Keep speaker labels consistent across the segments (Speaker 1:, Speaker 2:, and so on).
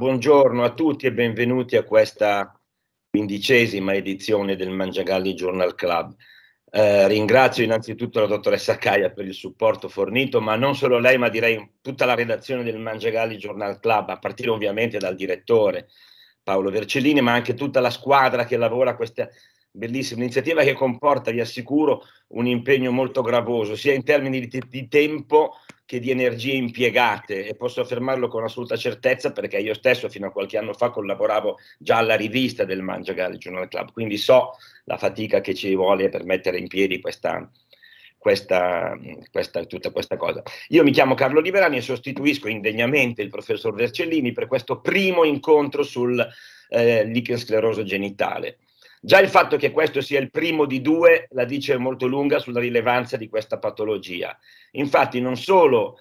Speaker 1: Buongiorno a tutti e benvenuti a questa
Speaker 2: quindicesima edizione del Mangiagalli Journal Club. Eh, ringrazio innanzitutto la dottoressa Caia per il supporto fornito, ma non solo lei, ma direi tutta la redazione del Mangiagalli Journal Club, a partire ovviamente dal direttore Paolo Vercellini, ma anche tutta la squadra che lavora questa, Bellissima iniziativa che comporta, vi assicuro, un impegno molto gravoso, sia in termini di, te- di tempo che di energie impiegate e posso affermarlo con assoluta certezza perché io stesso fino a qualche anno fa collaboravo già alla rivista del Mangiagale Journal Club, quindi so la fatica che ci vuole per mettere in piedi questa, questa, questa, tutta questa cosa. Io mi chiamo Carlo Liberani e sostituisco indegnamente il professor Vercellini per questo primo incontro sul eh, lichen scleroso genitale. Già il fatto che questo sia il primo di due la dice molto lunga sulla rilevanza di questa patologia. Infatti non solo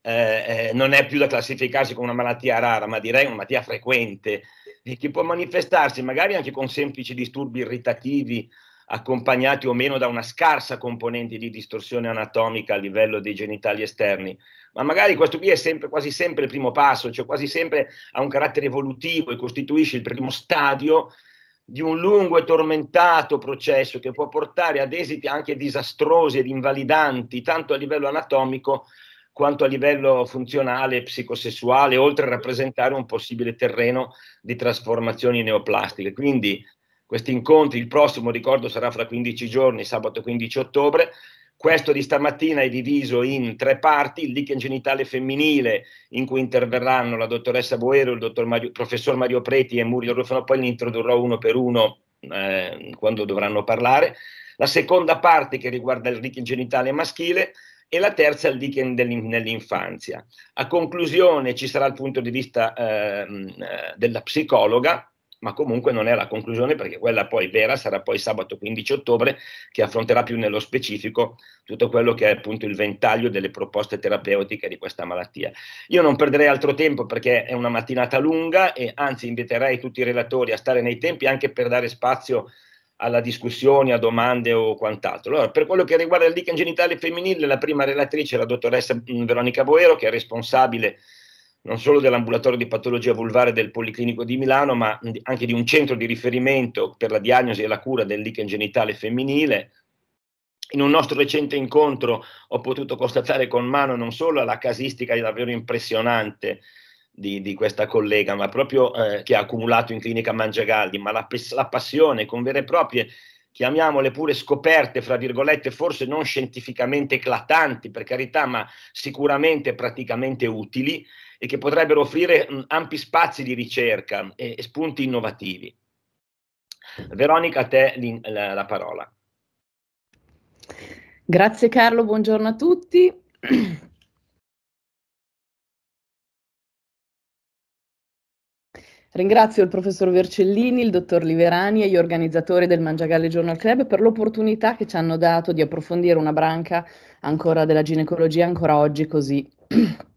Speaker 2: eh, eh, non è più da classificarsi come una malattia rara, ma direi una malattia frequente, e che può manifestarsi magari anche con semplici disturbi irritativi, accompagnati o meno da una scarsa componente di distorsione anatomica a livello dei genitali esterni, ma magari questo qui è sempre, quasi sempre il primo passo, cioè quasi sempre ha un carattere evolutivo e costituisce il primo stadio di un lungo e tormentato processo che può portare ad esiti anche disastrosi ed invalidanti, tanto a livello anatomico quanto a livello funzionale e psicosessuale, oltre a rappresentare un possibile terreno di trasformazioni neoplastiche. Quindi questi incontri, il prossimo ricordo sarà fra 15 giorni, sabato 15 ottobre, questo di stamattina è diviso in tre parti, il lichen genitale femminile in cui interverranno la dottoressa Boero, il dottor Mario, professor Mario Preti e Murio Rufano, poi li introdurrò uno per uno eh, quando dovranno parlare. La seconda parte che riguarda il lichen genitale maschile e la terza il lichen nell'infanzia. A conclusione ci sarà il punto di vista ehm, eh, della psicologa ma comunque non è la conclusione perché quella poi vera sarà poi sabato 15 ottobre che affronterà più nello specifico tutto quello che è appunto il ventaglio delle proposte terapeutiche di questa malattia. Io non perderei altro tempo perché è una mattinata lunga e anzi inviterei tutti i relatori a stare nei tempi anche per dare spazio alla discussione, a domande o quant'altro. Allora, per quello che riguarda il lichen genitale femminile, la prima relatrice è la dottoressa mm, Veronica Boero che è responsabile non solo dell'ambulatorio di patologia vulvare del Policlinico di Milano, ma anche di un centro di riferimento per la diagnosi e la cura del lichen genitale femminile. In un nostro recente incontro ho potuto constatare con mano non solo la casistica davvero impressionante di, di questa collega, ma proprio eh, che ha accumulato in clinica Mangiagaldi, ma la, la passione con vere e proprie chiamiamole pure scoperte, fra virgolette, forse non scientificamente eclatanti, per carità, ma sicuramente praticamente utili, e che potrebbero offrire ampi spazi di ricerca e, e spunti innovativi. Veronica, a te la, la parola.
Speaker 3: Grazie Carlo, buongiorno a tutti. Ringrazio il professor Vercellini, il dottor Liverani e gli organizzatori del Mangiagalle Journal Club per l'opportunità che ci hanno dato di approfondire una branca ancora della ginecologia ancora oggi così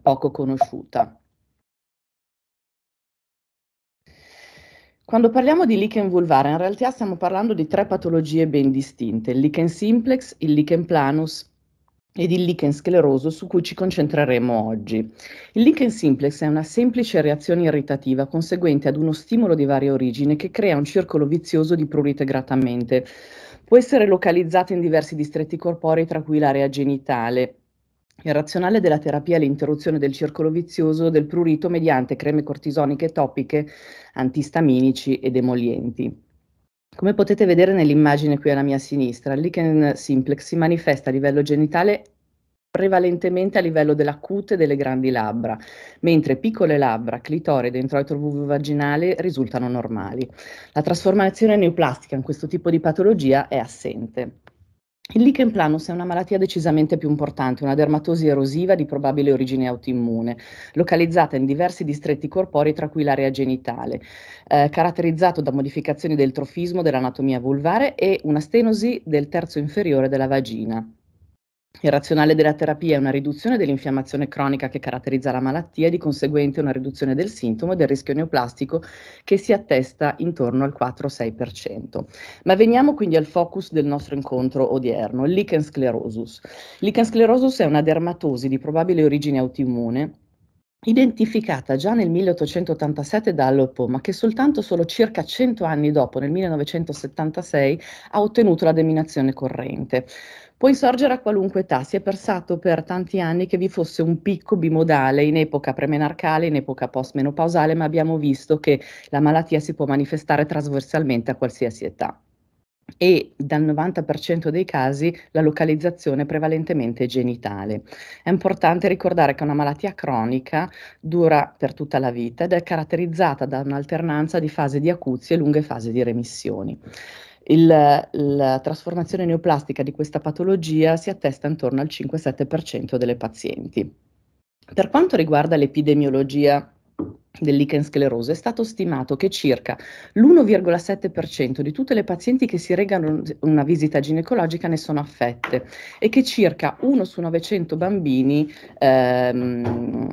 Speaker 3: poco conosciuta. Quando parliamo di lichen vulvare, in realtà stiamo parlando di tre patologie ben distinte, il lichen simplex, il lichen planus ed il lichen scleroso su cui ci concentreremo oggi. Il lichen simplex è una semplice reazione irritativa conseguente ad uno stimolo di varia origine che crea un circolo vizioso di prurite gratamente. Può essere localizzata in diversi distretti corporei, tra cui l'area genitale, il razionale della terapia è l'interruzione del circolo vizioso del prurito mediante creme cortisoniche topiche, antistaminici ed emolienti. Come potete vedere nell'immagine qui alla mia sinistra, il lichen simplex si manifesta a livello genitale prevalentemente a livello della cute delle grandi labbra, mentre piccole labbra, clitore ed introito vaginale risultano normali. La trasformazione neoplastica in questo tipo di patologia è assente. Il lichen planus è una malattia decisamente più importante, una dermatosi erosiva di probabile origine autoimmune, localizzata in diversi distretti corporei, tra cui l'area genitale, eh, caratterizzato da modificazioni del trofismo dell'anatomia vulvare e una stenosi del terzo inferiore della vagina. Il razionale della terapia è una riduzione dell'infiammazione cronica che caratterizza la malattia e di conseguente una riduzione del sintomo e del rischio neoplastico che si attesta intorno al 4-6%. Ma veniamo quindi al focus del nostro incontro odierno, il lichen sclerosus. Lichen sclerosus è una dermatosi di probabile origine autoimmune identificata già nel 1887 da Allopo, ma che soltanto solo circa 100 anni dopo, nel 1976, ha ottenuto la deminazione corrente. Può insorgere a qualunque età, si è pensato per tanti anni che vi fosse un picco bimodale in epoca premenarcale, in epoca postmenopausale, ma abbiamo visto che la malattia si può manifestare trasversalmente a qualsiasi età e dal 90% dei casi la localizzazione è prevalentemente genitale. È importante ricordare che una malattia cronica dura per tutta la vita ed è caratterizzata da un'alternanza di fasi di acuzie e lunghe fasi di remissioni. Il, la trasformazione neoplastica di questa patologia si attesta intorno al 5-7% delle pazienti. Per quanto riguarda l'epidemiologia dell'lichen sclerose, è stato stimato che circa l'1,7% di tutte le pazienti che si regano una visita ginecologica ne sono affette e che circa 1 su 900 bambini ehm,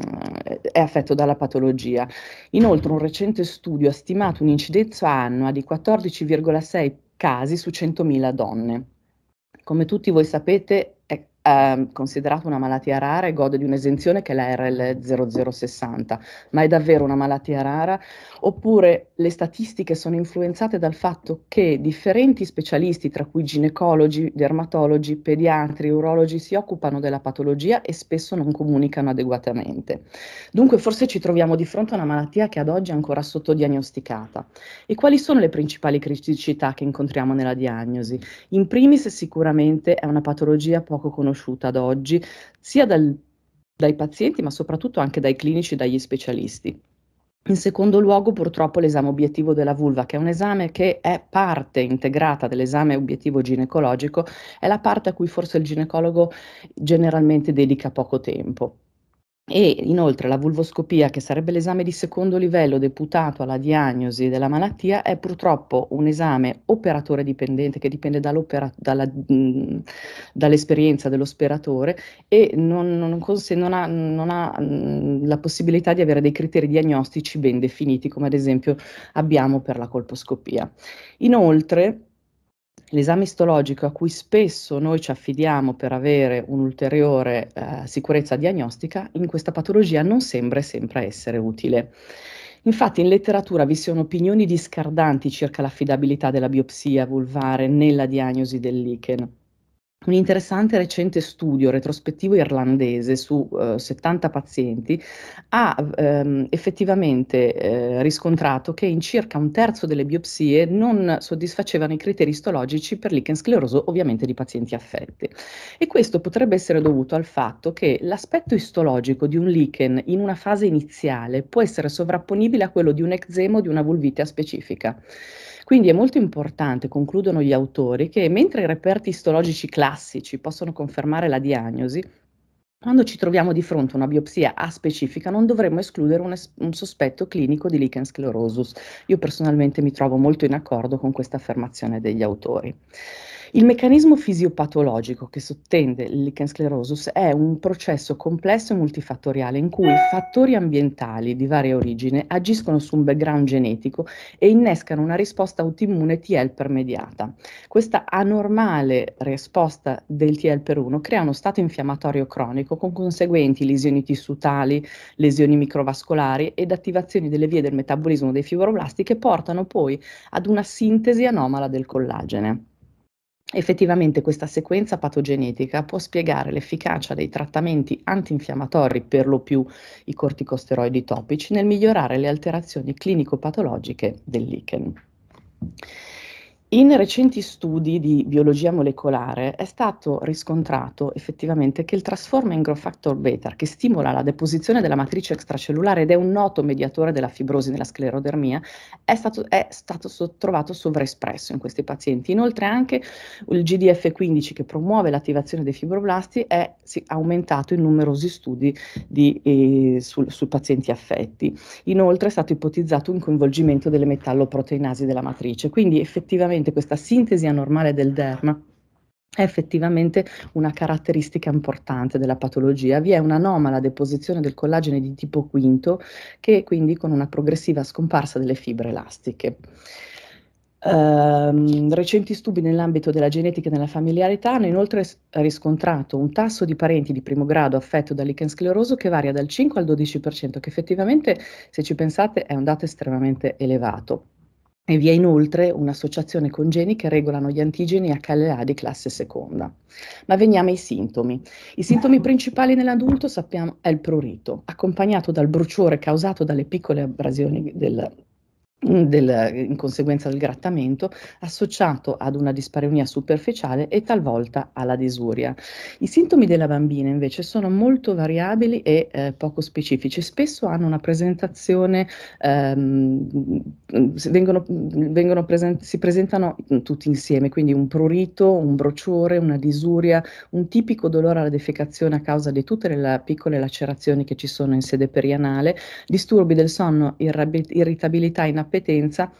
Speaker 3: è affetto dalla patologia. Inoltre un recente studio ha stimato un'incidenza annua di 14,6 casi su 100.000 donne. Come tutti voi sapete, Ehm, considerato una malattia rara e gode di un'esenzione che è la RL0060, ma è davvero una malattia rara? Oppure le statistiche sono influenzate dal fatto che differenti specialisti, tra cui ginecologi, dermatologi, pediatri, urologi, si occupano della patologia e spesso non comunicano adeguatamente. Dunque forse ci troviamo di fronte a una malattia che ad oggi è ancora sottodiagnosticata. E quali sono le principali criticità che incontriamo nella diagnosi? In primis sicuramente è una patologia poco conosciuta conosciuta ad oggi, sia dal, dai pazienti, ma soprattutto anche dai clinici e dagli specialisti. In secondo luogo, purtroppo, l'esame obiettivo della vulva, che è un esame che è parte integrata dell'esame obiettivo ginecologico, è la parte a cui forse il ginecologo generalmente dedica poco tempo. E inoltre la vulvoscopia, che sarebbe l'esame di secondo livello deputato alla diagnosi della malattia, è purtroppo un esame operatore dipendente che dipende dalla, mh, mhmm, dall'esperienza dell'operatore e non, non, non ha, non ha mh, mhmm, la possibilità di avere dei criteri diagnostici ben definiti, come ad esempio abbiamo per la colposcopia. Inoltre, L'esame istologico a cui spesso noi ci affidiamo per avere un'ulteriore eh, sicurezza diagnostica in questa patologia non sembra sempre essere utile. Infatti in letteratura vi sono opinioni discardanti circa l'affidabilità della biopsia vulvare nella diagnosi del lichen un interessante recente studio retrospettivo irlandese su uh, eh, 70 pazienti ha ehm, effettivamente eh, riscontrato che in circa un terzo delle biopsie non soddisfacevano i criteri istologici per l'ichen scleroso, ovviamente di pazienti affetti. E questo potrebbe essere dovuto al fatto che l'aspetto istologico di un lichen in una fase iniziale può essere sovrapponibile a quello di un eczema o di una vulvitea specifica. Quindi è molto importante, concludono gli autori, che mentre i reperti istologici classici possono confermare la diagnosi, quando ci troviamo di fronte a una biopsia aspecifica non dovremmo escludere un, es- un, sospetto clinico di lichen sclerosus. Io personalmente mi trovo molto in accordo con questa affermazione degli autori. Il meccanismo fisiopatologico che sottende il lichen sclerosus è un processo complesso e multifattoriale in cui fattori ambientali di varia origine agiscono su un background genetico e innescano una risposta autoimmune T-helper mediata. Questa anormale risposta del T-helper 1 crea uno stato infiammatorio cronico con conseguenti lesioni tissutali, lesioni microvascolari ed attivazioni delle vie del metabolismo dei fibroblasti che portano poi ad una sintesi anomala del collagene. Effettivamente questa sequenza patogenetica può spiegare l'efficacia dei trattamenti antinfiammatori, per lo più i corticosteroidi topici, nel migliorare le alterazioni clinico-patologiche del lichen. In recenti studi di biologia molecolare è stato riscontrato effettivamente che il trasforma growth factor beta, che stimola la deposizione della matrice extracellulare ed è un noto mediatore della fibrosi nella sclerodermia, è stato, è stato trovato sovraespresso in questi pazienti. Inoltre anche il GDF15 che promuove l'attivazione dei fibroblasti è aumentato in numerosi studi di, eh, su, su pazienti affetti. Inoltre è stato ipotizzato un coinvolgimento delle metalloproteinasi della matrice, quindi effettivamente effettivamente questa sintesi anormale del derma è effettivamente una caratteristica importante della patologia. Vi è un'anomala deposizione del collagene di tipo quinto che quindi con una progressiva scomparsa delle fibre elastiche. Uh, recenti studi nell'ambito della genetica e della familiarità hanno inoltre riscontrato un tasso di parenti di primo grado affetto da lichen scleroso che varia dal 5 al 12%, che effettivamente, se ci pensate, è un dato estremamente elevato e vi è inoltre un'associazione con geni che regolano gli antigeni HLA di classe seconda. Ma veniamo ai sintomi. I sintomi principali nell'adulto sappiamo è il prurito, accompagnato dal bruciore causato dalle piccole abrasioni del del, in conseguenza del grattamento, associato ad una dispareunia superficiale e talvolta alla disuria. I sintomi della bambina invece sono molto variabili e eh, poco specifici, spesso hanno una presentazione, ehm, vengono, vengono present- si presentano tutti insieme, quindi un prurito, un brociore, una disuria, un tipico dolore alla defecazione a causa di tutte le piccole lacerazioni che ci sono in sede perianale, disturbi del sonno, irrab- irritabilità, inappetito, inappetenza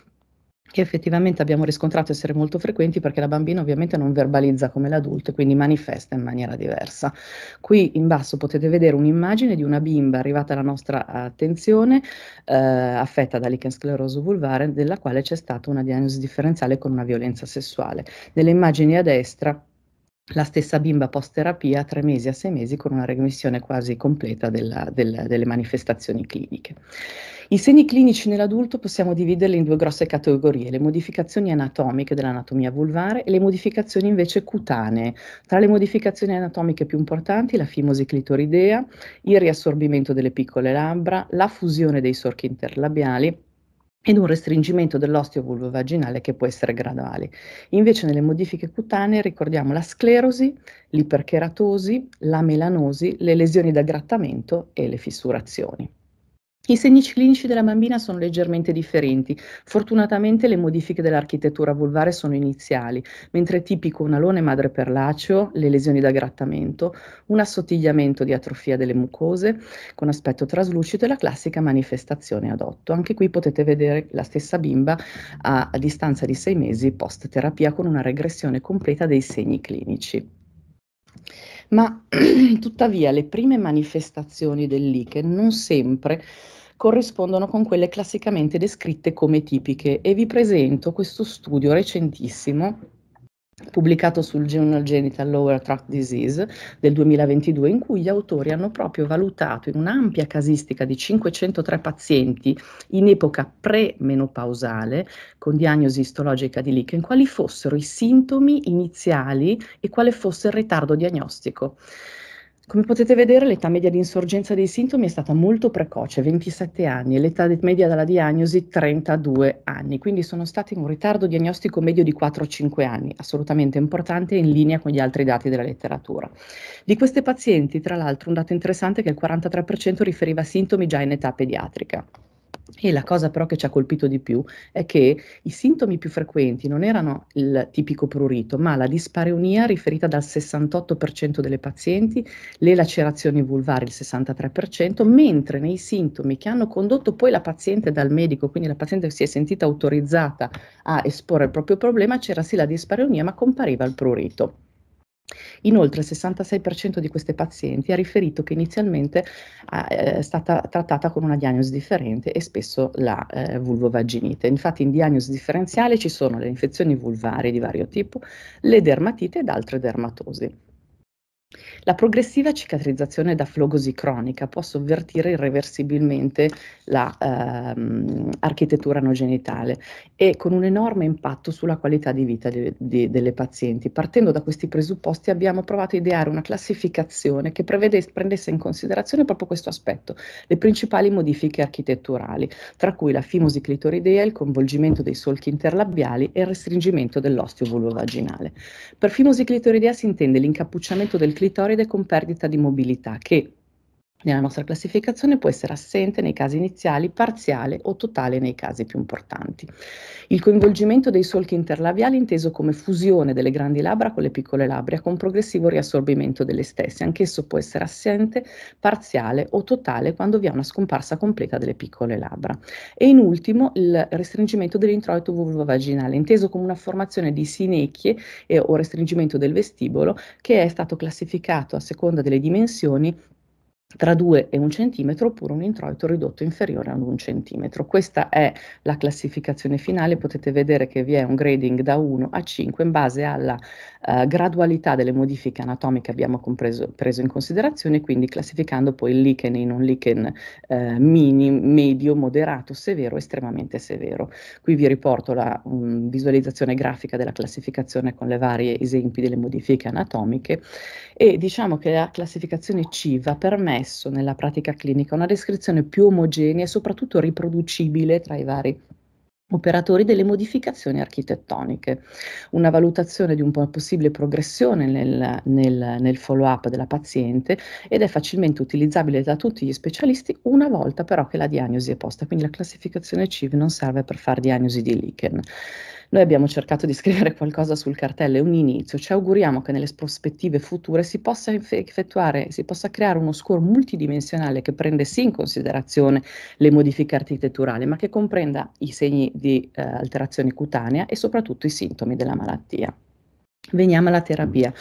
Speaker 3: che effettivamente abbiamo riscontrato essere molto frequenti perché la bambina ovviamente non verbalizza come l'adulto e quindi manifesta in maniera diversa. Qui in basso potete vedere un'immagine di una bimba arrivata alla nostra attenzione eh, affetta da lichensklerosi vulvare della quale c'è stata una diagnosi differenziale con una violenza sessuale. Nelle immagini a destra la stessa bimba post terapia tre mesi a sei mesi con una remissione quasi completa della, del, delle manifestazioni cliniche. I segni clinici nell'adulto possiamo dividerli in due grosse categorie, le modificazioni anatomiche dell'anatomia vulvare e le modificazioni invece cutanee. Tra le modificazioni anatomiche più importanti la fimosi clitoridea, il riassorbimento delle piccole labbra, la fusione dei sorchi interlabiali, ed un restringimento dell'ostio vulvovaginale che può essere graduale. Invece nelle modifiche cutanee ricordiamo la sclerosi, l'ipercheratosi, la melanosi, le lesioni da grattamento e le fissurazioni. I segni clinici della bambina sono leggermente differenti. Fortunatamente le modifiche dell'architettura vulvare sono iniziali, mentre è tipico un alone madre perlaceo, le lesioni da grattamento, un assottigliamento di atrofia delle mucose con aspetto traslucido e la classica manifestazione ad otto. Anche qui potete vedere la stessa bimba a, a distanza di sei mesi post terapia con una regressione completa dei segni clinici. Ma tuttavia le prime manifestazioni del dell'ICHE non sempre corrispondono con quelle classicamente descritte come tipiche e vi presento questo studio recentissimo pubblicato sul Journal Genital Lower Tract Disease del 2022, in cui gli autori hanno proprio valutato in un'ampia casistica di 503 pazienti in epoca premenopausale con diagnosi istologica di Lichen, quali fossero i sintomi iniziali e quale fosse il ritardo diagnostico. Come potete vedere, l'età media di insorgenza dei sintomi è stata molto precoce, 27 anni, e l'età media della diagnosi 32 anni, quindi sono stati in un ritardo diagnostico medio di 4-5 anni, assolutamente importante e in linea con gli altri dati della letteratura. Di queste pazienti, tra l'altro, un dato interessante è che il 43% riferiva sintomi già in età pediatrica. E la cosa però che ci ha colpito di più è che i sintomi più frequenti non erano il tipico prurito, ma la dispareunia riferita dal 68% delle pazienti, le lacerazioni vulvari il 63%, mentre nei sintomi che hanno condotto poi la paziente dal medico, quindi la paziente si è sentita autorizzata a esporre il proprio problema, c'era sì la dispareunia, ma compariva il prurito. Inoltre il 66% di queste pazienti ha riferito che inizialmente ah, eh, è stata trattata con una diagnosi differente e spesso la eh, vulvovaginite. Infatti in diagnosi differenziale ci sono le infezioni vulvari di vario tipo, le dermatite ed altre dermatosi. La progressiva cicatrizzazione da flogosi cronica può sovvertire irreversibilmente l'architettura la, ehm, anogenitale e con un enorme impatto sulla qualità di vita de, de, delle pazienti. Partendo da questi presupposti abbiamo provato a ideare una classificazione che prendesse in considerazione proprio questo aspetto, le principali modifiche architetturali, tra cui la fimosi clitoridea, il coinvolgimento dei solchi interlabiali e il restringimento dell'ostio vulvovaginale. Per fimosi clitoridea si intende l'incappucciamento del clitoride clitoride con perdita di mobilità che nella nostra classificazione può essere assente nei casi iniziali, parziale o totale nei casi più importanti. Il coinvolgimento dei solchi interlabiali inteso come fusione delle grandi labbra con le piccole labbra con progressivo riassorbimento delle stesse, anch'esso può essere assente, parziale o totale quando vi è una scomparsa completa delle piccole labbra. E in ultimo il restringimento dell'introito vulvovaginale, inteso come una formazione di sinecchie eh, o restringimento del vestibolo che è stato classificato a seconda delle dimensioni tra 2 e 1 cm oppure un introito ridotto inferiore ad 1 centimetro. Questa è la classificazione finale, potete vedere che vi è un grading da 1 a 5 in base alla eh, gradualità delle modifiche anatomiche abbiamo compreso, preso in considerazione, quindi classificando poi il lichen in un lichen eh, mini, medio, moderato, severo, estremamente severo. Qui vi riporto la um, visualizzazione grafica della classificazione con le varie esempi delle modifiche anatomiche e diciamo che la classificazione C va spesso nella pratica clinica, una descrizione più omogenea e soprattutto riproducibile tra i vari operatori delle modificazioni architettoniche, una valutazione di un possibile progressione nel, nel, nel follow-up della paziente ed è facilmente utilizzabile da tutti gli specialisti una volta però che la diagnosi è posta, quindi la classificazione CIV non serve per fare diagnosi di lichen. Noi abbiamo cercato di scrivere qualcosa sul cartello, è un inizio, ci auguriamo che nelle prospettive future si possa effettuare, si possa creare uno score multidimensionale che prende sì in considerazione le modifiche architetturali, ma che comprenda i segni di eh, alterazione cutanea e soprattutto i sintomi della malattia. Veniamo alla terapia.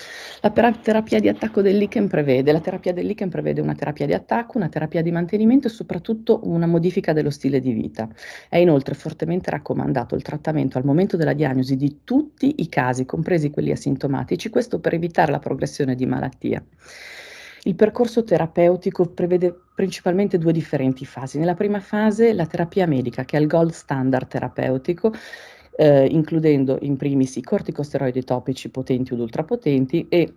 Speaker 3: La terapia di attacco del lichen prevede, la terapia del lichen prevede una terapia di attacco, una terapia di mantenimento e soprattutto una modifica dello stile di vita. È inoltre fortemente raccomandato il trattamento al momento della diagnosi di tutti i casi, compresi quelli asintomatici, questo per evitare la progressione di malattia. Il percorso terapeutico prevede principalmente due differenti fasi. Nella prima fase la terapia medica, che è il gold standard terapeutico, eh, includendo in primis i corticosteroidi topici potenti od ultrapotenti e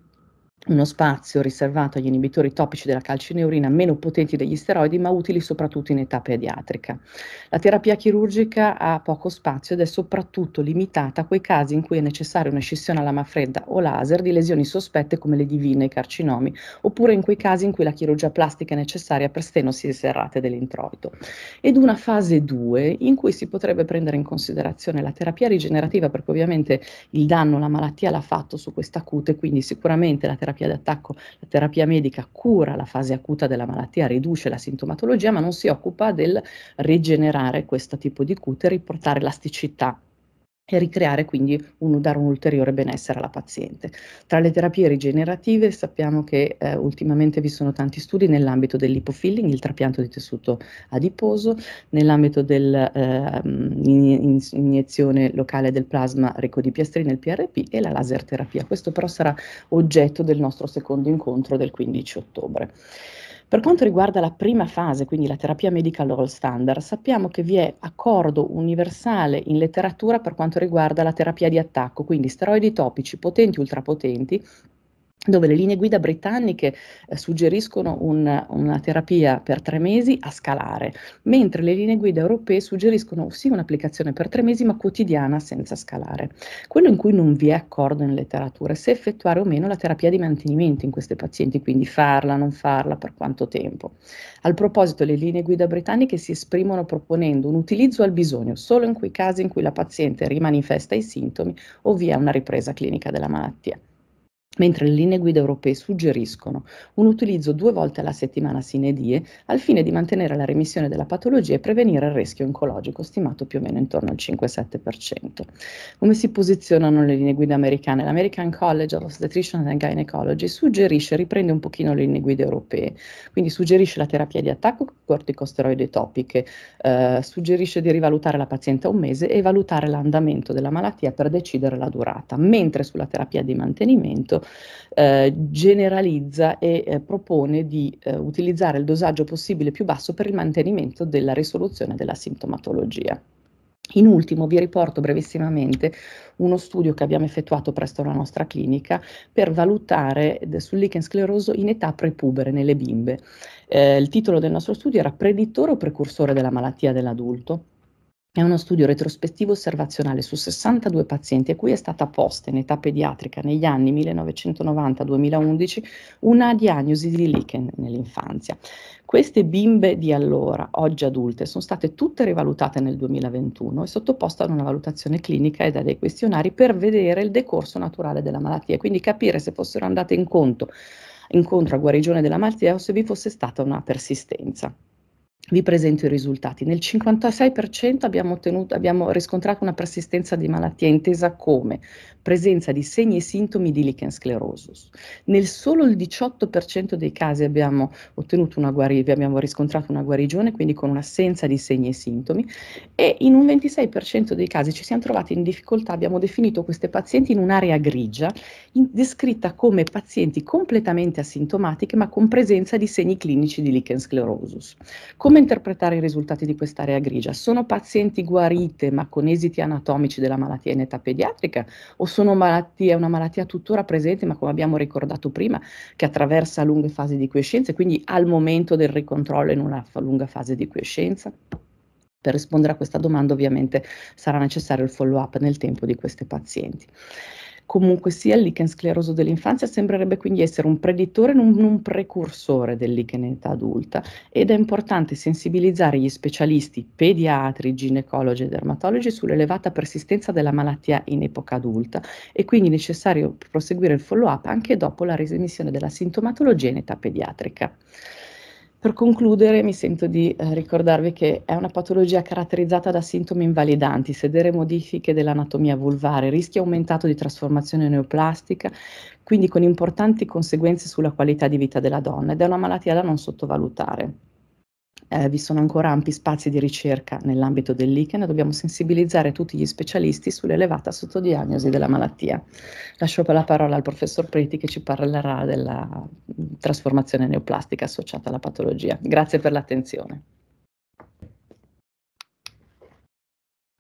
Speaker 3: uno spazio riservato agli inibitori topici della calcineurina meno potenti degli steroidi ma utili soprattutto in età pediatrica. La terapia chirurgica ha poco spazio ed è soprattutto limitata a quei casi in cui è necessaria una scissione alla fredda o laser di lesioni sospette come le divine e i carcinomi, oppure in quei casi in cui la chirurgia plastica è necessaria per stenosi serrate dell'introito. Ed una fase 2 in cui si potrebbe prendere in considerazione la terapia rigenerativa perché ovviamente il danno, la malattia l'ha fatto su questa cute, quindi sicuramente la terapia terapia d'attacco, la terapia medica cura la fase acuta della malattia, riduce la sintomatologia, ma non si occupa del rigenerare questo tipo di cute, riportare elasticità e ricreare quindi un, dare un ulteriore benessere alla paziente. Tra le terapie rigenerative sappiamo che eh, ultimamente vi sono tanti studi nell'ambito dell'ipofilling, il trapianto di tessuto adiposo, nell'ambito dell'iniezione ehm, eh, locale del plasma ricco di piastrine, il PRP e la laser terapia. Questo però sarà oggetto del nostro secondo incontro del 15 ottobre. Per quanto riguarda la prima fase, quindi la terapia medica all standard, sappiamo che vi è accordo universale in letteratura per quanto riguarda la terapia di attacco, quindi steroidi topici potenti e ultrapotenti dove le linee guida britanniche eh, suggeriscono un, una terapia per tre mesi a scalare, mentre le linee guida europee suggeriscono sì un'applicazione per tre mesi ma quotidiana senza scalare. Quello in cui non vi è accordo in letteratura è se effettuare o meno la terapia di mantenimento in queste pazienti, quindi farla, non farla, per quanto tempo. Al proposito le linee guida britanniche si esprimono proponendo un utilizzo al bisogno solo in quei casi in cui la paziente rimanifesta i sintomi o vi è una ripresa clinica della malattia mentre le linee guida europee suggeriscono un utilizzo due volte alla settimana sine die al fine di mantenere la remissione della patologia e prevenire il rischio oncologico, stimato più o meno intorno al 5-7%. Come si posizionano le linee guida americane? L'American College of Obstetrician and Gynecology suggerisce, riprende un pochino le linee guida europee, quindi suggerisce la terapia di attacco corticosteroide topiche, eh, suggerisce di rivalutare la paziente a un mese e valutare l'andamento della malattia per decidere la durata, mentre sulla terapia di mantenimento eh, generalizza e eh, propone di eh, utilizzare il dosaggio possibile più basso per il mantenimento della risoluzione della sintomatologia. In ultimo vi riporto brevissimamente uno studio che abbiamo effettuato presso la nostra clinica per valutare eh, sul lichen scleroso in età prepubere nelle bimbe. Eh, il titolo del nostro studio era Predittore o precursore della malattia dell'adulto? È uno studio retrospettivo osservazionale su 62 pazienti a cui è stata posta in età pediatrica negli anni 1990-2011 una diagnosi di lichen nell'infanzia. Queste bimbe di allora, oggi adulte, sono state tutte rivalutate nel 2021 e sottoposte ad una valutazione clinica e da dei questionari per vedere il decorso naturale della malattia, quindi capire se fossero andate in conto, incontro a guarigione della malattia o se vi fosse stata una persistenza. Vi presento i risultati. Nel 56% abbiamo, ottenuto, abbiamo, riscontrato una persistenza di malattia intesa come presenza di segni e sintomi di lichen sclerosus. Nel solo il 18% dei casi abbiamo, guarigione, abbiamo riscontrato una guarigione, quindi con un'assenza di segni e sintomi, e in un 26% dei casi ci siamo trovati in difficoltà, abbiamo definito queste pazienti in un'area grigia, in, descritta come pazienti completamente asintomatiche ma con presenza di segni clinici di lichen sclerosus. Come come interpretare i risultati di quest'area grigia? Sono pazienti guarite ma con esiti anatomici della malattia in età pediatrica o sono malattie, una malattia tuttora presente ma come abbiamo ricordato prima che attraversa lunghe fasi di quiescenza e quindi al momento del ricontrollo in una lunga fase di quiescenza? Per rispondere a questa domanda ovviamente sarà necessario il follow up nel tempo di queste pazienti. Comunque sia, il lichen scleroso dell'infanzia sembrerebbe quindi essere un preditore, non un precursore del lichen in età adulta ed è importante sensibilizzare gli specialisti pediatri, ginecologi e dermatologi sull'elevata persistenza della malattia in epoca adulta e quindi necessario proseguire il follow-up anche dopo la risemissione della sintomatologia in età pediatrica. Per concludere mi sento di eh, ricordarvi che è una patologia caratterizzata da sintomi invalidanti, sedere modifiche dell'anatomia vulvare, rischio aumentato di trasformazione neoplastica, quindi con importanti conseguenze sulla qualità di vita della donna ed è una malattia da non sottovalutare eh, vi sono ancora ampi spazi di ricerca nell'ambito dell'ICAN e dobbiamo sensibilizzare tutti gli specialisti sull'elevata sottodiagnosi della malattia. Lascio la parola al professor Preti che ci parlerà della mm, trasformazione neoplastica associata alla patologia. Grazie per l'attenzione.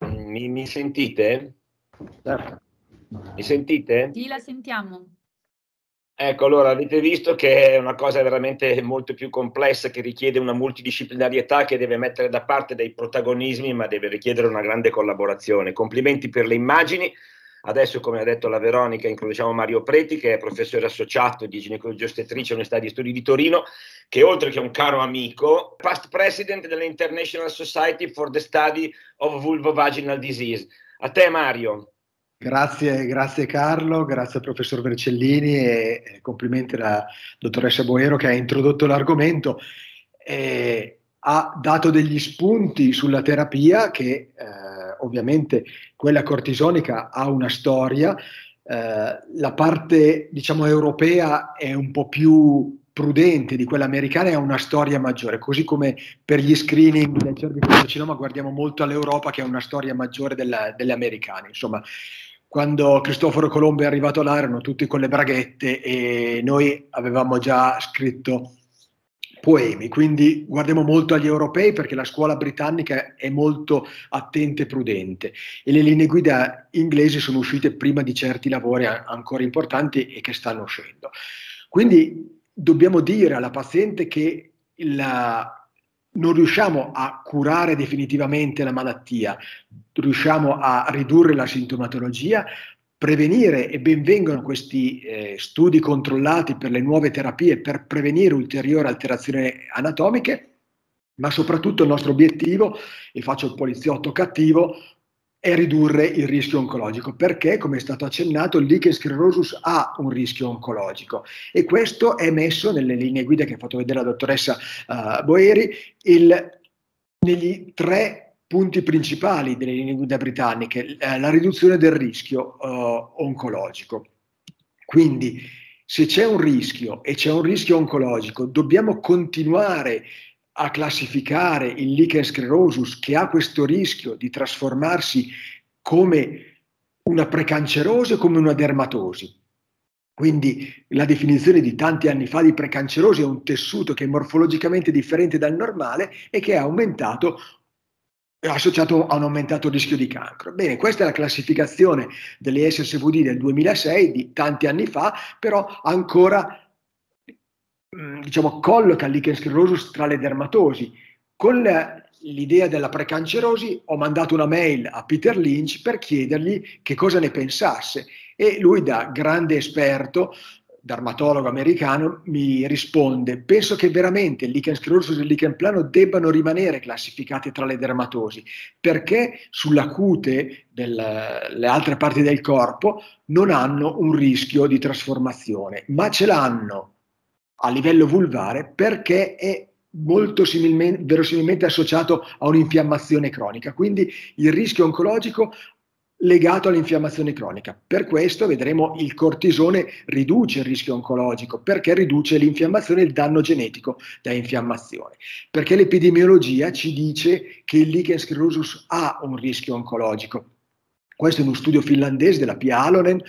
Speaker 2: Mi, mi sentite? Certo. Mi sentite?
Speaker 4: Sì, la sentiamo.
Speaker 2: Ecco, allora avete visto che è una cosa veramente molto più complessa che richiede una multidisciplinarietà che deve mettere da parte dei protagonismi, ma deve richiedere una grande collaborazione. Complimenti per le immagini. Adesso, come ha detto la Veronica, incrociamo Mario Preti, che è professore associato di ginecologia ostetrice all'Università di Studi di Torino, che oltre che un caro amico, past president dell'International Society for the Study of Vulvovaginal Disease. A te Mario.
Speaker 5: Grazie, grazie, Carlo, grazie al professor Vercellini e, complimenti alla dottoressa Boero che ha introdotto l'argomento. e ha dato degli spunti sulla terapia che eh, ovviamente quella cortisonica ha una storia, eh, la parte diciamo europea è un po' più prudente di quella americana e ha una storia maggiore, così come per gli screening del cervico carcinoma guardiamo molto all'Europa che ha una storia maggiore della, delle americane, insomma quando Cristoforo Colombo è arrivato là erano tutti con le braghette e noi avevamo già scritto poemi, quindi guardiamo molto agli europei perché la scuola britannica è molto attenta e prudente e le linee guida inglesi sono uscite prima di certi lavori ancora importanti e che stanno uscendo. Quindi dobbiamo dire alla paziente che la, non riusciamo a curare definitivamente la malattia, riusciamo a ridurre la sintomatologia, prevenire e benvengono questi eh, studi controllati per le nuove terapie per prevenire ulteriori alterazioni anatomiche, ma soprattutto il nostro obiettivo, e faccio il poliziotto cattivo, è ridurre il rischio oncologico, perché, come è stato accennato, il sclerosus ha un rischio oncologico e questo è messo nelle linee guida che ha fatto vedere la dottoressa uh, Boeri il, negli tre punti principali delle linee guida britanniche, eh, la riduzione del rischio uh, oncologico. Quindi, se c'è un rischio e c'è un rischio oncologico, dobbiamo continuare a classificare il lichen sclerosus che ha questo rischio di trasformarsi come una precancerosi o come una dermatosi. Quindi la definizione di tanti anni fa di precancerosi è un tessuto che è morfologicamente differente dal normale e che è aumentato è associato a un aumentato rischio di cancro. Bene, questa è la classificazione delle SSVD del 2006, di tanti anni fa, però ancora Mm, diciamo, colloca lichens tra le dermatosi. Con la, eh, l'idea della precancerosi ho mandato una mail a Peter Lynch per chiedergli che cosa ne pensasse e lui da grande esperto dermatologo americano mi risponde penso che veramente il e il plano debbano rimanere classificati tra le dermatosi perché sulla cute delle altre parti del corpo non hanno un rischio di trasformazione ma ce l'hanno a livello vulvare perché è molto similmente, verosimilmente associato a un'infiammazione cronica, quindi il rischio oncologico legato all'infiammazione cronica. Per questo vedremo il cortisone riduce il rischio oncologico perché riduce l'infiammazione e il danno genetico da infiammazione. Perché l'epidemiologia ci dice che il lichen sclerosus ha un rischio oncologico. Questo è uno studio finlandese della Pialonen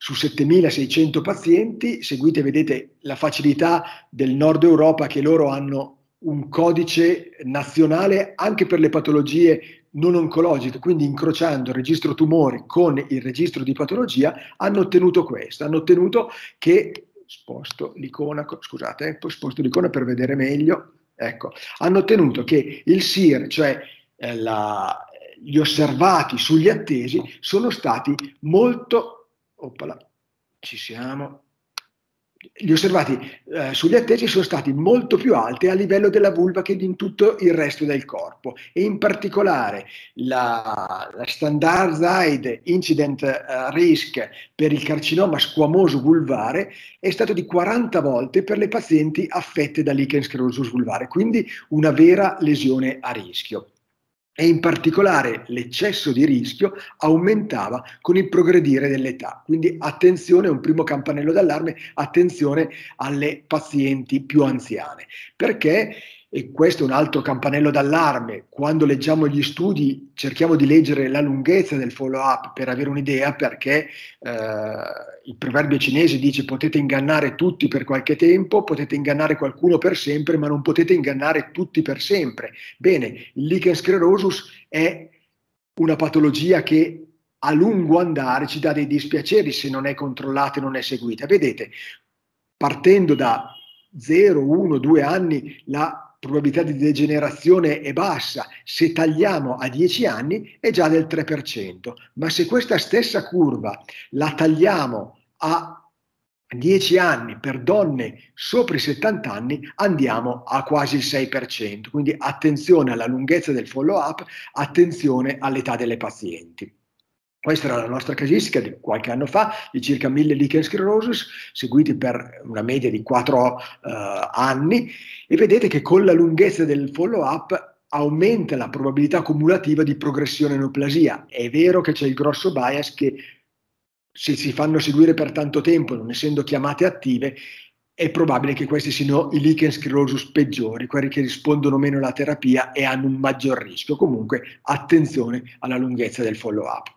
Speaker 5: su 7.600 pazienti, seguite, vedete la facilità del nord Europa che loro hanno un codice nazionale anche per le patologie non oncologiche, quindi incrociando il registro tumori con il registro di patologia, hanno ottenuto questo, hanno ottenuto che, sposto l'icona, scusate, eh, sposto l'icona per vedere meglio, ecco, hanno ottenuto che il SIR, cioè eh, la, gli osservati sugli attesi, sono stati molto Oppala, ci siamo. Gli osservati eh, sugli attesi sono stati molto più alti a livello della vulva che in tutto il resto del corpo e in particolare la, la standardized incident eh, risk per il carcinoma squamoso vulvare è stato di 40 volte per le pazienti affette da lichen sclerosus vulvare, quindi una vera lesione a rischio e in particolare l'eccesso di rischio aumentava con il progredire dell'età. Quindi attenzione, un primo campanello d'allarme, attenzione alle pazienti più anziane, perché e questo è un altro campanello d'allarme. Quando leggiamo gli studi cerchiamo di leggere la lunghezza del follow-up per avere un'idea perché eh, il proverbio cinese dice potete ingannare tutti per qualche tempo, potete ingannare qualcuno per sempre, ma non potete ingannare tutti per sempre. Bene, il lichen sclerosus è una patologia che a lungo andare ci dà dei dispiaceri se non è controllata e non è seguita. Vedete, partendo da 0, 1, 2 anni la probabilità di degenerazione è bassa, se tagliamo a 10 anni è già del 3%, ma se questa stessa curva la tagliamo a 10 anni per donne sopra i 70 anni andiamo a quasi il 6%, quindi attenzione alla lunghezza del follow up, attenzione all'età delle pazienti. Questa era la nostra casistica di qualche anno fa, di circa 1000 lichens sclerosis, seguiti per una media di 4 eh, anni, e vedete che con la lunghezza del follow-up aumenta la probabilità cumulativa di progressione neoplasia. È vero che c'è il grosso bias che se si fanno seguire per tanto tempo, non essendo chiamate attive, è probabile che questi siano i lichen sclerosus peggiori, quelli che rispondono meno alla terapia e hanno un maggior rischio. Comunque attenzione alla lunghezza del follow-up.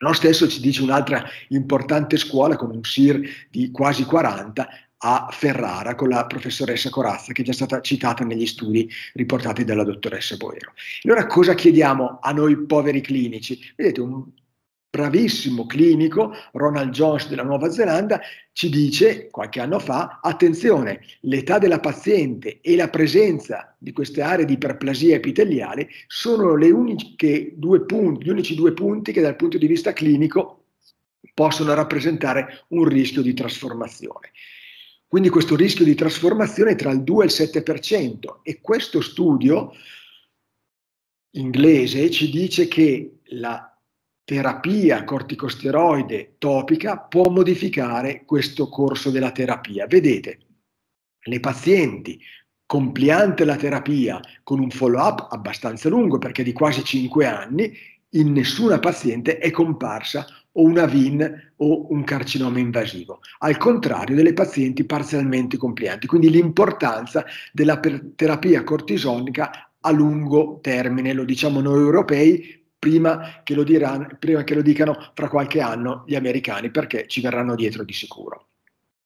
Speaker 5: Lo stesso ci dice un'altra importante scuola con un SIR di quasi 40 a Ferrara con la professoressa Corazza che è già stata citata negli studi riportati dalla dottoressa Boero. Allora cosa chiediamo a noi poveri clinici? Vedete, un, bravissimo clinico, Ronald Jones della Nuova Zelanda, ci dice qualche anno fa, attenzione, l'età della paziente e la presenza di queste aree di iperplasia epiteliale sono due punti, gli unici due punti che dal punto di vista clinico possono rappresentare un rischio di trasformazione. Quindi questo rischio di trasformazione è tra il 2 e il 7% e questo studio inglese ci dice che la terapia corticosteroide topica può modificare questo corso della terapia. Vedete, le pazienti compliante la terapia con un follow-up abbastanza lungo, perché di quasi 5 anni, in nessuna paziente è comparsa o una VIN o un carcinoma invasivo, al contrario delle pazienti parzialmente complianti. Quindi l'importanza della terapia cortisonica a lungo termine, lo diciamo noi europei, prima che, diranno, prima che lo dicano fra qualche anno gli americani, perché ci verranno dietro di sicuro.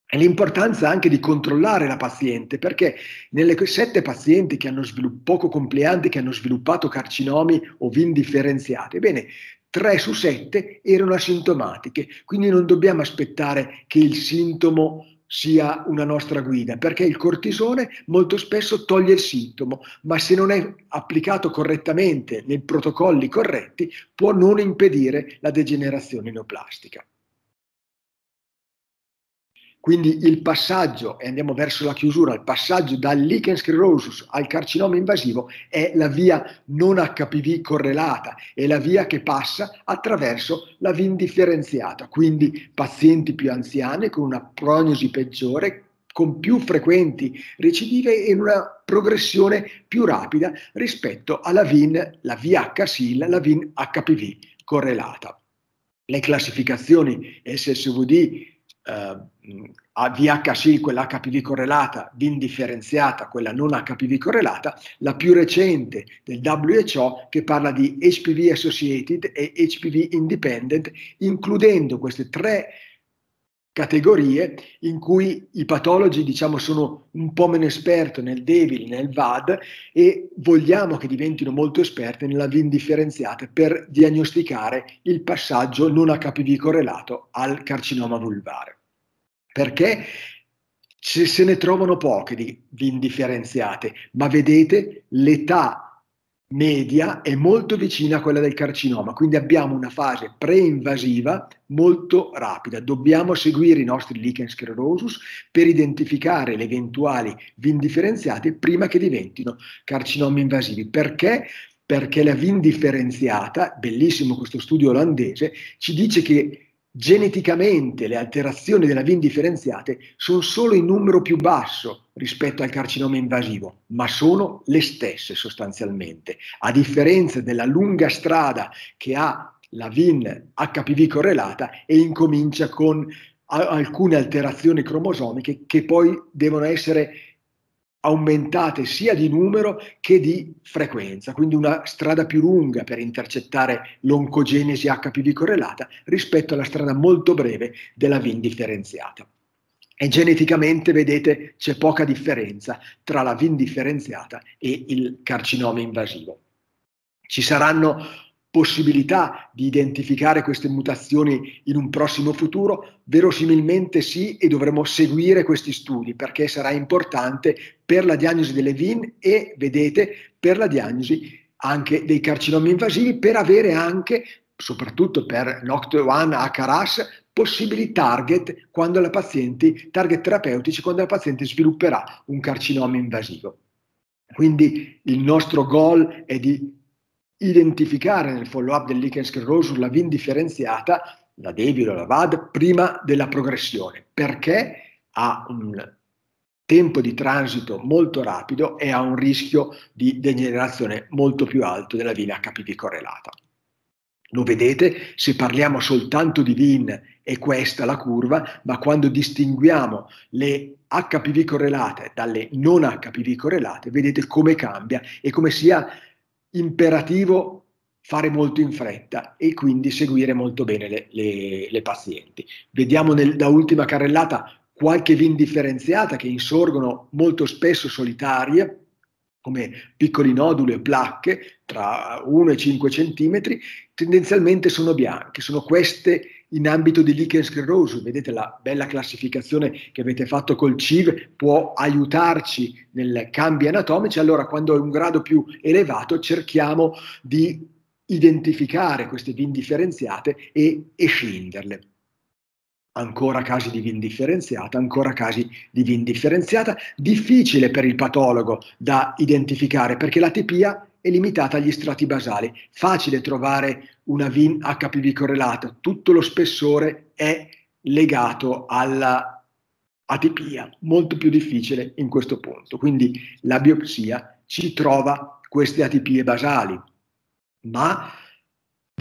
Speaker 5: E l'importanza anche di controllare la paziente, perché nelle sette pazienti che hanno poco complianti, che hanno sviluppato carcinomi o VIN differenziati, ebbene, tre su sette erano asintomatiche, quindi non dobbiamo aspettare che il sintomo sia una nostra guida, perché il cortisone molto spesso toglie il sintomo, ma se non è applicato correttamente nei protocolli corretti può non impedire la degenerazione neoplastica. Quindi il passaggio, e andiamo verso la chiusura, il passaggio dal lichen sclerosus al carcinoma invasivo è la via non HPV correlata, è la via che passa attraverso la VIN differenziata, quindi pazienti più anziani con una prognosi peggiore, con più frequenti recidive e una progressione più rapida rispetto alla VIN, la vh la VIN HPV correlata. Le classificazioni SSVD eh, di quella HPV correlata, di indifferenziata, quella non HPV correlata, la più recente del WHO che parla di HPV associated e HPV independent, includendo queste tre categorie in cui i patologi diciamo sono un po' meno esperti nel DEVIL, nel VAD e vogliamo che diventino molto esperti nella VIN differenziata per diagnosticare il passaggio non HPV correlato al carcinoma vulvare. Perché se, se ne trovano poche di VIN differenziate, ma vedete l'età media è molto vicina a quella del carcinoma, quindi abbiamo una fase pre-invasiva molto rapida. Dobbiamo seguire i nostri lichen sclerosus per identificare le eventuali VIN differenziate prima che diventino carcinomi invasivi. Perché? Perché la VIN differenziata, bellissimo questo studio olandese, ci dice che geneticamente le alterazioni della VIN differenziate sono solo in numero più basso rispetto al carcinoma invasivo, ma sono le stesse sostanzialmente, a differenza della lunga strada che ha la VIN HPV correlata e incomincia con alcune alterazioni cromosomiche che poi devono essere aumentate sia di numero che di frequenza, quindi una strada più lunga per intercettare l'oncogenesi HPV correlata rispetto alla strada molto breve della VIN differenziata. E geneticamente, vedete, c'è poca differenza tra la VIN differenziata e il carcinoma invasivo. Ci saranno possibilità di identificare queste mutazioni in un prossimo futuro? Verosimilmente sì e dovremo seguire questi studi perché sarà importante per la diagnosi delle VIN e, vedete, per la diagnosi anche dei carcinomi invasivi per avere anche, soprattutto per NOCT1 HRAS, possibili target, quando la paziente, target terapeutici quando la paziente svilupperà un carcinoma invasivo. Quindi il nostro goal è di identificare nel follow-up del Likens Rose la VIN differenziata, la David o la VAD, prima della progressione, perché ha un tempo di transito molto rapido e ha un rischio di degenerazione molto più alto della VIN HPV correlata. Lo vedete, se parliamo soltanto di VIN è questa la curva, ma quando distinguiamo le HPV correlate dalle non HPV correlate, vedete come cambia e come sia imperativo fare molto in fretta e quindi seguire molto bene le, le, le pazienti. Vediamo nel, da ultima carrellata qualche vin differenziata che insorgono molto spesso solitarie, come piccoli noduli e placche tra 1 e 5 cm, tendenzialmente sono bianche, sono queste in ambito di Lichens Rosu, vedete la bella classificazione che avete fatto col CIV può aiutarci nel cambi anatomici, allora quando è un grado più elevato cerchiamo di identificare queste VIN differenziate e scenderle. Ancora casi di VIN differenziata, ancora casi di VIN differenziata, difficile per il patologo da identificare perché la tipia è limitata agli strati basali, facile trovare una VIN HPV correlata, tutto lo spessore è legato alla atipia, molto più difficile in questo punto. Quindi la biopsia ci trova queste atipie basali, ma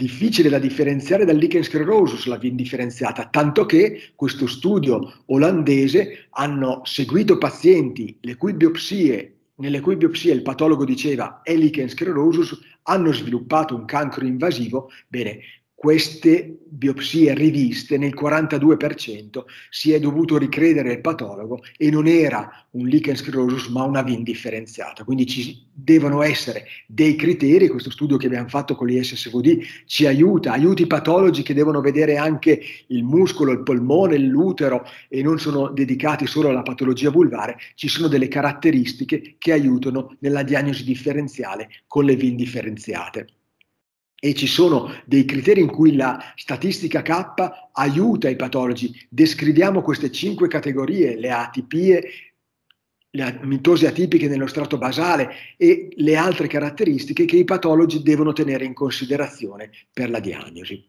Speaker 5: difficile da differenziare dal lichen sclerosus, la VIN differenziata, tanto che questo studio olandese hanno seguito pazienti le cui biopsie nelle cui biopsie il patologo diceva è lichens sclerosus, hanno sviluppato un cancro invasivo, bene, queste biopsie riviste nel 42% si è dovuto ricredere il patologo e non era un lichen sclerosus ma una VIN differenziata. Quindi ci devono essere dei criteri, questo studio che abbiamo fatto con l'ISSVD ci aiuta, aiuti i patologi che devono vedere anche il muscolo, il polmone, l'utero e non sono dedicati solo alla patologia vulvare, ci sono delle caratteristiche che aiutano nella diagnosi differenziale con le VIN differenziate e ci sono dei criteri in cui la statistica K aiuta i patologi. Descriviamo queste cinque categorie, le atipie, le mitosi atipiche nello strato basale e le altre caratteristiche che i patologi devono tenere in considerazione per la diagnosi.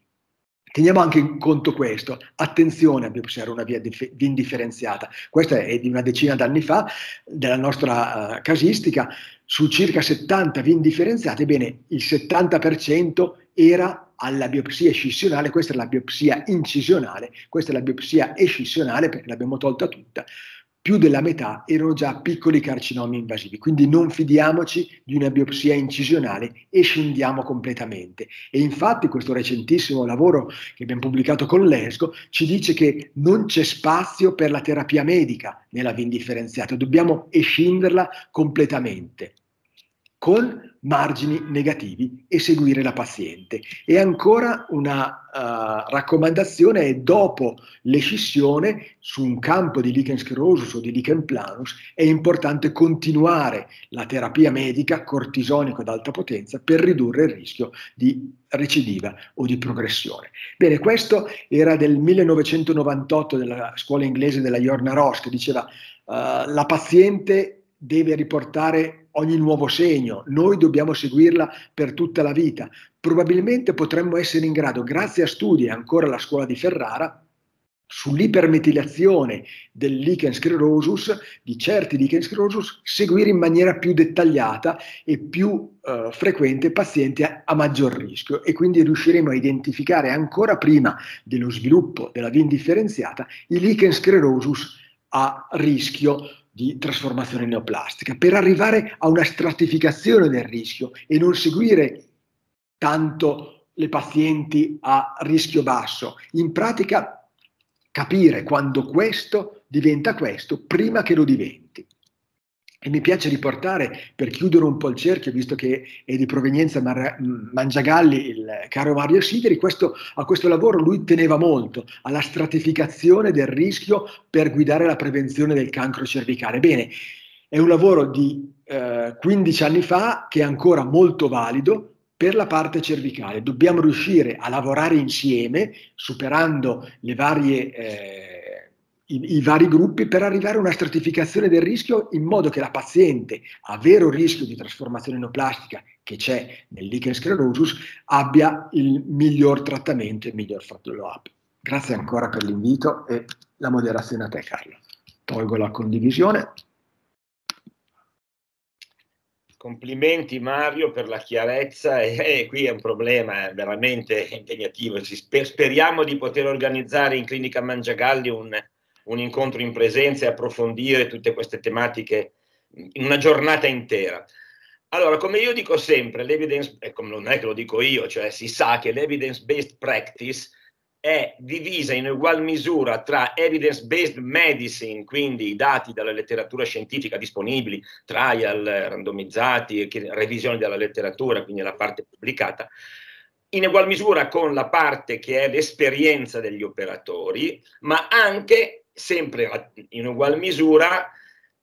Speaker 5: Teniamo anche in conto questo, attenzione a biopsiare una via di indifferenziata, questa è di una decina d'anni fa della nostra uh, casistica, su circa 70 vin differenziate, bene, il 70% era alla biopsia scissionale, questa è la biopsia incisionale, questa è la biopsia escissionale perché l'abbiamo tolta tutta, più della metà erano già piccoli carcinomi invasivi, quindi non fidiamoci di una biopsia incisionale e scendiamo completamente. E infatti questo recentissimo lavoro che abbiamo pubblicato con l'ESCO ci dice che non c'è spazio per la terapia medica nella VIN differenziata, dobbiamo escinderla completamente con margini negativi e seguire la paziente. E ancora una uh, raccomandazione è dopo l'escissione su un campo di lichen sclerosus o di lichen planus è importante continuare la terapia medica cortisonico ad alta potenza per ridurre il rischio di recidiva o di progressione. Bene, questo era del 1998 della scuola inglese della Jorna Ross che diceva uh, la paziente deve riportare ogni nuovo segno, noi dobbiamo seguirla per tutta la vita. Probabilmente potremmo essere in grado, grazie a studi ancora alla scuola di Ferrara, sull'ipermetilazione del lichen sclerosus, di certi lichen sclerosus, seguire in maniera più dettagliata e più eh, frequente pazienti a, a, maggior rischio e quindi riusciremo a identificare ancora prima dello sviluppo della VIN differenziata i lichen sclerosus a rischio di trasformazione neoplastica, per arrivare a una stratificazione del rischio e non seguire tanto le pazienti a rischio basso. In pratica capire quando questo diventa questo prima che lo diventi. E mi piace riportare, per chiudere un po' il cerchio, visto che è di provenienza Mar- Mangiagalli, il caro Mario Sideri, questo, a questo lavoro lui teneva molto, alla stratificazione del rischio per guidare la prevenzione del cancro cervicale. Bene, è un lavoro di eh, 15 anni fa che è ancora molto valido, per la parte cervicale. Dobbiamo riuscire a lavorare insieme, superando le varie eh, i, i, vari gruppi per arrivare a una stratificazione del rischio in modo che la paziente a vero rischio di trasformazione neoplastica che c'è nel lichen sclerosus abbia il miglior trattamento e il miglior follow-up. Grazie ancora per l'invito e la moderazione a te Carlo. Tolgo la condivisione.
Speaker 2: Complimenti Mario per la chiarezza e, e eh, qui è un problema è veramente impegnativo. Speriamo di poter organizzare in clinica Mangiagalli un, un incontro in presenza e approfondire tutte queste tematiche in una giornata intera. Allora, come io dico sempre, l'evidence, e come non è che lo dico io, cioè si sa che l'evidence-based practice è divisa in ugual misura tra evidence-based medicine, quindi i dati dalla letteratura scientifica disponibili, trial randomizzati, revisioni della letteratura, quindi la parte pubblicata, in ugual misura con la parte che è l'esperienza degli operatori, ma anche sempre in ugual misura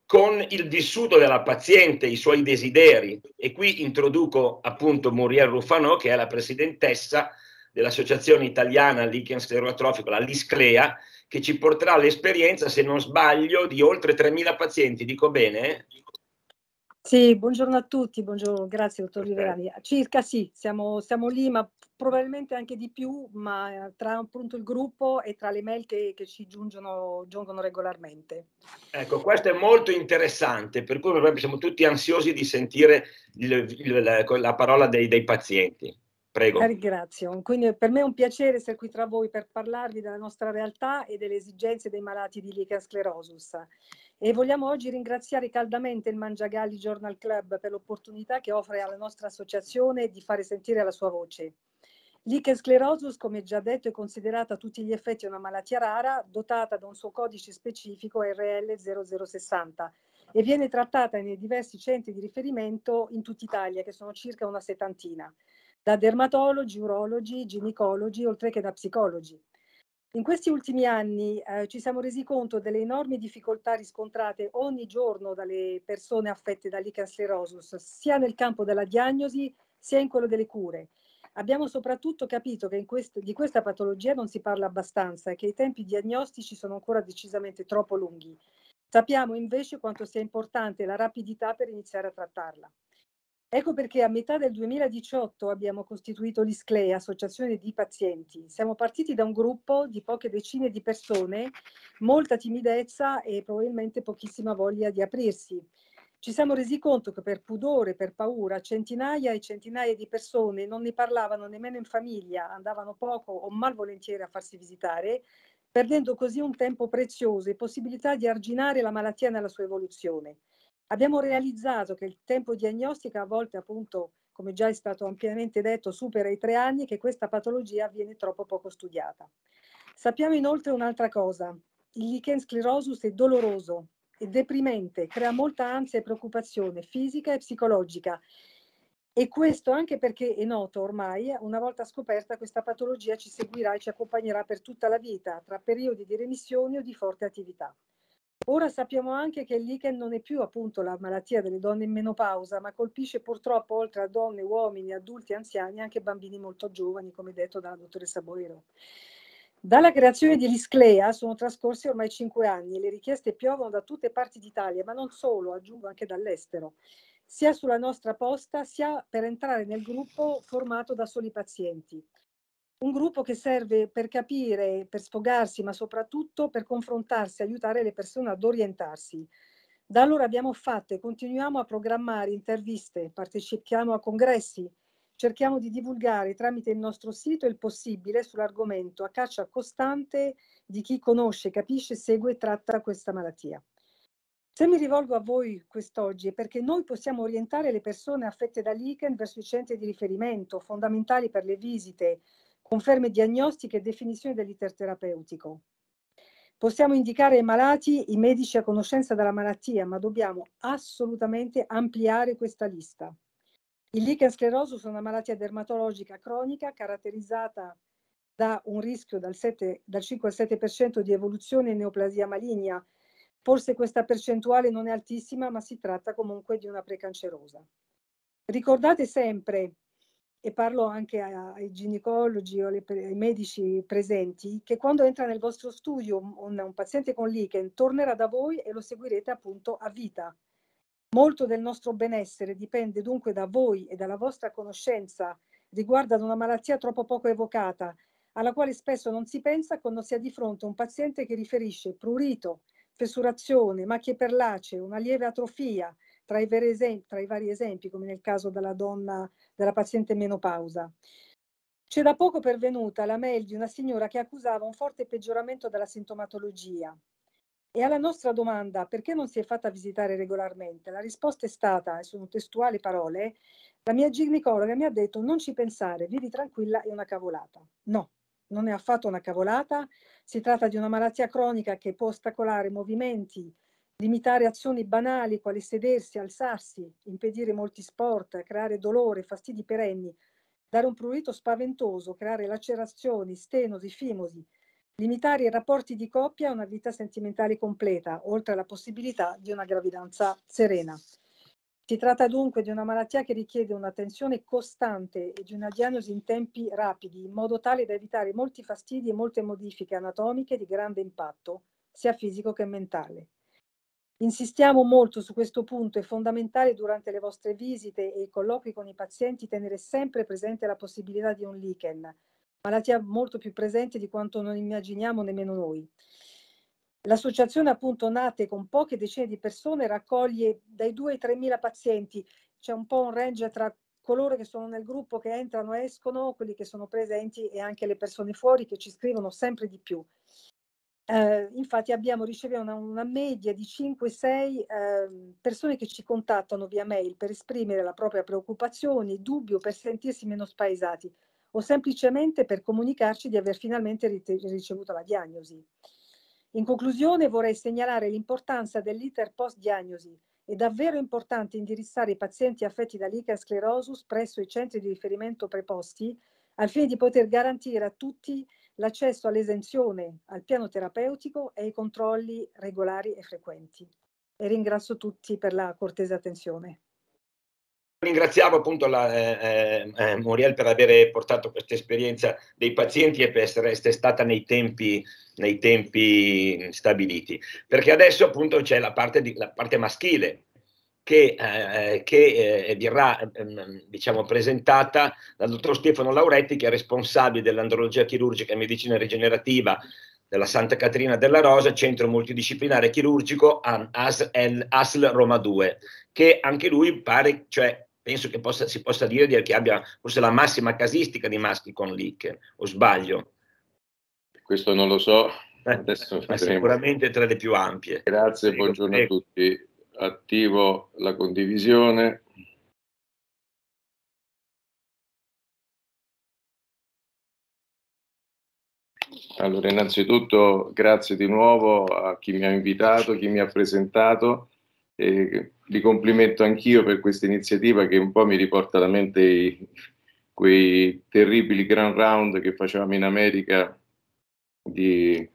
Speaker 2: con il vissuto della paziente, i suoi desideri. E qui introduco appunto Muriel Ruffano, che è la presidentessa dell'Associazione Italiana Lichen Sclerotrofico, la Lisclea, che ci porterà l'esperienza, se non sbaglio, di oltre 3.000 pazienti. Dico bene?
Speaker 4: Sì, buongiorno a tutti, buongiorno, grazie dottor Liverani. Circa sì, siamo, siamo lì, ma probabilmente anche di più, ma tra appunto il gruppo e tra le mail che, che ci giungono, giungono, regolarmente. Ecco,
Speaker 2: questo è molto interessante, per cui siamo tutti ansiosi di sentire il, il, la, la, parola dei, dei pazienti. Prego.
Speaker 4: ringrazio. Quindi per me è un piacere essere qui tra voi per parlarvi della nostra realtà e delle esigenze dei malati di lichen sclerosus. E vogliamo oggi ringraziare caldamente il Mangiagalli Journal Club per l'opportunità che offre alla nostra associazione di fare sentire la sua voce. Sclerosus, come già detto, è considerata a tutti gli effetti una malattia rara, dotata da un suo codice specifico RL0060 e viene trattata nei diversi centri di riferimento in tutta Italia, che sono circa una settantina, da dermatologi, urologi, ginecologi, oltre che da psicologi. In questi ultimi anni eh, ci siamo resi conto delle enormi difficoltà riscontrate ogni giorno dalle persone affette da lichen sclerosus, sia nel campo della diagnosi sia in quello delle cure. Abbiamo soprattutto capito che quest- di questa patologia non si parla abbastanza e che i tempi diagnostici sono ancora decisamente troppo lunghi. Sappiamo invece quanto sia importante la rapidità per iniziare a trattarla. Ecco perché a metà del 2018 abbiamo costituito l'ISCLE, Associazione di Pazienti. Siamo partiti da un gruppo di poche decine di persone, molta timidezza e probabilmente pochissima voglia di aprirsi. Ci siamo resi conto che per pudore, per paura, centinaia e centinaia di persone non ne parlavano nemmeno in famiglia, andavano poco o malvolentieri a farsi visitare, perdendo così un tempo prezioso e possibilità di arginare la malattia nella sua evoluzione. Abbiamo realizzato che il tempo diagnostico a volte appunto come già è stato ampiamente detto, supera i tre anni e che questa patologia viene troppo poco studiata. Sappiamo inoltre un'altra cosa, il lichen sclerosus è doloroso, e deprimente, crea molta ansia e preoccupazione fisica e psicologica e questo anche perché è noto ormai, una volta scoperta questa patologia ci seguirà e ci accompagnerà per tutta la vita, tra periodi di remissione o di forte attività. Ora sappiamo anche che il non è più appunto la malattia delle donne in menopausa, ma colpisce purtroppo oltre a donne, uomini, adulti, anziani, anche bambini molto giovani, come detto dalla dottoressa Boero. Dalla creazione di Lisclea sono trascorsi ormai cinque anni e le richieste piovono da tutte parti d'Italia, ma non solo, aggiungo anche dall'estero, sia sulla nostra posta sia per entrare nel gruppo formato da soli pazienti un gruppo che serve per capire, per sfogarsi, ma soprattutto per confrontarsi, aiutare le persone ad orientarsi. Da allora abbiamo fatto e continuiamo a programmare interviste, partecipiamo a congressi, cerchiamo di divulgare tramite il nostro sito il possibile sull'argomento a caccia costante di chi conosce, capisce, segue e tratta questa malattia. Se mi rivolgo a voi quest'oggi è perché noi possiamo orientare le persone affette da lichen verso i centri di riferimento fondamentali per le visite, conferme diagnostiche e definizione dell'iter terapeutico. Possiamo indicare ai malati i medici a conoscenza della malattia, ma dobbiamo assolutamente ampliare questa lista. Il lichen sclerosus è una malattia dermatologica cronica caratterizzata da un rischio dal, 7, dal 5 al 7% di evoluzione in neoplasia maligna. Forse questa percentuale non è altissima, ma si tratta comunque di una precancerosa. Ricordate sempre e parlo anche ai ginecologi o ai medici presenti, che quando entra nel vostro studio un, un paziente con lichen tornerà da voi e lo seguirete appunto a vita. Molto del nostro benessere dipende dunque da voi e dalla vostra conoscenza riguardo ad una malattia troppo poco evocata, alla quale spesso non si pensa quando si ha di fronte un paziente che riferisce prurito, fessurazione, macchie perlacee, una lieve atrofia, tra i, veri esempi, tra i vari esempi, come nel caso della donna, della paziente menopausa. C'è da poco pervenuta la mail di una signora che accusava un forte peggioramento della sintomatologia. E alla nostra domanda perché non si è fatta visitare regolarmente, la risposta è stata, e sono testuali parole, la mia ginecologa mi ha detto non ci pensare, vivi tranquilla, è una cavolata. No, non è affatto una cavolata, si tratta di una malattia cronica che può ostacolare movimenti, limitare azioni banali quali sedersi, alzarsi, impedire molti sport, creare dolore, fastidi perenni, dare un prurito spaventoso, creare lacerazioni, stenosi, fimosi, limitare i rapporti di coppia a una vita sentimentale completa, oltre alla possibilità di una gravidanza serena. Si tratta dunque di una malattia che richiede un'attenzione costante e di una diagnosi in tempi rapidi, in modo tale da evitare molti fastidi e molte modifiche anatomiche di grande impatto, sia fisico che mentale. Insistiamo molto su questo punto, è fondamentale durante le vostre visite e i colloqui con i pazienti tenere sempre presente la possibilità di un lichen, malattia molto più presente di quanto non immaginiamo nemmeno noi. L'associazione appunto nate con poche decine di persone raccoglie dai 2 ai 3 mila pazienti, c'è un po' un range tra coloro che sono nel gruppo che entrano e escono, quelli che sono presenti e anche le persone fuori che ci scrivono sempre di più. Eh, infatti abbiamo, ricevuto una, una, media di 5-6 eh, persone che ci contattano via mail per esprimere la propria preoccupazione, dubbio, per sentirsi meno spaesati o semplicemente per comunicarci di aver finalmente ricevuto la diagnosi. In conclusione vorrei segnalare l'importanza dell'iter post-diagnosi. È davvero importante indirizzare i pazienti affetti da lichen sclerosus presso i centri di riferimento preposti al fine di poter garantire a tutti l'accesso all'esenzione al piano terapeutico e ai controlli regolari e frequenti. E ringrazio tutti per la cortese attenzione.
Speaker 2: Ringraziamo appunto la, eh, eh, eh Muriel per aver portato questa esperienza dei pazienti e per essere stata nei tempi, nei tempi stabiliti, perché adesso appunto c'è la parte, di, la parte maschile che, eh, eh, che eh, verrà ehm, ehm, diciamo, presentata dal dottor Stefano Lauretti, che è responsabile dell'andrologia chirurgica e medicina rigenerativa della Santa Caterina della Rosa, centro multidisciplinare chirurgico ASL, ASL Roma 2, che anche lui pare, cioè penso che possa, si possa dire che abbia forse la massima casistica di maschi con leak, o sbaglio?
Speaker 1: Questo non lo so. Eh,
Speaker 2: sicuramente tra le più ampie.
Speaker 1: Grazie, prego, buongiorno prego. a tutti attivo la condivisione. Allora, innanzitutto grazie di nuovo a chi mi ha invitato, chi mi ha presentato. E li complimento anch'io per questa iniziativa che un po' mi riporta alla mente i, quei terribili grand round che facevamo in America di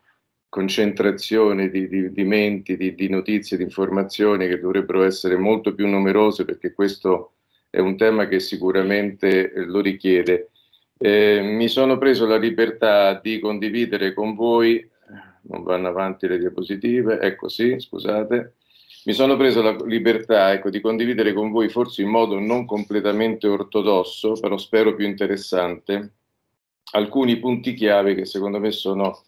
Speaker 1: concentrazione di, di, di menti, di, di, notizie, di informazioni che dovrebbero essere molto più numerose perché questo è un tema che sicuramente eh, lo richiede. Eh, mi sono preso la libertà di condividere con voi, eh, non vanno avanti le diapositive, ecco sì, scusate, mi sono preso la libertà ecco, di condividere con voi forse in modo non completamente ortodosso, però spero più interessante, alcuni punti chiave che secondo me sono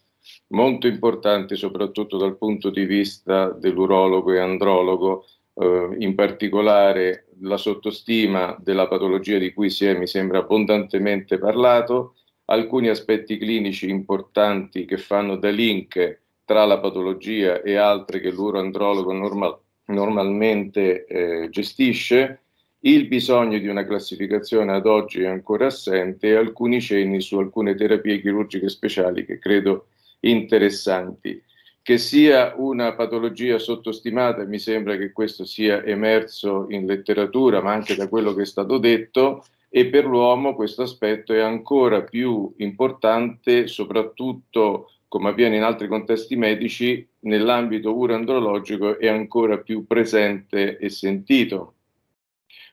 Speaker 1: molto importanti soprattutto dal punto di vista dell'urologo e andrologo, eh, in particolare la sottostima della patologia di cui si è, mi sembra, abbondantemente parlato, alcuni aspetti clinici importanti che fanno da link tra la patologia e altre che l'uroandrologo normal, normalmente eh, gestisce, il bisogno di una classificazione ad oggi è ancora assente e alcuni cenni su alcune terapie chirurgiche speciali che credo interessanti. Che sia una patologia sottostimata, mi sembra che questo sia emerso in letteratura, ma anche da quello che è stato detto, e per l'uomo questo aspetto è ancora più importante, soprattutto come avviene in altri contesti medici, nell'ambito urandrologico è ancora più presente e sentito,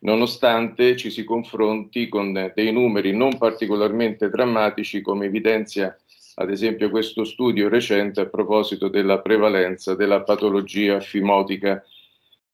Speaker 1: nonostante ci si confronti con dei numeri non particolarmente drammatici, come evidenzia ad esempio questo studio recente a proposito della prevalenza della patologia fimotica.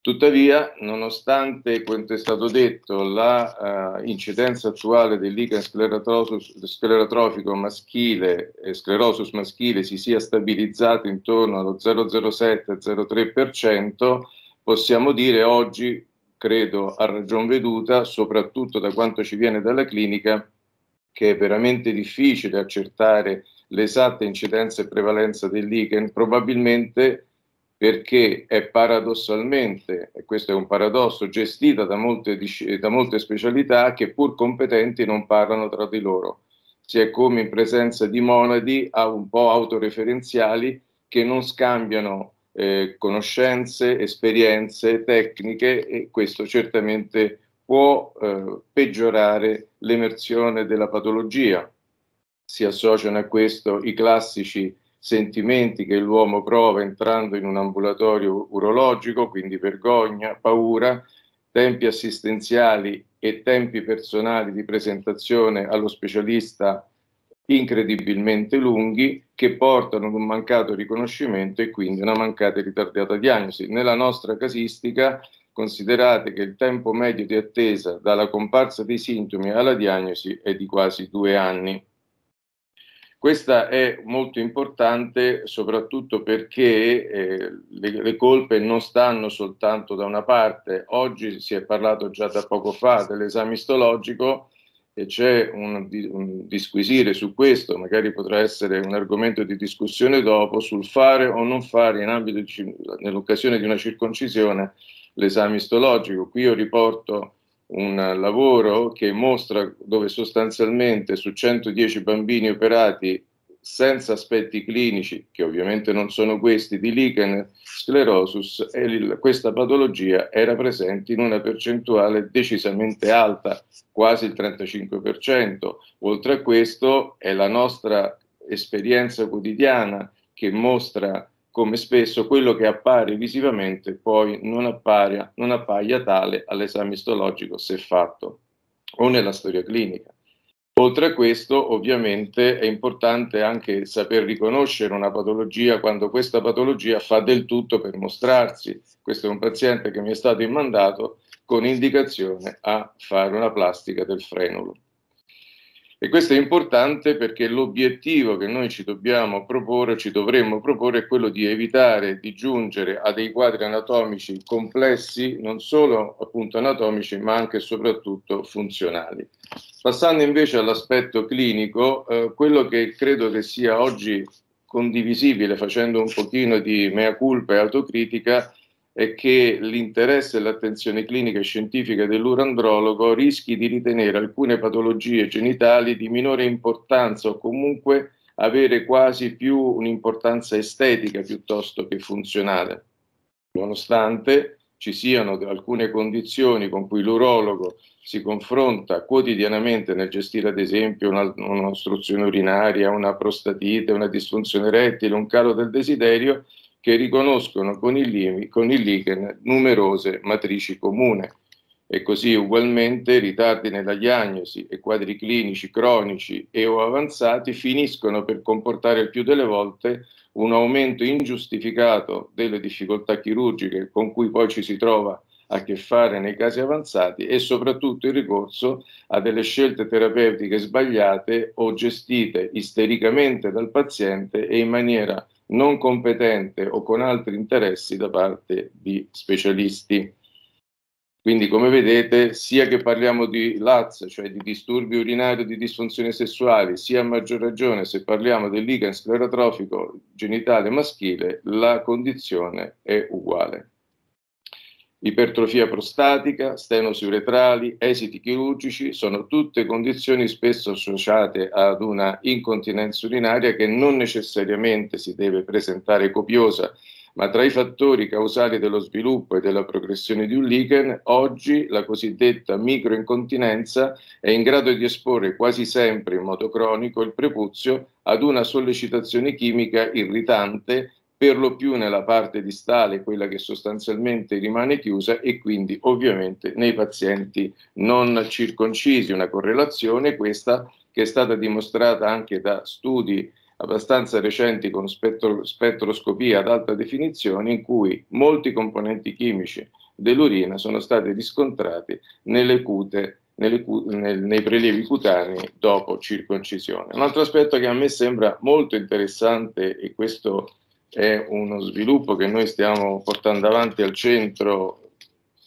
Speaker 1: Tuttavia, nonostante quanto è stato detto, l'incidenza eh, attuale dell'ICAN lichen sclerotrofico maschile e sclerosus maschile si sia stabilizzata intorno allo 0,07-0,3%, possiamo dire oggi, credo a ragion veduta, soprattutto da quanto ci viene dalla clinica, che è veramente difficile accertare l'esatta incidenza e prevalenza del ligand, probabilmente perché è paradossalmente, e questo è un paradosso, gestita da molte, da molte specialità che pur competenti non parlano tra di loro. Si è come in presenza di monadi un po' autoreferenziali che non scambiano eh, conoscenze, esperienze, tecniche e questo certamente può eh, peggiorare l'emersione della patologia si associano a questo i classici sentimenti che l'uomo prova entrando in un ambulatorio urologico, quindi vergogna, paura, tempi assistenziali e tempi personali di presentazione allo specialista incredibilmente lunghi che portano ad un mancato riconoscimento e quindi una mancata e ritardata diagnosi. Nella nostra casistica considerate che il tempo medio di attesa dalla comparsa dei sintomi alla diagnosi è di quasi due anni. Questa è molto importante soprattutto perché eh, le, le, colpe non stanno soltanto da una parte. Oggi si è parlato già da poco fa dell'esame istologico e c'è un, un disquisire su questo, magari potrà essere un argomento di discussione dopo, sul fare o non fare in ambito, nell'occasione di una circoncisione l'esame istologico. Qui io riporto un lavoro che mostra dove sostanzialmente su 110 bambini operati senza aspetti clinici, che ovviamente non sono questi, di lichen sclerosus, questa patologia era presente in una percentuale decisamente alta, quasi il 35%. Oltre a questo è la nostra esperienza quotidiana che mostra come spesso quello che appare visivamente poi non, appaia, non appaia tale all'esame istologico se fatto o nella storia clinica. Oltre a questo, ovviamente, è importante anche saper riconoscere una patologia quando questa patologia fa del tutto per mostrarsi. Questo è un paziente che mi è stato immandato con indicazione a fare una plastica del frenulo. E questo è importante perché l'obiettivo che noi ci dobbiamo proporre, ci dovremmo proporre, è quello di evitare di giungere a dei quadri anatomici complessi, non solo appunto anatomici, ma anche e soprattutto funzionali. Passando invece all'aspetto clinico, eh, quello che credo che sia oggi condivisibile, facendo un pochino di mea culpa e autocritica, è che l'interesse e l'attenzione clinica e scientifica dell'urandrologo rischi di ritenere alcune patologie genitali di minore importanza o comunque avere quasi più un'importanza estetica piuttosto che funzionale, nonostante ci siano alcune condizioni con cui l'urologo si confronta quotidianamente nel gestire ad esempio un'ostruzione urinaria, una prostatite, una disfunzione rettile, un calo del desiderio che riconoscono con il, con il lichen numerose matrici comune e così ugualmente ritardi nella diagnosi e quadri clinici cronici e o avanzati finiscono per comportare il più delle volte un aumento ingiustificato delle difficoltà chirurgiche con cui poi ci si trova a che fare nei casi avanzati e soprattutto il ricorso a delle scelte terapeutiche sbagliate o gestite istericamente dal paziente e in maniera non competente o con altri interessi da parte di specialisti. Quindi come vedete, sia che parliamo di LATS, cioè di disturbi urinari o di disfunzioni sessuali, sia a maggior ragione se parliamo del ligan sclerotrofico genitale maschile, la condizione è uguale. Ipertrofia prostatica, stenosi uretrali, esiti chirurgici sono tutte condizioni spesso associate ad una incontinenza urinaria che non necessariamente si deve presentare copiosa, ma tra i fattori causali dello sviluppo e della progressione di un lichen, oggi la cosiddetta microincontinenza è in grado di esporre quasi sempre in modo cronico il prepuzio ad una sollecitazione chimica irritante per lo più nella parte distale, quella che sostanzialmente rimane chiusa e quindi ovviamente nei pazienti non circoncisi, una correlazione questa che è stata dimostrata anche da studi abbastanza recenti con spettro, spettroscopia ad alta definizione in cui molti componenti chimici dell'urina sono stati riscontrati nelle cute nelle, nel, nei prelievi cutanei dopo circoncisione. Un altro aspetto che a me sembra molto interessante e questo è uno sviluppo che noi stiamo portando avanti al centro,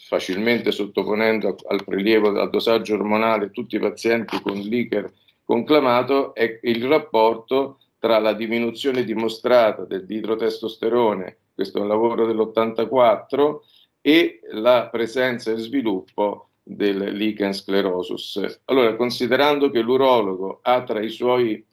Speaker 1: facilmente sottoponendo al prelievo, al dosaggio ormonale tutti i pazienti con l'iker conclamato, è il rapporto tra la diminuzione dimostrata del idrotestosterone, questo è un lavoro dell'84, e la presenza e sviluppo del lichen sclerosus. Allora, considerando che l'urologo ha tra i suoi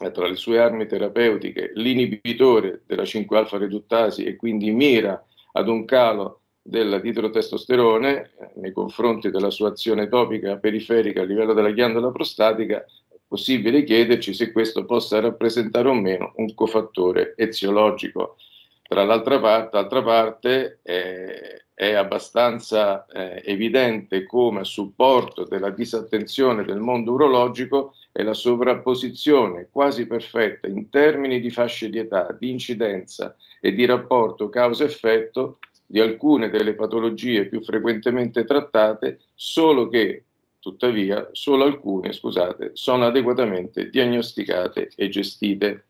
Speaker 1: eh, tra le sue armi terapeutiche l'inibitore della 5-alfa reduttasi e quindi mira ad un calo del tirotestosterone eh, nei confronti della sua azione topica periferica a livello della ghiandola prostatica, è possibile chiederci se questo possa rappresentare o meno un cofattore eziologico. Tra l'altra parte, d'altra parte eh, è abbastanza eh, evidente come a supporto della disattenzione del mondo urologico e la sovrapposizione quasi perfetta in termini di fasce di età, di incidenza e di rapporto causa-effetto di alcune delle patologie più frequentemente trattate, solo che, tuttavia, solo alcune, scusate, sono adeguatamente diagnosticate e gestite.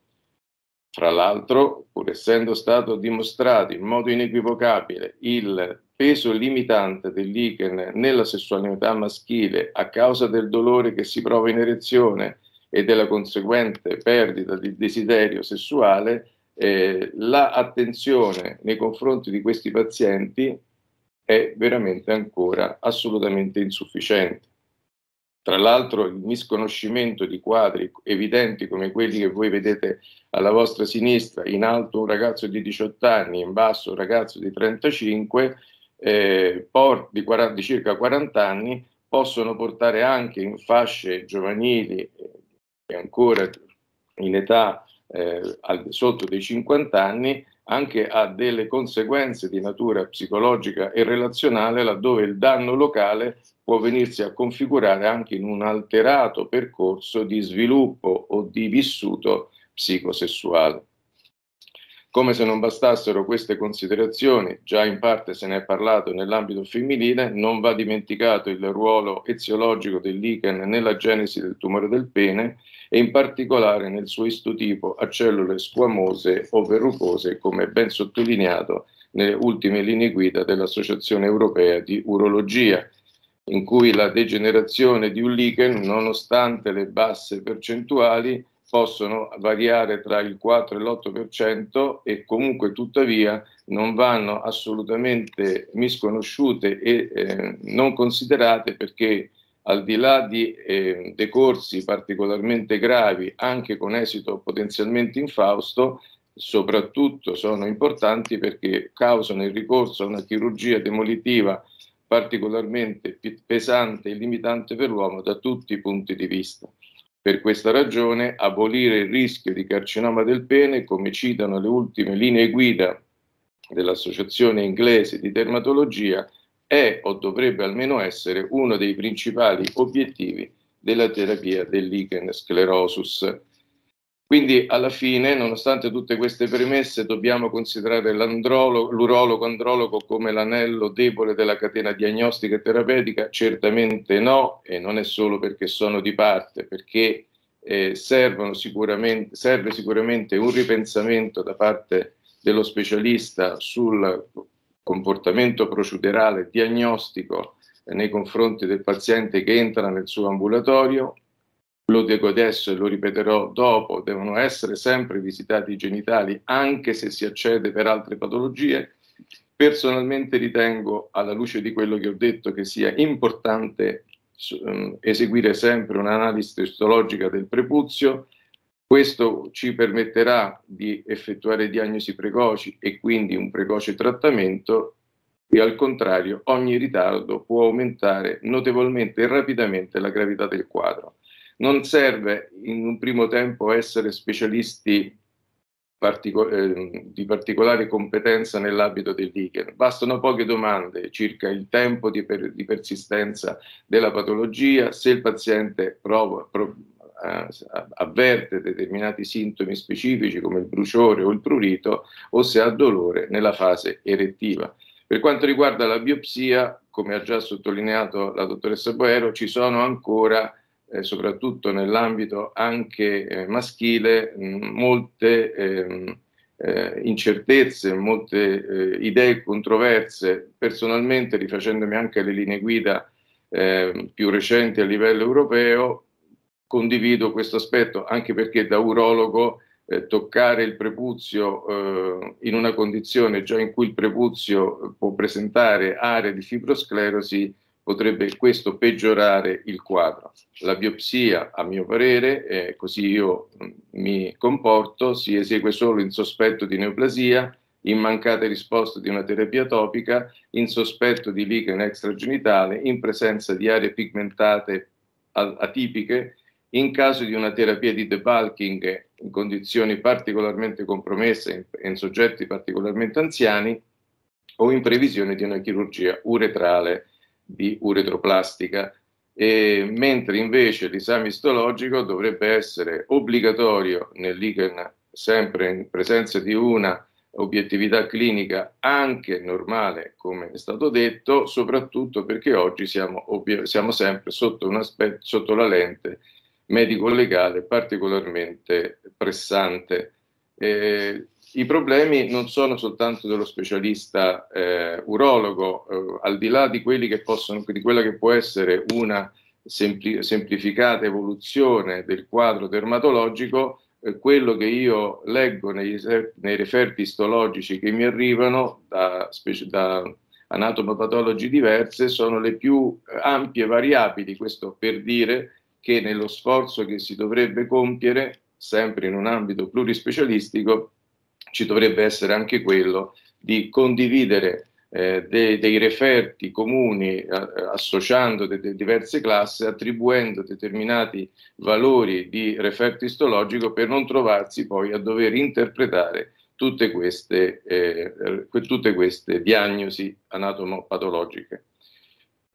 Speaker 1: Fra l'altro, pur essendo stato dimostrato in modo inequivocabile il peso limitante del lichen nella sessualità maschile a causa del dolore che si prova in erezione e della conseguente perdita di desiderio sessuale, eh, l'attenzione la nei confronti di questi pazienti è veramente ancora assolutamente insufficiente. Tra l'altro il misconoscimento di quadri evidenti come quelli che voi vedete alla vostra sinistra, in alto un ragazzo di 18 anni, in basso un ragazzo di 35, eh, por, di, 40, di, circa 40 anni possono portare anche in fasce giovanili eh, e ancora in età eh, al, sotto dei 50 anni anche a delle conseguenze di natura psicologica e relazionale laddove il danno locale può venirsi a configurare anche in un alterato percorso di sviluppo o di vissuto psicosessuale. Come se non bastassero queste considerazioni, già in parte se ne è parlato nell'ambito femminile, non va dimenticato il ruolo eziologico del lichen nella genesi del tumore del pene e in particolare nel suo istotipo a cellule squamose o verrucose, come ben sottolineato nelle ultime linee guida dell'Associazione Europea di Urologia, in cui la degenerazione di un lichen, nonostante le basse percentuali, possono variare tra il 4 e l'8% e comunque tuttavia non vanno assolutamente misconosciute e eh, non considerate perché al di là di eh, decorsi particolarmente gravi, anche con esito potenzialmente infausto, soprattutto sono importanti perché causano il ricorso a una chirurgia demolitiva particolarmente pesante e limitante per l'uomo da tutti i punti di vista. Per questa ragione abolire il rischio di carcinoma del pene, come citano le ultime linee guida dell'Associazione inglese di dermatologia, è o dovrebbe almeno essere uno dei principali obiettivi della terapia del lichen sclerosus. Quindi alla fine, nonostante tutte queste premesse, dobbiamo considerare l'urologo andrologo come l'anello debole della catena diagnostica e terapeutica? Certamente no, e non è solo perché sono di parte, perché eh, sicuramente, serve sicuramente un ripensamento da parte dello specialista sul comportamento procedurale diagnostico nei confronti del paziente che entra nel suo ambulatorio, lo dico adesso e lo ripeterò dopo, devono essere sempre visitati i genitali anche se si accede per altre patologie. Personalmente ritengo, alla luce di quello che ho detto, che sia importante eh, eseguire sempre un'analisi testologica del prepuzio. Questo ci permetterà di effettuare diagnosi precoci e quindi un precoce trattamento e al contrario ogni ritardo può aumentare notevolmente e rapidamente la gravità del quadro. Non serve in un primo tempo essere specialisti partico eh, di particolare competenza nell'ambito del Dicker. Bastano poche domande circa il tempo di, per di persistenza della patologia, se il paziente prova, pro avverte determinati sintomi specifici come il bruciore o il prurito o se ha dolore nella fase erettiva. Per quanto riguarda la biopsia, come ha già sottolineato la dottoressa Boero, ci sono ancora eh, soprattutto nell'ambito anche eh, maschile, mh, mm, molte ehm, eh, incertezze, molte eh, idee controverse. Personalmente, rifacendomi anche alle linee guida ehm, più recenti a livello europeo, condivido questo aspetto anche perché da urologo eh, toccare il prepuzio eh, in una condizione già in cui il prepuzio può presentare aree di fibrosclerosi potrebbe questo peggiorare il quadro. La biopsia, a mio parere, eh, così io mm, mi comporto, si esegue solo in sospetto di neoplasia, in mancata risposta di una terapia topica, in sospetto di lichen extragenitale, in presenza di aree pigmentate atipiche, in caso di una terapia di debulking in condizioni particolarmente compromesse e in soggetti particolarmente anziani o in previsione di una chirurgia uretrale di uretroplastica, e, mentre invece l'esame istologico dovrebbe essere obbligatorio nell'ICAN sempre in presenza di una obiettività clinica anche normale, come è stato detto, soprattutto perché oggi siamo, siamo sempre sotto, aspetto, sotto la lente medico-legale particolarmente pressante. Eh, i problemi non sono soltanto dello specialista eh, urologo, eh, al di là di, possono, di, quella che può essere una sempli semplificata evoluzione del quadro dermatologico, eh, quello che io leggo negli, nei referti istologici che mi arrivano da, da anatomopatologi diverse sono le più eh, ampie variabili, questo per dire che nello sforzo che si dovrebbe compiere, sempre in un ambito plurispecialistico, ci dovrebbe essere anche quello di condividere eh, dei, dei, referti comuni a, eh, associando de, de diverse classi, attribuendo determinati valori di referto istologico per non trovarsi poi a dover interpretare tutte queste, eh, tutte queste diagnosi anatomopatologiche.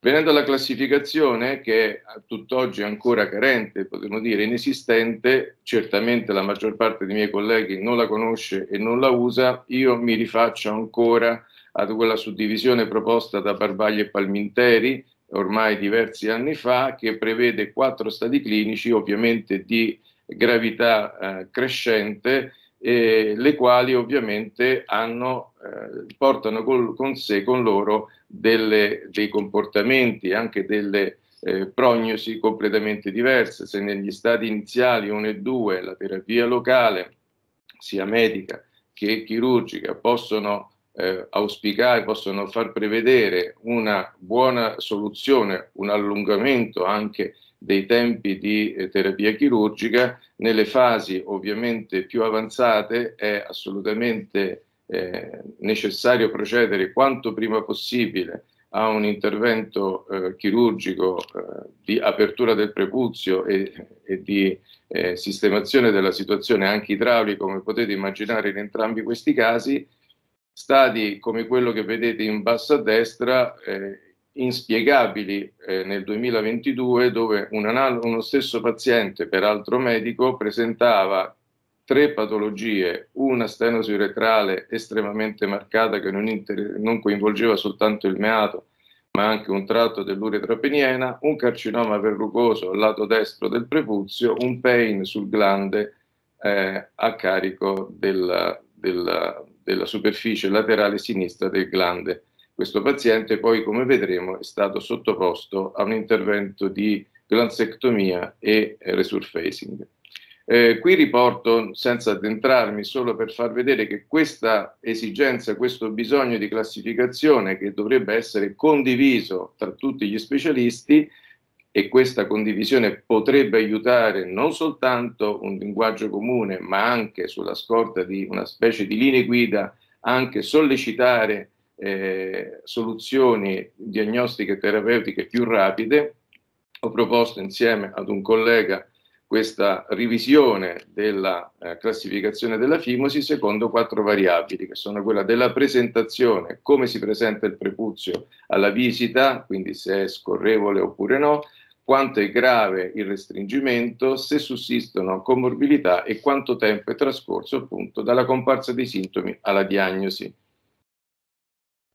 Speaker 1: Venendo alla classificazione, che è a tutt'oggi ancora carente, potremmo dire inesistente, certamente la maggior parte dei miei colleghi non la conosce e non la usa, io mi rifaccio ancora a quella suddivisione proposta da Barbagli e Palminteri ormai diversi anni fa, che prevede quattro stadi clinici, ovviamente di gravità eh, crescente, eh, le quali ovviamente hanno eh, portano col, con sé, con loro, delle, dei comportamenti, anche delle eh, prognosi completamente diverse. Se negli stadi iniziali 1 e 2 la terapia locale, sia medica che chirurgica, possono eh, auspicare, possono far prevedere una buona soluzione, un allungamento anche dei tempi di eh, terapia chirurgica, nelle fasi ovviamente più avanzate è assolutamente eh, necessario procedere quanto prima possibile a un intervento eh, chirurgico eh, di apertura del prepuzio e, e di eh, sistemazione della situazione anche idraulica, come potete immaginare in entrambi questi casi, stati come quello che vedete in basso a destra, eh, inspiegabili eh, nel 2022, dove un uno stesso paziente, peraltro medico, presentava tre patologie, una stenosi uretrale estremamente marcata che non, inter- non coinvolgeva soltanto il meato, ma anche un tratto dell'uretra peniena, un carcinoma verrucoso al lato destro del prepuzio, un pain sul glande eh, a carico della, della, della superficie laterale sinistra del glande. Questo paziente poi, come vedremo, è stato sottoposto a un intervento di glansectomia e resurfacing. Eh, qui riporto, senza addentrarmi, solo per far vedere che questa esigenza, questo bisogno di classificazione che dovrebbe essere condiviso tra tutti gli specialisti e questa condivisione potrebbe aiutare non soltanto un linguaggio comune, ma anche sulla scorta di una specie di linee guida, anche sollecitare eh, soluzioni diagnostiche e terapeutiche più rapide. Ho proposto insieme ad un collega questa revisione della eh, classificazione della fimosi secondo quattro variabili, che sono quella della presentazione, come si presenta il prepuzio alla visita, quindi se è scorrevole oppure no, quanto è grave il restringimento, se sussistono comorbilità e quanto tempo è trascorso appunto dalla comparsa dei sintomi alla diagnosi.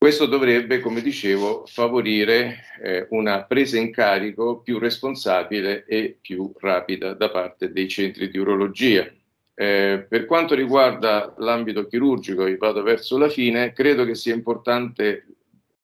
Speaker 1: Questo dovrebbe, come dicevo, favorire eh, una presa in carico più responsabile e più rapida da parte dei centri di urologia. Eh, per quanto riguarda l'ambito chirurgico, e vado verso la fine, credo che sia importante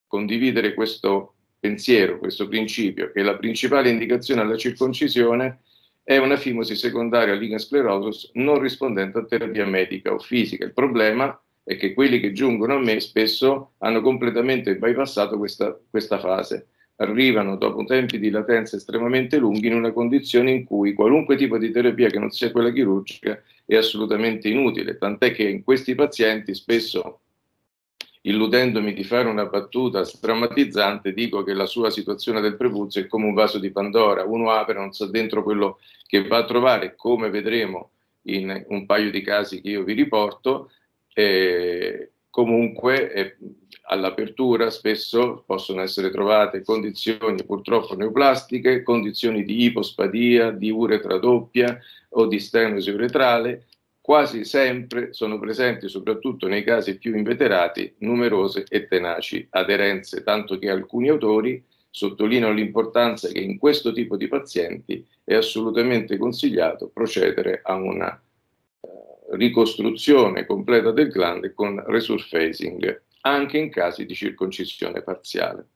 Speaker 1: condividere questo pensiero, questo principio, che la principale indicazione alla circoncisione è una fimosi secondaria sclerosus non rispondente a terapia medica o fisica. Il problema è che quelli che giungono a me spesso hanno completamente bypassato questa, questa fase. Arrivano dopo tempi di latenza estremamente lunghi in una condizione in cui qualunque tipo di terapia che non sia quella chirurgica è assolutamente inutile, tant'è che in questi pazienti spesso illudendomi di fare una battuta strammatizzante, dico che la sua situazione del prepuzio è come un vaso di Pandora, uno apre non sa dentro quello che va a trovare, come vedremo in un paio di casi che io vi riporto, e comunque eh, all'apertura spesso possono essere trovate condizioni purtroppo neoplastiche, condizioni di ipospadia, di uretra doppia o di stenosi uretrale, quasi sempre sono presenti, soprattutto nei casi più inveterati, numerose e tenaci aderenze, tanto che alcuni autori sottolineano l'importanza che in questo tipo di pazienti è assolutamente consigliato procedere a una ricostruzione completa del glande con resurfacing, anche in casi di circoncisione parziale.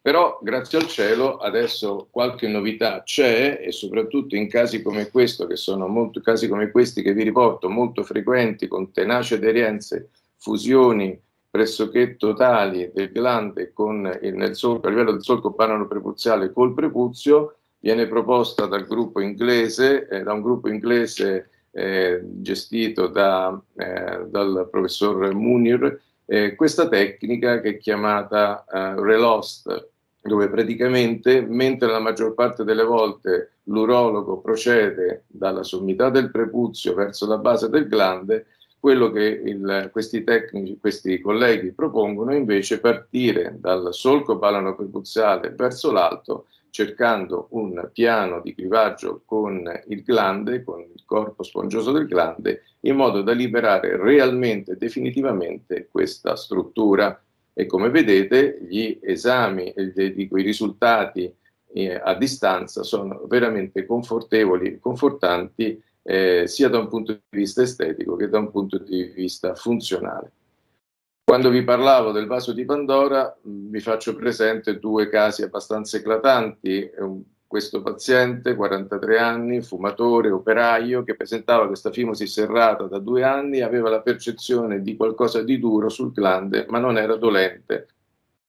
Speaker 1: Però, grazie al cielo, adesso qualche novità c'è e soprattutto in casi come questo, che sono molto, casi come questi che vi riporto, molto frequenti, con tenace aderenze, fusioni pressoché totali del glande con il, nel solco, a livello del solco banano prepuziale col prepuzio, viene proposta dal gruppo inglese, eh, da un gruppo inglese eh, gestito da, eh, dal professor Munir, eh, questa tecnica che è chiamata eh, relost, dove praticamente mentre la maggior parte delle volte l'urologo procede dalla sommità del prepuzio verso la base del glande, quello che il, questi tecnici, questi colleghi propongono invece è partire dal solco palano prepuziale verso l'alto cercando un piano di clivaggio con il glande, con il corpo spongioso del glande, in modo da liberare realmente definitivamente questa struttura. E come vedete gli esami, i risultati eh, a distanza sono veramente confortevoli, confortanti eh, sia da un punto di vista estetico che da un punto di vista funzionale. Quando vi parlavo del vaso di Pandora, mm, vi faccio presente due casi abbastanza eclatanti. Questo paziente, 43 anni, fumatore, operaio, che presentava questa fimosi serrata da due anni, aveva la percezione di qualcosa di duro sul glande, ma non era dolente.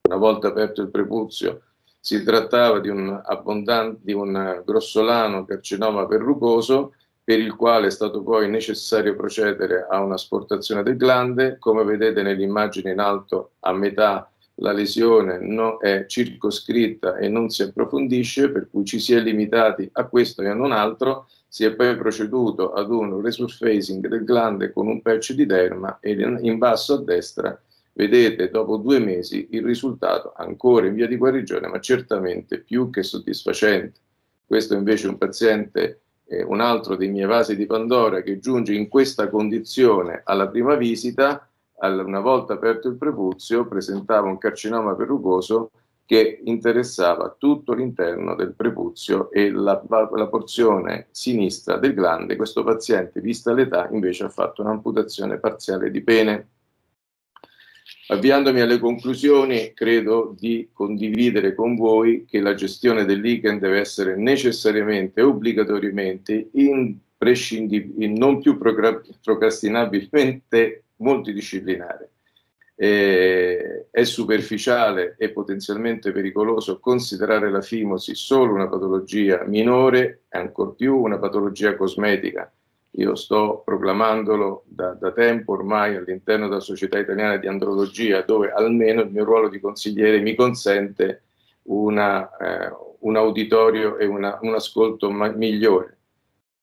Speaker 1: Una volta aperto il prepuzio, si trattava di un, abbondan- di un grossolano carcinoma verrucoso per il quale è stato poi necessario procedere a un'asportazione del glande. Come vedete nell'immagine in alto a metà la lesione no, è circoscritta e non si approfondisce, per cui ci si è limitati a questo e a non altro, si è poi proceduto ad un resurfacing del glande con un patch di derma e in basso a destra vedete dopo due mesi il risultato ancora in via di guarigione, ma certamente più che soddisfacente. Questo invece è un paziente eh, un altro dei miei vasi di Pandora che giunge in questa condizione alla prima visita, alla, una volta aperto il prepuzio, presentava un carcinoma perugoso che interessava tutto l'interno del prepuzio e la, la porzione sinistra del glande. Questo paziente, vista l'età, invece ha fatto un'amputazione parziale di pene. Avviandomi alle conclusioni, credo di condividere con voi che la gestione del deve essere necessariamente, obbligatoriamente, non più procrastinabilmente multidisciplinare. Eh, è superficiale e potenzialmente pericoloso considerare la fimosi solo una patologia minore, ancor più una patologia cosmetica, io sto proclamandolo da, da tempo ormai all'interno della Società Italiana di Andrologia, dove almeno il mio ruolo di consigliere mi consente una, eh, un auditorio e una, un ascolto ma migliore.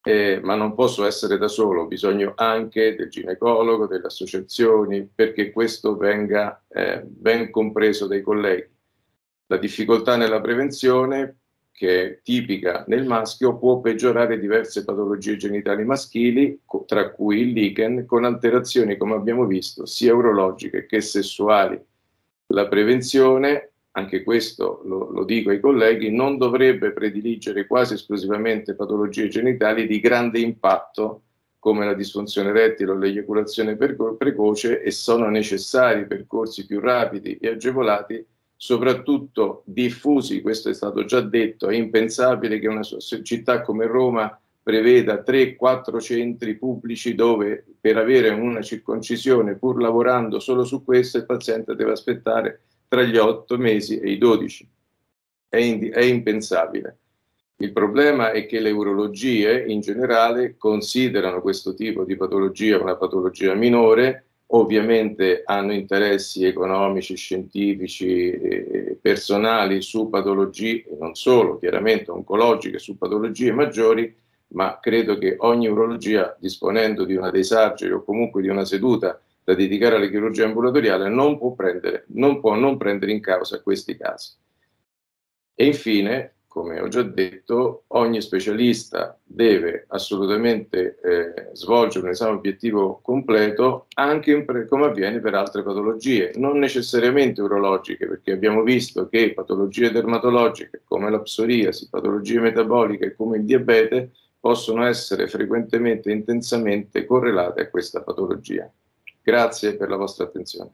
Speaker 1: Eh, ma non posso essere da solo, ho bisogno anche del ginecologo, delle associazioni, perché questo venga eh, ben compreso dai colleghi. La difficoltà nella prevenzione che è tipica nel maschio, può peggiorare diverse patologie genitali maschili, tra cui il lichen, con alterazioni, come abbiamo visto, sia urologiche che sessuali. La prevenzione, anche questo lo, lo dico ai colleghi, non dovrebbe prediligere quasi esclusivamente patologie genitali di grande impatto come la disfunzione rettile o l'eiaculazione precoce e sono necessari percorsi più rapidi e agevolati soprattutto diffusi, questo è stato già detto, è impensabile che una città come Roma preveda 3-4 centri pubblici dove per avere una circoncisione, pur lavorando solo su questo, il paziente deve aspettare tra gli 8 mesi e i 12. È, in, è impensabile. Il problema è che le urologie in generale considerano questo tipo di patologia una patologia minore, ovviamente hanno interessi economici, scientifici, eh, personali su patologie, non solo chiaramente oncologiche, su patologie maggiori, ma credo che ogni urologia, disponendo di una desargere o comunque di una seduta da dedicare alla chirurgia ambulatoriale, non può, prendere, non, può non prendere in causa questi casi. E infine, come ho già detto, ogni specialista deve assolutamente eh, svolgere un esame obiettivo completo anche come avviene per altre patologie, non necessariamente urologiche, perché abbiamo visto che patologie dermatologiche come la psoriasi, patologie metaboliche come il diabete possono essere frequentemente e intensamente correlate a questa patologia. Grazie per la vostra attenzione.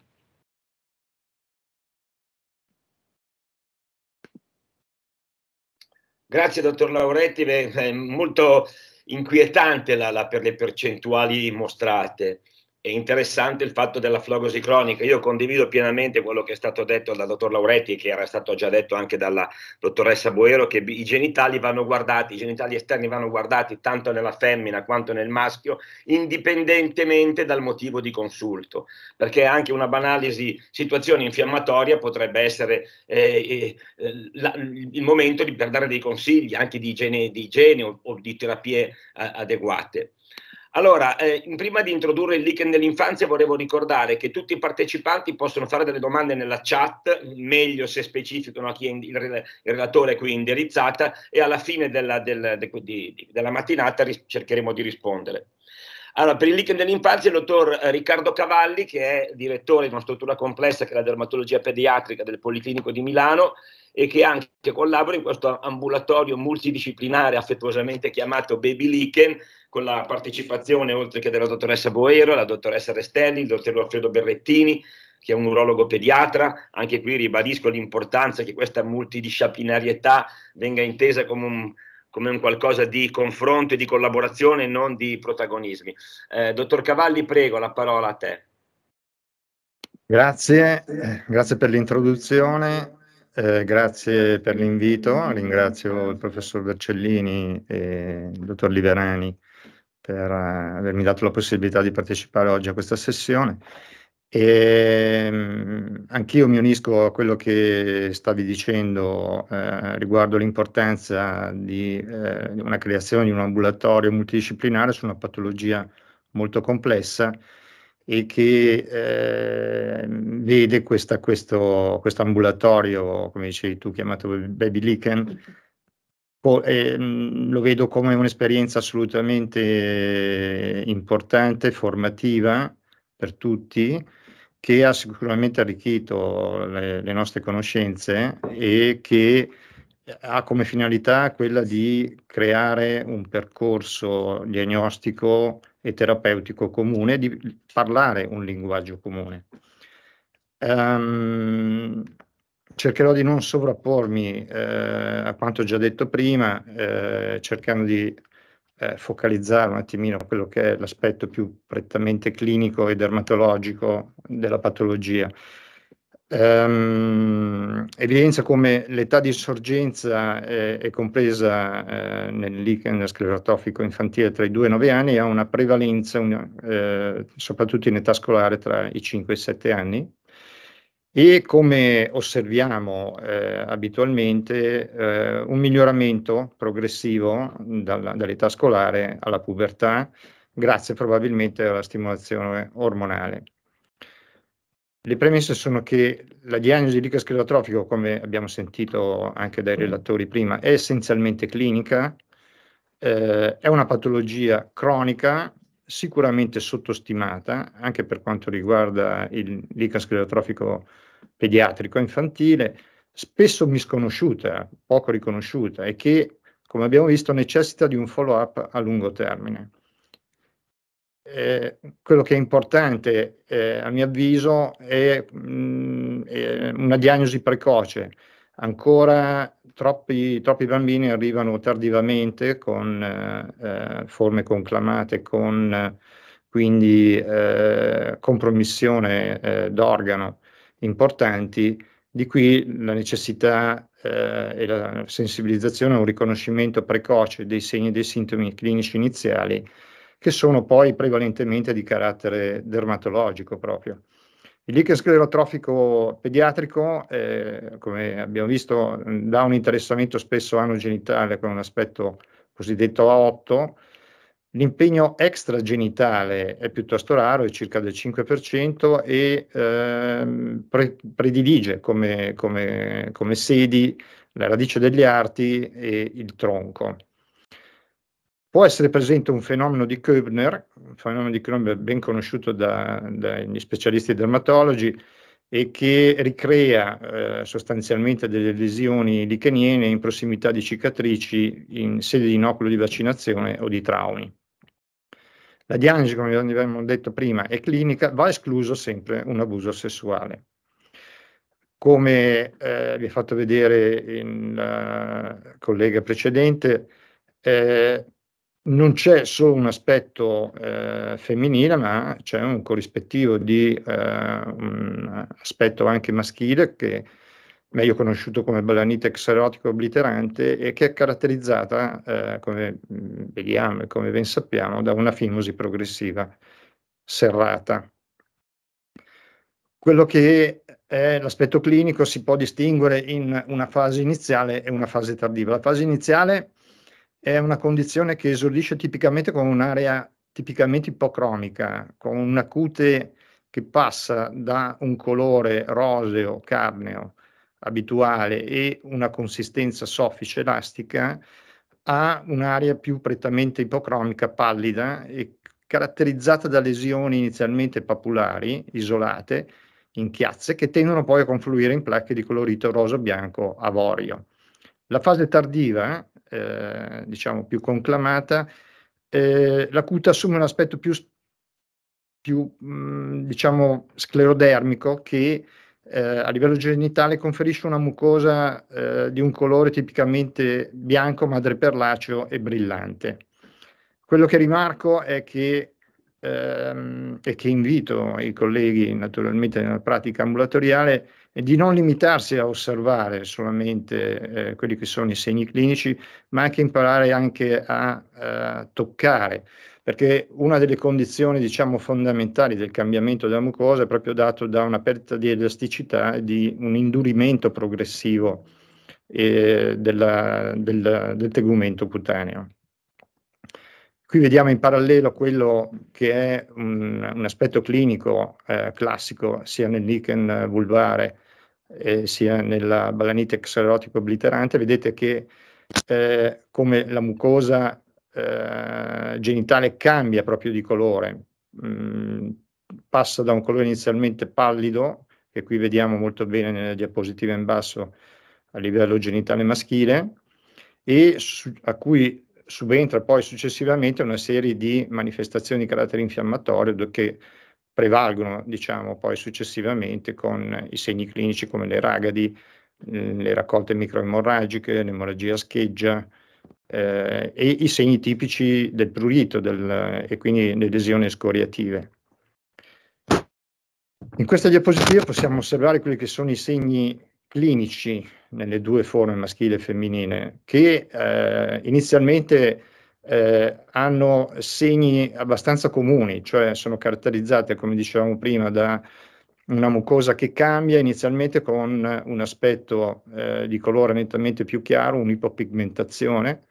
Speaker 2: Grazie dottor Lauretti, è molto inquietante la, la, per le percentuali mostrate è interessante il fatto della flogosi cronica. Io condivido pienamente quello che è stato detto dal dottor Lauretti che era stato già detto anche dalla dottoressa Boero, che i genitali vanno guardati, i genitali esterni vanno guardati tanto nella femmina quanto nel maschio, indipendentemente dal motivo di consulto, perché anche una banalisi situazione infiammatoria potrebbe essere eh, eh, la, il momento di, per dare dei consigli anche di igiene, di igiene o, o, di terapie eh, adeguate. Allora, eh, prima di introdurre il weekend dell'infanzia volevo ricordare che tutti i partecipanti possono fare delle domande nella chat, meglio se specificano a chi è il, il, relatore qui è indirizzata e alla fine della, del, de, di, di, della mattinata ris- cercheremo di rispondere. Allora, per il weekend dell'infanzia il dottor eh, Riccardo Cavalli, che è direttore di una struttura complessa che è la dermatologia pediatrica del Policlinico di Milano e che anche collabora in questo ambulatorio multidisciplinare affettuosamente chiamato Baby Lichen, con la partecipazione oltre che della dottoressa Boero, la dottoressa Restelli, il dottor Alfredo Berrettini, che è un urologo pediatra, anche qui ribadisco l'importanza che questa multidisciplinarietà venga intesa come un, come un qualcosa di confronto e di collaborazione, non di protagonismi. Eh, dottor Cavalli, prego, la parola a te.
Speaker 6: Grazie, eh, grazie per l'introduzione, eh, grazie per l'invito, ringrazio il professor Vercellini e il dottor Liverani per eh, avermi dato la possibilità di partecipare oggi a questa sessione. Ehm, anch'io mi unisco a quello che stavi dicendo eh, riguardo l'importanza di eh, una creazione di un ambulatorio multidisciplinare su una patologia molto complessa e che eh, vede questo, quest ambulatorio, come dicevi tu, chiamato Baby Lichen, Ehm, lo vedo come un'esperienza assolutamente importante, formativa per tutti, che ha sicuramente arricchito le, le, nostre conoscenze e che ha come finalità quella di creare un percorso diagnostico e terapeutico comune, di parlare un linguaggio comune. Ehm, cercherò di non sovrappormi eh, a quanto già detto prima, eh, cercando di eh, focalizzare un attimino quello che è l'aspetto più prettamente clinico e dermatologico della patologia. Ehm, evidenza come l'età di sorgenza eh, è, compresa eh, lichen sclerotrofico infantile tra i 2 e i 9 anni e ha una prevalenza una, eh, soprattutto in età scolare tra i 5 e i 7 anni, e come osserviamo eh, abitualmente eh, un miglioramento progressivo dalla, dall'età scolare alla pubertà, grazie probabilmente alla stimolazione ormonale. Le premesse sono che la diagnosi di lichen sclerotrofico, come abbiamo sentito anche dai relatori prima, è essenzialmente clinica, eh, è una patologia cronica sicuramente sottostimata anche per quanto riguarda il lichen sclerotrofico pediatrico-infantile, spesso misconosciuta, poco riconosciuta e che, come abbiamo visto, necessita di un follow-up a lungo termine. Eh, quello che è importante, eh, a mio avviso, è, mh, mm, è, una diagnosi precoce. Ancora troppi, troppi bambini arrivano tardivamente con eh, eh forme conclamate, con quindi eh, compromissione eh, d'organo importanti, di qui la necessità eh, e la sensibilizzazione a un riconoscimento precoce dei segni e dei sintomi clinici iniziali, che sono poi prevalentemente di carattere dermatologico proprio. Il lichen sclerotrofico pediatrico, eh, come abbiamo visto, dà un interessamento spesso anogenitale con un aspetto cosiddetto A8, L'impegno extragenitale è piuttosto raro, è circa del 5% e ehm, pre- predilige come, come, come sedi la radice degli arti e il tronco. Può essere presente un fenomeno di Köbner, un fenomeno di Köbner ben conosciuto da, dagli specialisti dermatologi e che ricrea eh, sostanzialmente delle lesioni licheniene in prossimità di cicatrici in sede di inoculo di vaccinazione o di traumi. La diagnosi, come abbiamo detto prima, è clinica, va escluso sempre un abuso sessuale. Come eh, vi ha fatto vedere il eh, collega precedente, eh, non c'è solo un aspetto eh, femminile, ma c'è un corrispettivo di eh, un aspetto anche maschile che meglio conosciuto come balanite erotico obliterante, e che è caratterizzata, eh, come mm, vediamo e come ben sappiamo, da una fimosi progressiva serrata. Quello che è l'aspetto clinico si può distinguere in una fase iniziale e una fase tardiva. La fase iniziale è una condizione che esordisce tipicamente con un'area tipicamente ipocromica, con una cute che passa da un colore roseo, carneo, abituale e una consistenza soffice elastica, ha un'area più prettamente ipocromica, pallida e caratterizzata da lesioni inizialmente papulari, isolate, in chiazze, che tendono poi a confluire in placche di colorito rosa-bianco avorio. La fase tardiva, eh, diciamo più conclamata, eh, la cuta assume un aspetto più, più mh, mm, diciamo, sclerodermico che eh, a livello genitale conferisce una mucosa eh, di un colore tipicamente bianco, madreperlaceo e brillante. Quello che rimarco è che, ehm, e che invito i colleghi naturalmente nella pratica ambulatoriale è di non limitarsi a osservare solamente eh, quelli che sono i segni clinici, ma anche imparare anche a eh, toccare perché una delle condizioni diciamo, fondamentali del cambiamento della mucosa è proprio dato da una perdita di elasticità e di un indurimento progressivo eh, della, della, del tegumento cutaneo. Qui vediamo in parallelo quello che è un, un aspetto clinico eh, classico sia nel lichen vulvare eh, sia nella balanite xerotico obliterante, vedete che eh, come la mucosa eh, genitale cambia proprio di colore, mh, mm, passa da un colore inizialmente pallido, che qui vediamo molto bene nella diapositiva in basso a livello genitale maschile, e su, a cui subentra poi successivamente una serie di manifestazioni di carattere infiammatorio che prevalgono, diciamo, poi successivamente con i segni clinici come le ragadi, le raccolte microemorragiche, l'emorragia scheggia, eh, e i segni tipici del prurito del, e quindi le lesioni scoriative. In questa diapositiva possiamo osservare quelli che sono i segni clinici nelle due forme maschile e femminile, che eh, inizialmente eh, hanno segni abbastanza comuni, cioè sono caratterizzate, come dicevamo prima, da una mucosa che cambia inizialmente con un aspetto eh, di colore nettamente più chiaro, un'ipopigmentazione,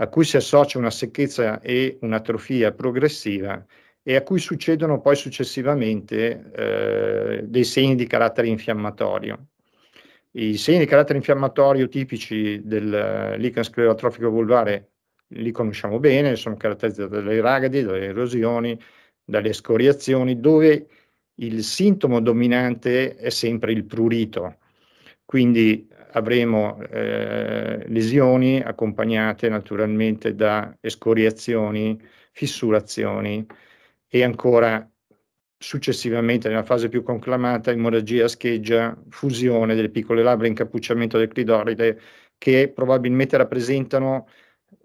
Speaker 6: a cui si associa una secchezza e un'atrofia progressiva e a cui succedono poi successivamente eh, dei segni di carattere infiammatorio. I segni di carattere infiammatorio tipici del lichen sclerotrofico vulvare li conosciamo bene, sono caratterizzati dalle ragadi, dalle erosioni, dalle scoriazioni, dove il sintomo dominante è sempre il prurito. Quindi avremo eh, lesioni accompagnate naturalmente da escoriazioni, fissurazioni e ancora successivamente nella fase più conclamata emorragia scheggia, fusione delle piccole labbra, incappucciamento del clitoride che probabilmente rappresentano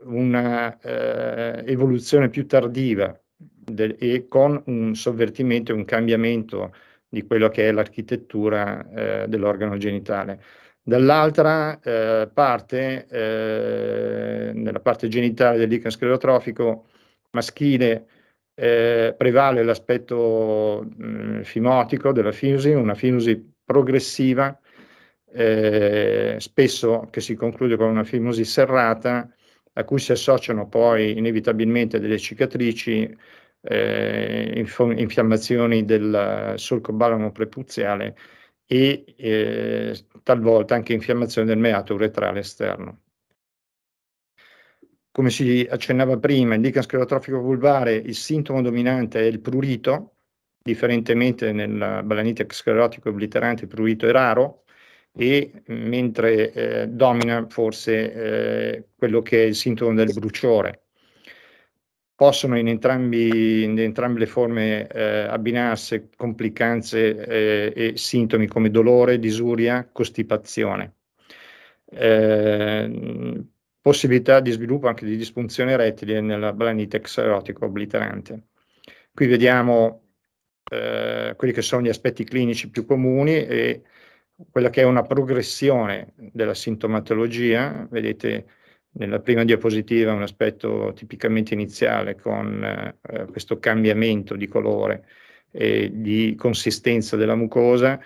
Speaker 6: un'evoluzione eh, più tardiva del, e con un sovvertimento e un cambiamento di quello che è l'architettura eh, dell'organo genitale. Dall'altra eh, parte, eh, nella parte genitale dell'icon sclerotrofico maschile, eh, prevale l'aspetto mh, mm, fimotico della finusi, una finusi progressiva, eh, spesso che si conclude con una finusi serrata, a cui si associano poi inevitabilmente delle cicatrici, eh, inf- infiammazioni del solco balamo prepuziale e eh, talvolta anche infiammazione del meato uretrale esterno. Come si accennava prima, in lichen sclerotrofico vulvare il sintomo dominante è il prurito, differentemente nella balanite sclerotico obliterante il prurito è raro, e mentre eh, domina forse eh, quello che è il sintomo del bruciore possono in, entrambi, in entrambe le forme eh, abbinarsi complicanze eh, e sintomi come dolore, disuria, costipazione. Eh, possibilità di sviluppo anche di disfunzione rettile nella balanite erotico obliterante. Qui vediamo eh, quelli che sono gli aspetti clinici più comuni e quella che è una progressione della sintomatologia, vedete nella prima diapositiva un aspetto tipicamente iniziale con eh, questo cambiamento di colore e di consistenza della mucosa,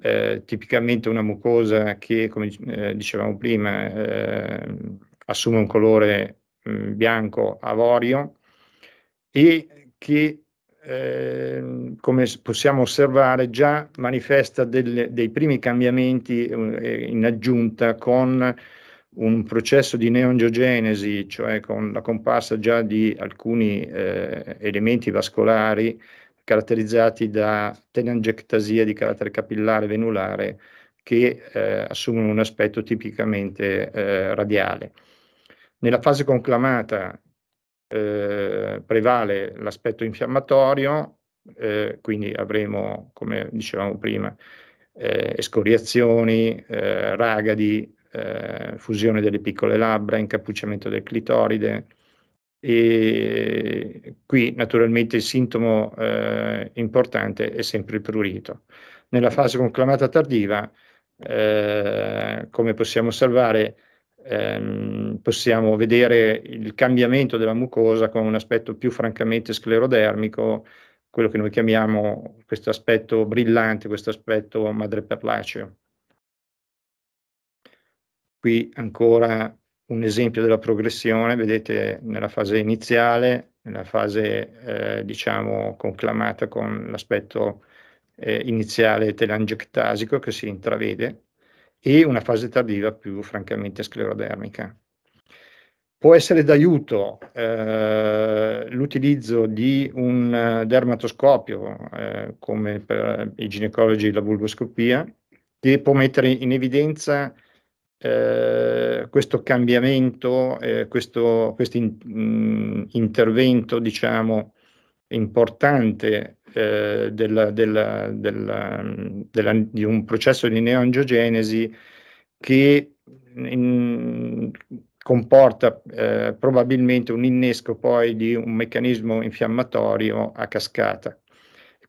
Speaker 6: eh, tipicamente una mucosa che, come eh, dicevamo prima, eh, assume un colore mh, mm, bianco avorio e che, ehm, come possiamo osservare, già manifesta del, dei primi cambiamenti eh, in aggiunta con un processo di neongiogenesi, cioè con la comparsa già di alcuni eh, elementi vascolari caratterizzati da telangiectasia di carattere capillare venulare che eh, assumono un aspetto tipicamente eh, radiale. Nella fase conclamata eh, prevale l'aspetto infiammatorio, eh, quindi avremo, come dicevamo prima, eh, escoriazioni, ragadi, eh, fusione delle piccole labbra, incappucciamento del clitoride. E qui naturalmente il sintomo eh, importante è sempre il prurito. Nella fase conclamata tardiva, eh, come possiamo osservare, ehm, possiamo vedere il cambiamento della mucosa con un aspetto più francamente sclerodermico, quello che noi chiamiamo questo aspetto brillante, questo aspetto madreperlaceo. Qui ancora un esempio della progressione, vedete nella fase iniziale, nella fase eh, diciamo conclamata con l'aspetto eh, iniziale telangiectasico che si intravede e una fase tardiva più francamente sclerodermica. Può essere d'aiuto eh, l'utilizzo di un eh, dermatoscopio, eh, come per i ginecologi la vulvoscopia, che può mettere in evidenza eh, questo cambiamento, eh, questo in, mm, intervento, diciamo, importante eh, della, della, della, di un processo di neoangiogenesi che in, comporta eh, probabilmente un innesco poi di un meccanismo infiammatorio a cascata.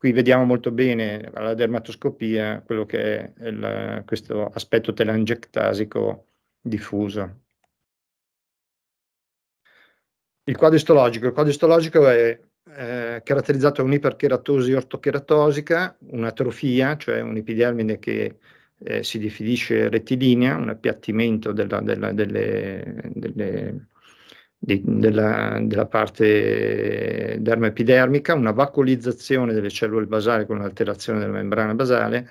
Speaker 6: Qui vediamo molto bene alla dermatoscopia quello che è il, questo aspetto telangiectasico diffuso. Il quadro istologico. Il quadro istologico è eh, caratterizzato da un'ipercheratosi ortocheratosica, un'atrofia, cioè un'epidermide che eh, si definisce rettilinea, un appiattimento della, della, delle, delle di, della, della, parte dermoepidermica, una vacolizzazione delle cellule basali con l'alterazione della membrana basale,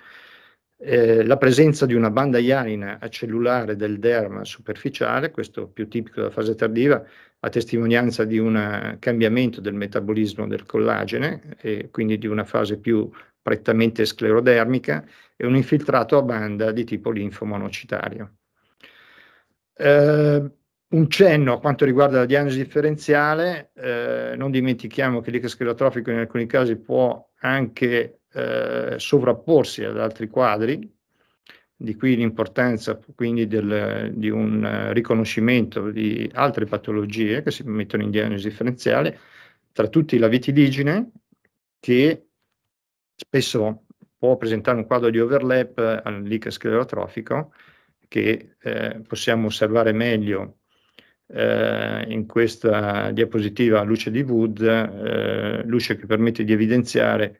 Speaker 6: eh, la presenza di una banda ianina acellulare del derma superficiale, questo più tipico della fase tardiva, a testimonianza di un cambiamento del metabolismo del collagene e quindi di una fase più prettamente sclerodermica e un infiltrato a banda di tipo linfomonocitario. Eh, un cenno a quanto riguarda la diagnosi differenziale, eh, non dimentichiamo che l'icosclerotrofico in alcuni casi può anche eh, sovrapporsi ad altri quadri, di qui l'importanza quindi del, di un riconoscimento di altre patologie che si mettono in diagnosi differenziale, tra tutti la vitiligine che spesso può presentare un quadro di overlap all'icosclerotrofico che eh, possiamo osservare meglio eh, in questa diapositiva luce di Wood, eh, luce che permette di evidenziare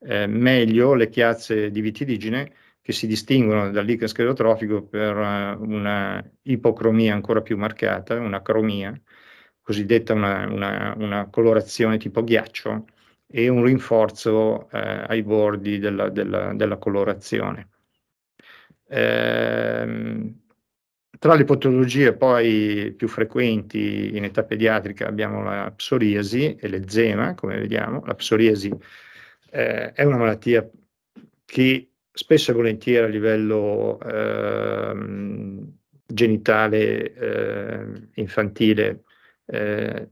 Speaker 6: eh, meglio le chiazze di vitiligine che si distinguono dal lichen sclerotrofico per uh, una ipocromia ancora più marcata, una cromia, cosiddetta una, una, una colorazione tipo ghiaccio e un rinforzo eh, ai bordi della, della, della colorazione. Ehm, tra le patologie poi più frequenti in età pediatrica abbiamo la psoriasi e l'ezema, come vediamo. La psoriasi eh, è una malattia che spesso e volentieri a livello ehm, ehm, eh, genitale eh, infantile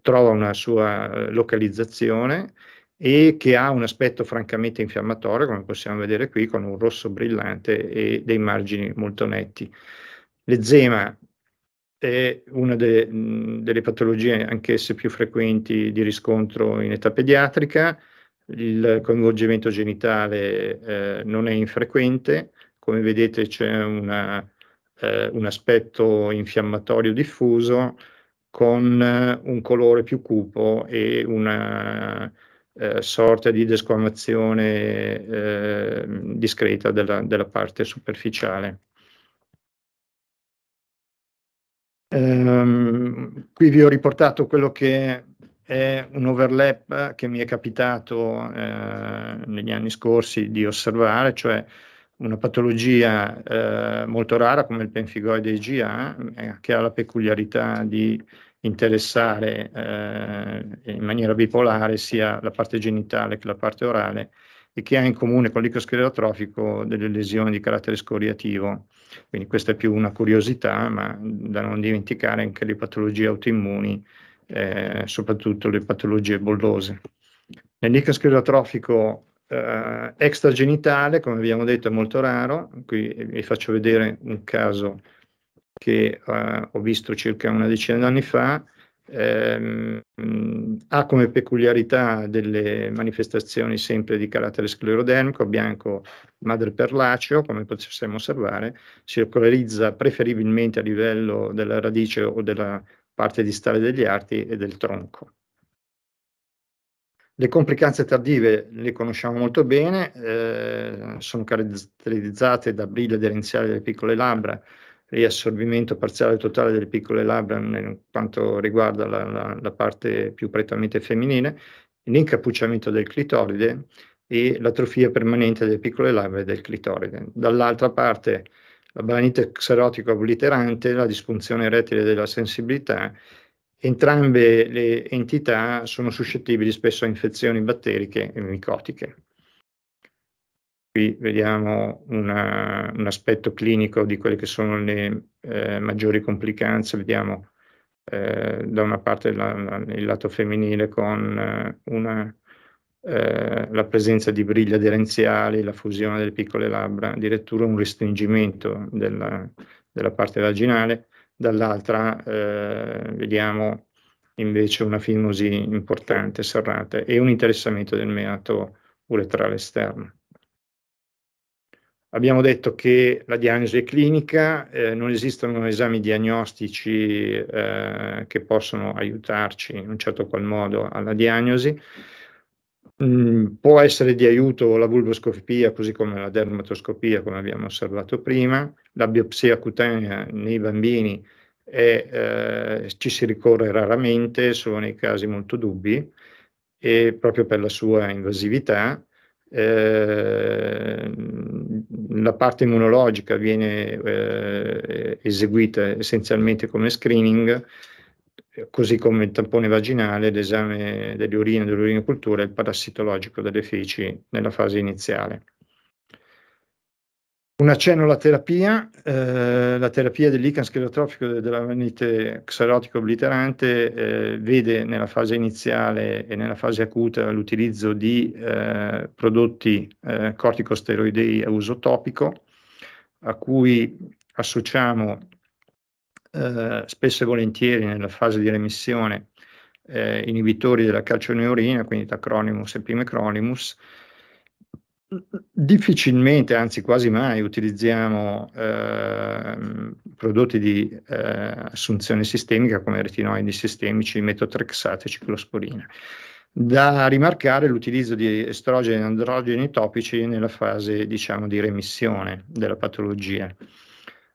Speaker 6: trova una sua localizzazione e che ha un aspetto francamente infiammatorio, come possiamo vedere qui, con un rosso brillante e dei margini molto netti. L'ezema è una de, mh, delle patologie anch'esse più frequenti di riscontro in età pediatrica, il coinvolgimento genitale eh, non è infrequente, come vedete c'è una, eh, un aspetto infiammatorio diffuso con eh, un colore più cupo e una eh, sorta di desquamazione eh, discreta della, della parte superficiale. Ehm, qui vi ho riportato quello che è un overlap che mi è capitato eh, negli anni scorsi di osservare, cioè una patologia eh, molto rara come il penfigoide IgA eh, che ha la peculiarità di interessare eh, in maniera bipolare sia la parte genitale che la parte orale e che ha in comune con l'icrosclerotrofico delle lesioni di carattere scoriativo. Quindi questa è più una curiosità, ma da non dimenticare anche le patologie autoimmuni, eh, soprattutto le patologie bollose. Nell'icrosclerotrofico eh, extragenitale, come abbiamo detto, è molto raro. Qui vi faccio vedere un caso che eh, ho visto circa una decina di anni fa, ehm, ha come peculiarità delle manifestazioni sempre di carattere sclerodermico, bianco madreperlaceo, come possiamo osservare, si circolarizza preferibilmente a livello della radice o della parte distale degli arti e del tronco. Le complicanze tardive le conosciamo molto bene, eh, sono caratterizzate da briglie aderenziali delle piccole labbra, riassorbimento parziale totale delle piccole labbra in quanto riguarda la, la, la parte più prettamente femminile, l'incappucciamento del clitoride e l'atrofia permanente delle piccole labbra e del clitoride. Dall'altra parte la balanite xerotica obliterante, la disfunzione erettile della sensibilità, entrambe le entità sono suscettibili spesso a infezioni batteriche e micotiche. Qui vediamo una, un aspetto clinico di quelle che sono le eh, maggiori complicanze, vediamo eh, da una parte la, la, il lato femminile con eh, una, eh, la presenza di briglie aderenziali, la fusione delle piccole labbra, addirittura un restringimento della, della parte vaginale, dall'altra eh, vediamo invece una fimosi importante, serrata e un interessamento del meato uretrale esterno. Abbiamo detto che la diagnosi è clinica, eh, non esistono esami diagnostici eh, che possono aiutarci in un certo qual modo alla diagnosi. Mm, può essere di aiuto la vulvoscopia, così come la dermatoscopia, come abbiamo osservato prima. La biopsia cutanea nei bambini è, eh, ci si ricorre raramente, solo nei casi molto dubbi, e proprio per la sua invasività Ehm, la parte immunologica viene eh, eseguita essenzialmente come screening, così come il tampone vaginale, l'esame dell'urina, dell'urinocultura e il parassitologico delle feci nella fase iniziale. Un accenno alla terapia, eh, la terapia dell'ICAN sclerotrofico della venite xerotico obliterante eh, vede nella fase iniziale e nella fase acuta l'utilizzo di eh, prodotti eh, corticosteroidei a uso topico, a cui associamo eh, spesso e volentieri nella fase di remissione eh, inibitori della calcioneurina, quindi tacronimus e pimecronimus, Difficilmente, anzi quasi mai, utilizziamo eh, prodotti di eh, assunzione sistemica come retinoidi sistemici, metotrexate, e ciclosporina. Da rimarcare l'utilizzo di estrogeni e androgeni topici nella fase, diciamo, di remissione della patologia.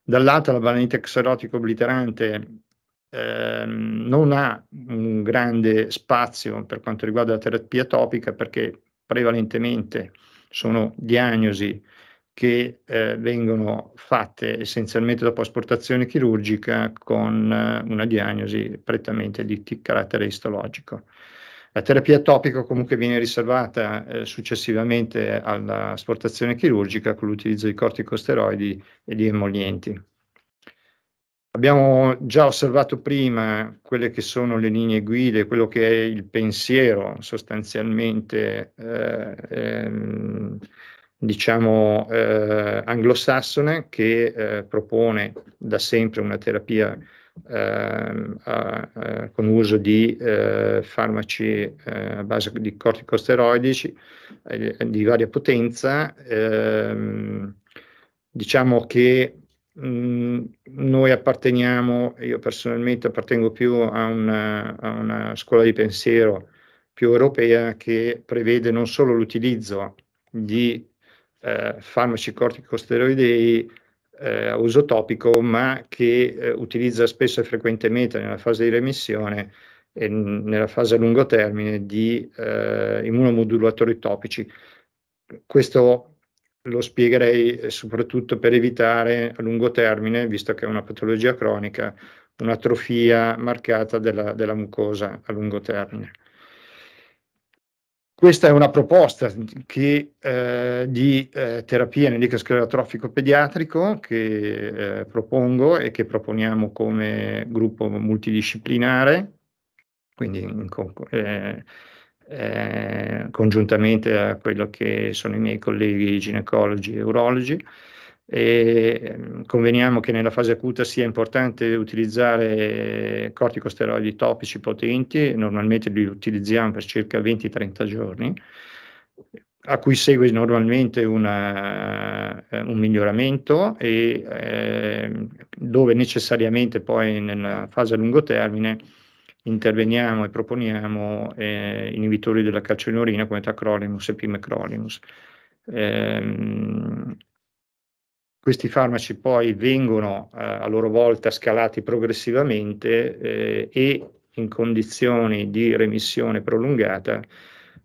Speaker 6: Dall'altra, la balanitex erotico obliterante eh, non ha un grande spazio per quanto riguarda la terapia topica perché prevalentemente sono diagnosi che eh, vengono fatte essenzialmente dopo asportazione chirurgica con eh, una diagnosi prettamente di carattere istologico. La terapia topica comunque viene riservata eh, successivamente all'asportazione chirurgica con l'utilizzo di corticosteroidi e di emolienti. Abbiamo già osservato prima quelle che sono le linee guida, quello che è il pensiero sostanzialmente, eh, ehm, diciamo, eh, anglosassone che eh, propone da sempre una terapia ehm, a, con uso di eh, farmaci eh, a base di corticosteroidici eh, di varia potenza. Ehm, diciamo che Mhmm, noi apparteniamo, io personalmente appartengo più a una, a una scuola di pensiero più europea che prevede non solo l'utilizzo di eh, farmaci corticosteroidei eh, a uso topico, ma che eh, utilizza spesso e frequentemente nella fase di remissione e nella fase a lungo termine di eh, immunomodulatori topici. Questo lo spiegherei eh, soprattutto per evitare a lungo termine, visto che è una patologia cronica, un'atrofia marcata della, della mucosa a lungo termine. Questa è una proposta che, eh, di eh, terapia nell'icosclerotrofico pediatrico che eh, propongo e che proponiamo come gruppo multidisciplinare, quindi in, eh, eh, congiuntamente a quello che sono i miei colleghi ginecologi e urologi. E ehm, conveniamo che nella fase acuta sia importante utilizzare corticosteroidi topici potenti, normalmente li utilizziamo per circa 20-30 giorni, a cui segue normalmente una, un miglioramento e eh, dove necessariamente poi nella fase a lungo termine interveniamo e proponiamo eh, inibitori della calcio calcineurina come tacrolimus e pimecrolimus. Ehm, questi farmaci poi vengono eh, a loro volta scalati progressivamente eh, e in condizioni di remissione prolungata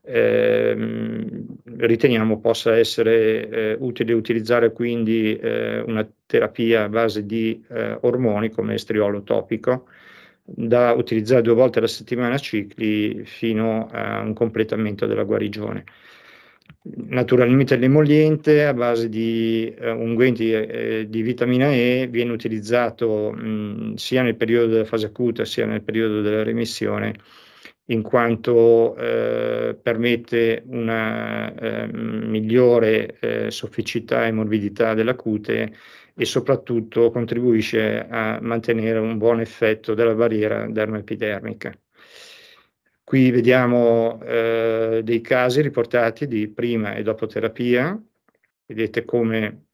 Speaker 6: ehm, riteniamo possa essere eh, utile utilizzare quindi eh, una terapia a base di eh, ormoni come estriolo topico da utilizzare due volte alla settimana cicli fino a un completamento della guarigione. Naturalmente l'emoliente a base di eh, unguenti eh, eh, di vitamina E viene utilizzato mh, sia nel periodo della fase acuta sia nel periodo della remissione in quanto eh, permette una eh, migliore eh, sofficità e morbidità della cute e soprattutto contribuisce a mantenere un buon effetto della barriera dermoepidermica. Qui vediamo eh, dei casi riportati di prima e dopo terapia, vedete come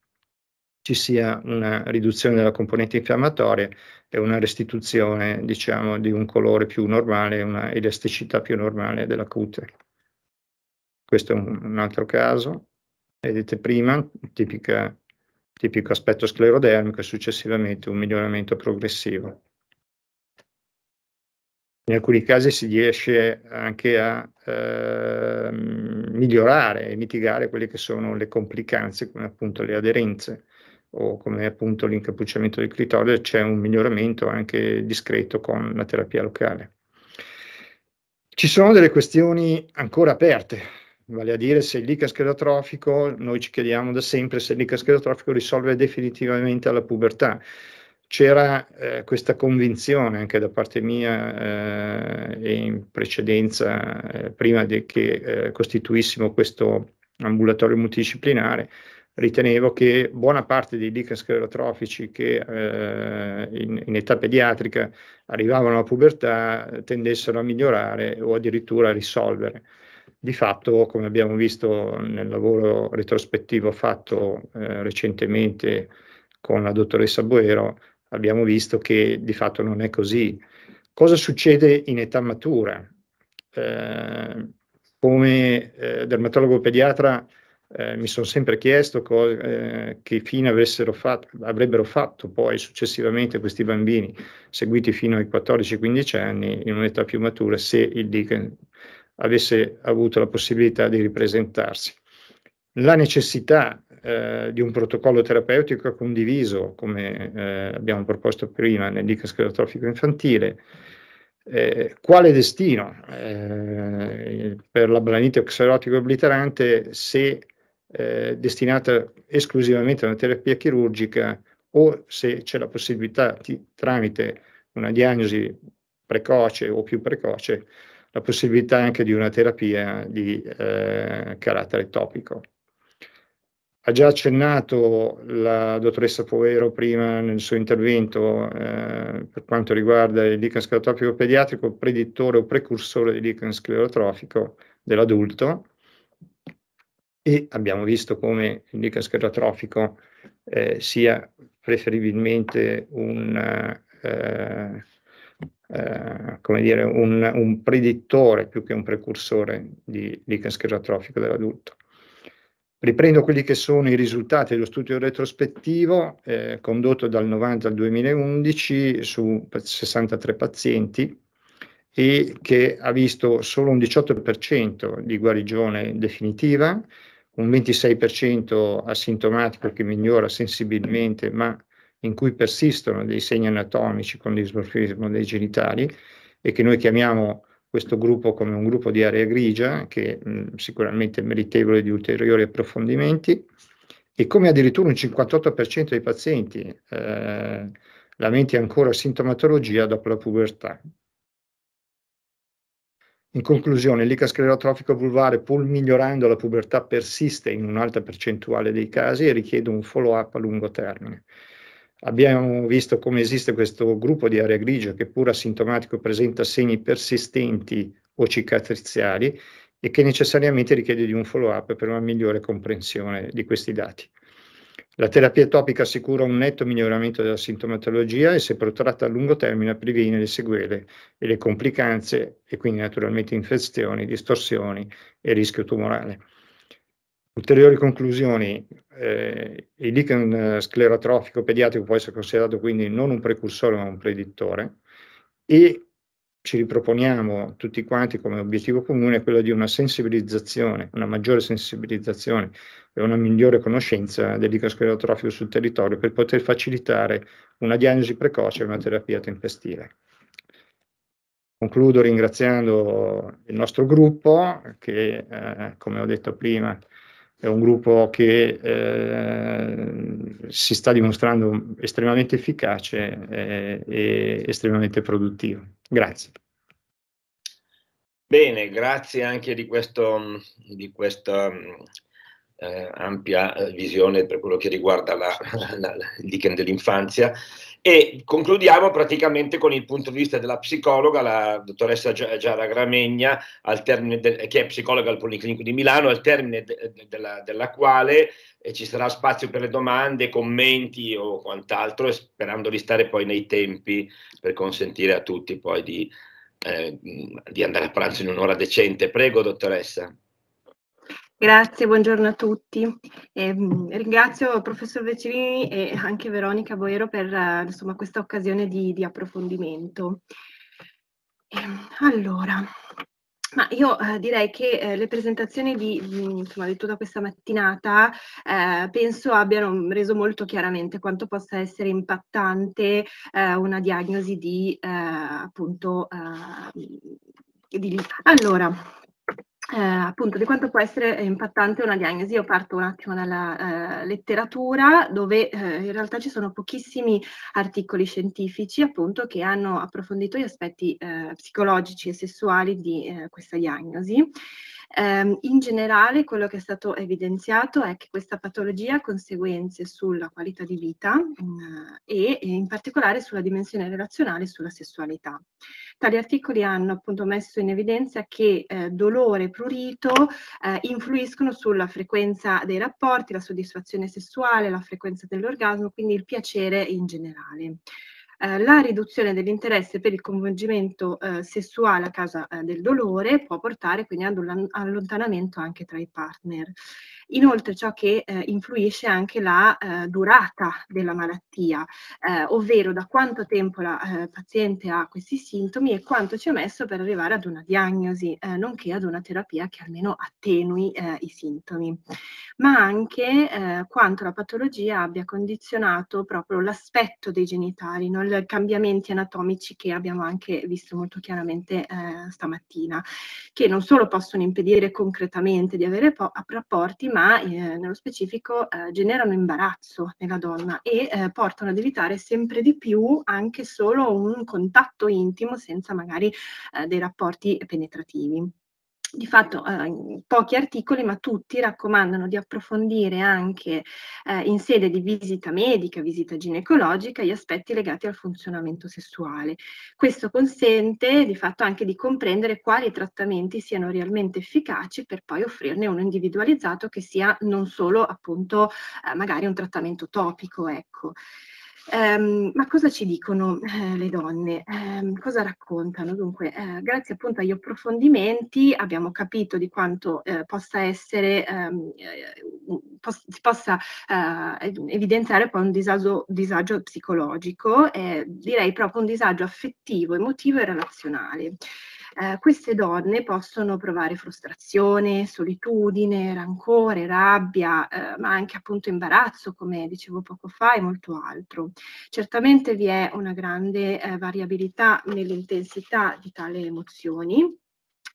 Speaker 6: ci sia una riduzione della componente infiammatoria e una restituzione diciamo, di un colore più normale, una elasticità più normale della cute. Questo è un, un altro caso, vedete prima, tipica tipico aspetto sclerodermico e successivamente un miglioramento progressivo. In alcuni casi si riesce anche a eh, migliorare e mitigare quelle che sono le complicanze, come appunto le aderenze o come appunto l'incappucciamento del clitoride, c'è un miglioramento anche discreto con la terapia locale. Ci sono delle questioni ancora aperte, Vale a dire se il leak sclerotrofico, noi ci chiediamo da sempre se il leak sclerotrofico risolve definitivamente la pubertà. C'era eh, questa convinzione anche da parte mia eh, e in precedenza, eh, prima che eh, costituissimo questo ambulatorio multidisciplinare, ritenevo che buona parte dei leak sclerotrofici che eh, in, in, età pediatrica arrivavano alla pubertà tendessero a migliorare o addirittura a risolvere di fatto, come abbiamo visto nel lavoro retrospettivo fatto eh, recentemente con la dottoressa Boero, abbiamo visto che di fatto non è così. Cosa succede in età matura? Eh, come eh, dermatologo pediatra eh, mi sono sempre chiesto eh, che fine avrebbero fatto, avrebbero fatto poi successivamente questi bambini seguiti fino ai 14-15 anni in un'età più matura se il Dickens avesse avuto la possibilità di ripresentarsi. La necessità eh, di un protocollo terapeutico condiviso, come eh, abbiamo proposto prima nell'ICA sclerotrofico infantile, eh, quale destino eh, per la blanite oxalotico obliterante se eh, destinata esclusivamente a una terapia chirurgica o se c'è la possibilità di, tramite una diagnosi precoce o più precoce la possibilità anche di una terapia di eh, carattere topico. Ha già accennato la dottoressa Povero prima nel suo intervento eh, per quanto riguarda il lichen sclerotrofico pediatrico, predittore o precursore di lichen sclerotrofico dell'adulto e abbiamo visto come il lichen sclerotrofico eh, sia preferibilmente un, eh, come dire, un, un, predittore più che un precursore di lichen sclerotrofico dell'adulto. Riprendo quelli che sono i risultati dello studio retrospettivo eh, condotto dal 90 al 2011 su 63 pazienti e che ha visto solo un 18% di guarigione definitiva, un 26% asintomatico che migliora sensibilmente ma in cui persistono dei segni anatomici con dismorfismo dei genitali e che noi chiamiamo questo gruppo come un gruppo di area grigia, che mh, sicuramente è meritevole di ulteriori approfondimenti, e come addirittura un 58% dei pazienti eh, lamenti ancora sintomatologia dopo la pubertà. In conclusione, l'icasclerotrofico vulvare, pur migliorando la pubertà, persiste in un'alta percentuale dei casi e richiede un follow-up a lungo termine. Abbiamo visto come esiste questo gruppo di area grigia che pur asintomatico presenta segni persistenti o cicatriziali e che necessariamente richiede di un follow-up per una migliore comprensione di questi dati. La terapia topica assicura un netto miglioramento della sintomatologia e se protratta a lungo termine previene le sequele e le complicanze e quindi naturalmente infezioni, distorsioni e rischio tumorale. Ulteriori conclusioni, eh, il lichen eh, sclerotrofico pediatrico può essere considerato quindi non un precursore ma un predittore e ci riproponiamo tutti quanti come obiettivo comune quello di una sensibilizzazione, una maggiore sensibilizzazione e una migliore conoscenza del lichen sclerotrofico sul territorio per poter facilitare una diagnosi precoce e una terapia tempestiva. Concludo ringraziando il nostro gruppo che, eh, come ho detto prima, è un gruppo che eh, si sta dimostrando estremamente efficace eh, e estremamente produttivo. Grazie.
Speaker 2: Bene, grazie anche di, questo, di questa eh, ampia eh, visione per quello che riguarda la, la, la, il weekend dell'infanzia. E concludiamo praticamente con il punto di vista della psicologa, la dottoressa Giara Gramegna, de, che è psicologa al Policlinico di Milano, al termine de, de, della, della, quale eh, ci sarà spazio per le domande, commenti o quant'altro, sperando di stare poi nei tempi per consentire a tutti poi di, eh, di andare a pranzo in un'ora decente. Prego, dottoressa.
Speaker 7: Grazie, buongiorno a tutti. Eh, ringrazio il professor Vecellini e anche Veronica Boero per eh, insomma, questa occasione di, di approfondimento. Eh, allora, ma io eh, direi che eh, le presentazioni di, mm, insomma, di, tutta questa mattinata eh, penso abbiano reso molto chiaramente quanto possa essere impattante eh, una diagnosi di eh, appunto di lipidi. Allora, eh, appunto di quanto può essere impattante una diagnosi. Io parto un attimo dalla eh, letteratura, dove eh, in realtà ci sono pochissimi articoli scientifici appunto che hanno approfondito gli aspetti eh, psicologici e sessuali di eh, questa diagnosi. Eh, in generale quello che è stato evidenziato è che questa patologia ha conseguenze sulla qualità di vita eh, e, e in particolare sulla dimensione relazionale e sulla sessualità. Tali articoli hanno appunto messo in evidenza che eh, dolore e prurito eh, influiscono sulla frequenza dei rapporti, la soddisfazione sessuale, la frequenza dell'orgasmo, quindi il piacere in generale. Eh, la riduzione dell'interesse per il coinvolgimento eh, sessuale a causa eh, del dolore può portare quindi ad un allontanamento anche tra i partner. Inoltre ciò che eh, influisce anche la eh, durata della malattia, ovvero da quanto tempo la paziente ha questi sintomi e quanto ci ha messo per arrivare ad una diagnosi, nonché ad una terapia che almeno attenui i sintomi, ma anche quanto la patologia abbia condizionato proprio l'aspetto dei genitali, non cambiamenti anatomici che abbiamo anche visto molto chiaramente eh, stamattina, che non solo possono impedire concretamente di avere rapporti, ma eh, nello specifico eh, generano imbarazzo nella donna e eh, portano ad evitare sempre di più anche solo un contatto intimo senza magari eh, dei rapporti penetrativi di fatto eh, pochi articoli, ma tutti raccomandano di approfondire anche eh, in sede di visita medica, visita ginecologica, gli aspetti legati al funzionamento sessuale. Questo consente di fatto anche di comprendere quali trattamenti siano realmente efficaci per poi offrirne uno individualizzato che sia non solo appunto eh, magari un trattamento topico. Ecco. Ehm, ma cosa ci dicono eh, le donne? Ehm, cosa raccontano? Dunque, eh, grazie appunto agli approfondimenti abbiamo capito di quanto eh, possa essere, ehm, eh, pos- si possa eh, evidenziare poi un disagio, disagio psicologico, eh, direi proprio un disagio affettivo, emotivo e relazionale. Eh, queste donne possono provare frustrazione, solitudine, rancore, rabbia, eh, ma anche appunto imbarazzo, come dicevo poco fa, e molto altro. Certamente vi è una grande eh, variabilità nell'intensità di tali emozioni,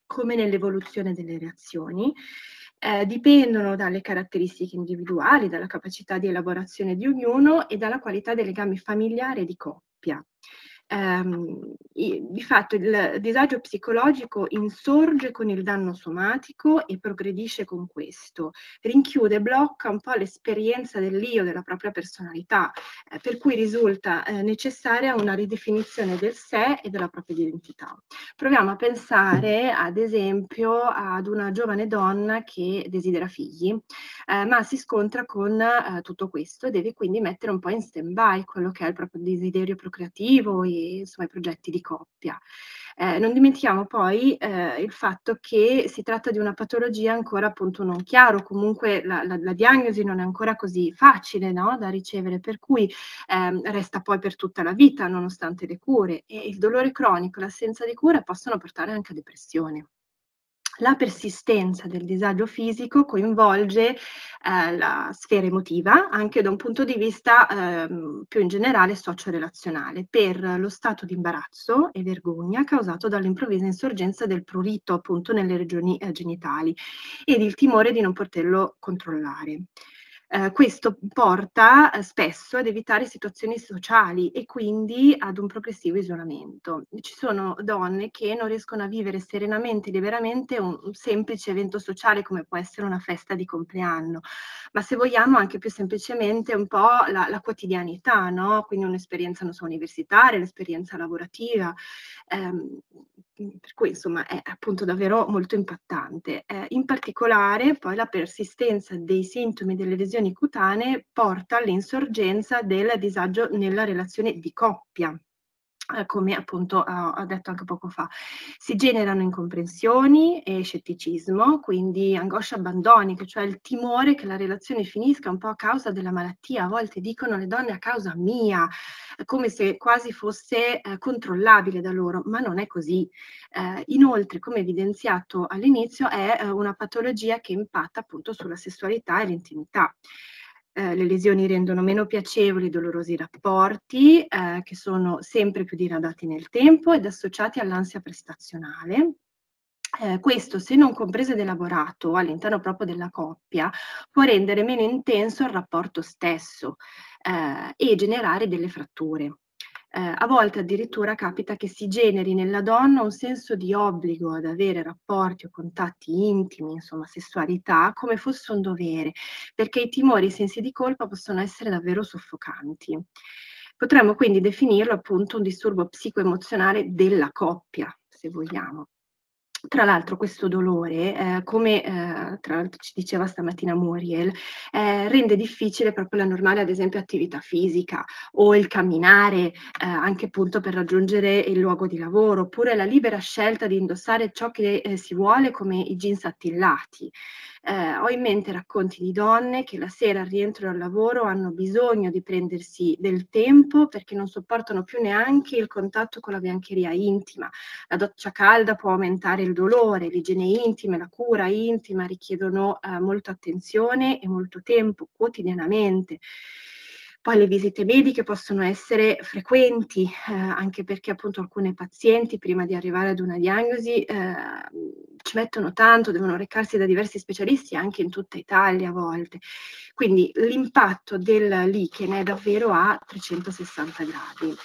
Speaker 7: come nell'evoluzione delle reazioni. Eh, dipendono dalle caratteristiche individuali, dalla capacità di elaborazione di ognuno e dalla qualità dei legami familiari e di coppia ehm, di fatto il disagio psicologico insorge con il danno somatico e progredisce con questo, rinchiude, blocca un po' l'esperienza dell'io, della propria personalità, eh, per cui risulta eh, necessaria una ridefinizione del sé e della propria identità. Proviamo a pensare ad esempio ad una giovane donna che desidera figli, eh, ma si scontra con eh, tutto questo e deve quindi mettere un po' in stand-by quello che è il proprio desiderio procreativo e insomma, i progetti di coppia. Eh, non dimentichiamo poi eh, il fatto che si tratta di una patologia ancora appunto non chiaro, comunque la, la, la diagnosi non è ancora così facile no? da ricevere, per cui ehm, resta poi per tutta la vita nonostante le cure e il dolore cronico, l'assenza di cure possono portare anche a depressione la persistenza del disagio fisico coinvolge eh, la sfera emotiva anche da un punto di vista eh, più in generale socio-relazionale per lo stato di imbarazzo e vergogna causato dall'improvvisa insorgenza del prurito appunto nelle regioni eh, genitali ed il timore di non poterlo controllare. Eh, questo porta eh, spesso ad evitare situazioni sociali e quindi ad un progressivo isolamento. Ci sono donne che non riescono a vivere serenamente e liberamente un, un, semplice evento sociale come può essere una festa di compleanno, ma se vogliamo anche più semplicemente un po' la, la quotidianità, no? quindi un'esperienza so, universitaria, un'esperienza lavorativa. Ehm, Mm, per cui insomma è appunto davvero molto impattante. Eh, in particolare poi la persistenza dei sintomi delle lesioni cutanee porta all'insorgenza del disagio nella relazione di coppia, eh, come appunto eh, ho detto anche poco fa, si generano incomprensioni e scetticismo, quindi angoscia abbandonica, cioè il timore che la relazione finisca un po' a causa della malattia. A volte dicono le donne a causa mia, eh, come se quasi fosse eh, controllabile da loro, ma non è così. Eh, inoltre, come evidenziato all'inizio, è eh, una patologia che impatta appunto sulla sessualità e l'intimità eh, le lesioni rendono meno piacevoli i dolorosi rapporti eh, che sono sempre più diradati nel tempo ed associati all'ansia prestazionale. Eh, questo, se non compreso ed elaborato all'interno proprio della coppia, può rendere meno intenso il rapporto stesso eh, e generare delle fratture. Eh, a volte addirittura capita che si generi nella donna un senso di obbligo ad avere rapporti o contatti intimi, insomma sessualità, come fosse un dovere, perché i timori e i sensi di colpa possono essere davvero soffocanti. Potremmo quindi definirlo appunto un disturbo psicoemozionale della coppia, se vogliamo. Tra l'altro questo dolore, eh, come eh, tra l'altro ci diceva stamattina Muriel, eh, rende difficile proprio la normale, ad esempio, attività fisica o il camminare eh, anche appunto per raggiungere il luogo di lavoro, oppure la libera scelta di indossare ciò che eh, si vuole come i jeans attillati. Eh, ho in mente racconti di donne che la sera al rientro dal lavoro hanno bisogno di prendersi del tempo perché non sopportano più neanche il contatto con la biancheria intima. La doccia calda può aumentare il dolore, l'igiene intima, la cura intima richiedono eh, molta attenzione e molto tempo quotidianamente. Poi le visite mediche possono essere frequenti, eh, anche perché appunto alcune pazienti prima di arrivare ad una diagnosi eh, ci mettono tanto, devono recarsi da diversi specialisti anche in tutta Italia a volte. Quindi l'impatto del lichen è davvero a 360 gradi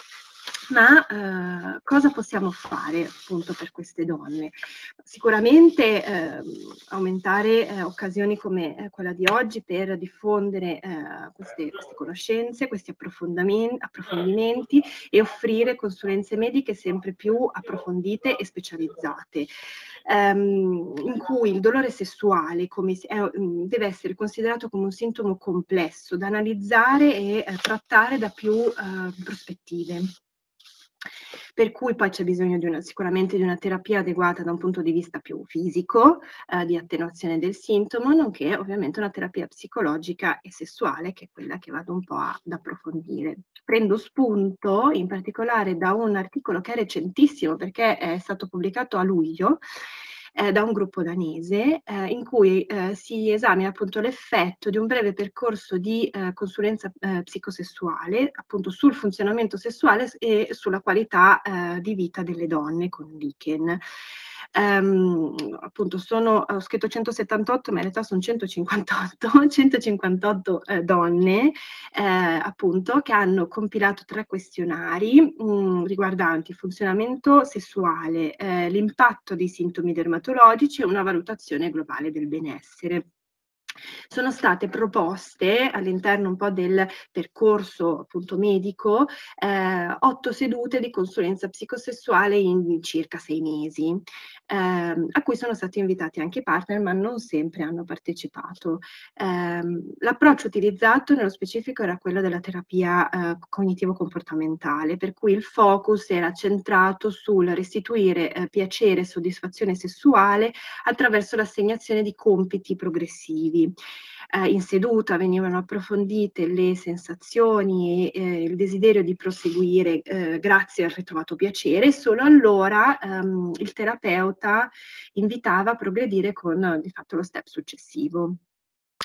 Speaker 7: ma eh, cosa possiamo fare appunto per queste donne? Sicuramente eh, aumentare eh, occasioni come eh, quella di oggi per diffondere eh, queste, queste, conoscenze, questi approfondimenti e offrire consulenze mediche sempre più approfondite e specializzate, ehm, in cui il dolore sessuale come, mm, deve essere considerato come un sintomo complesso da analizzare e eh, trattare da più prospettive. Per cui poi c'è bisogno di una, sicuramente di una terapia adeguata da un punto di vista più fisico, eh, di attenuazione del sintomo, nonché ovviamente una terapia psicologica e sessuale, che è quella che vado un po' ad approfondire. Prendo spunto in particolare da un articolo che è recentissimo perché è stato pubblicato a luglio eh, da un gruppo danese eh, in cui eh, si esamina appunto l'effetto di un breve percorso di eh, consulenza eh, psicosessuale appunto sul funzionamento sessuale e sulla qualità eh, di vita delle donne con Liken ehm, appunto sono, ho scritto 178, ma in realtà sono 158, 158 eh, donne eh, appunto che hanno compilato tre questionari mh, mm, riguardanti il funzionamento sessuale, eh, l'impatto dei sintomi dermatologici e una valutazione globale del benessere sono state proposte all'interno un po' del percorso appunto medico eh, otto sedute di consulenza psicosessuale in circa sei mesi, eh, a cui sono stati invitati anche i partner, ma non sempre hanno partecipato. Eh, l'approccio utilizzato nello specifico era quello della terapia eh, cognitivo-comportamentale, per cui il focus era centrato sul restituire eh, piacere e soddisfazione sessuale attraverso l'assegnazione di compiti progressivi eh, in seduta venivano approfondite le sensazioni e eh, il desiderio di proseguire eh, grazie al ritrovato piacere e solo allora ehm, il terapeuta invitava a progredire con di fatto lo step successivo.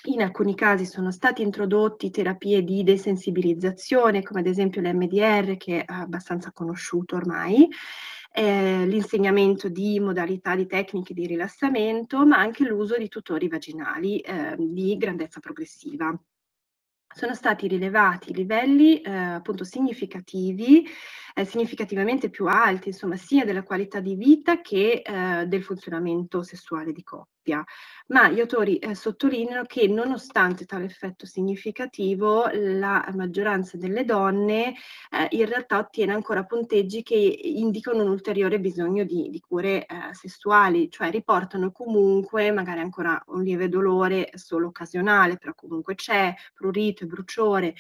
Speaker 7: In alcuni casi sono stati introdotti terapie di desensibilizzazione, come ad esempio l'MDR, che è abbastanza conosciuto ormai, eh, l'insegnamento di modalità di tecniche di rilassamento, ma anche l'uso di tutori vaginali eh, di grandezza progressiva. Sono stati rilevati livelli eh, appunto significativi, eh, significativamente più alti, insomma, sia della qualità di vita che eh, del funzionamento sessuale di coppia doppia, ma gli autori eh, sottolineano che nonostante tale effetto significativo, la maggioranza delle donne eh, in realtà ottiene ancora punteggi che indicano un ulteriore bisogno di, di cure eh, sessuali, cioè riportano comunque magari ancora un lieve dolore solo occasionale, però comunque c'è prurito e bruciore.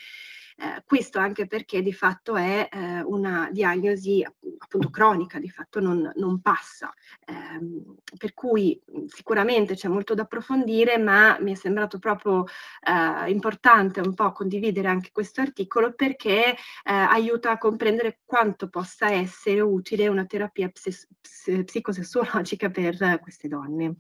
Speaker 7: Eh, questo anche perché di fatto è eh, una diagnosi appunto cronica, di fatto non, non passa. Eh, per cui mm, sicuramente c'è molto da approfondire, ma mi è sembrato proprio eh, importante un po' condividere anche questo articolo perché eh, aiuta a comprendere quanto possa essere utile una terapia psicosessuologica per queste donne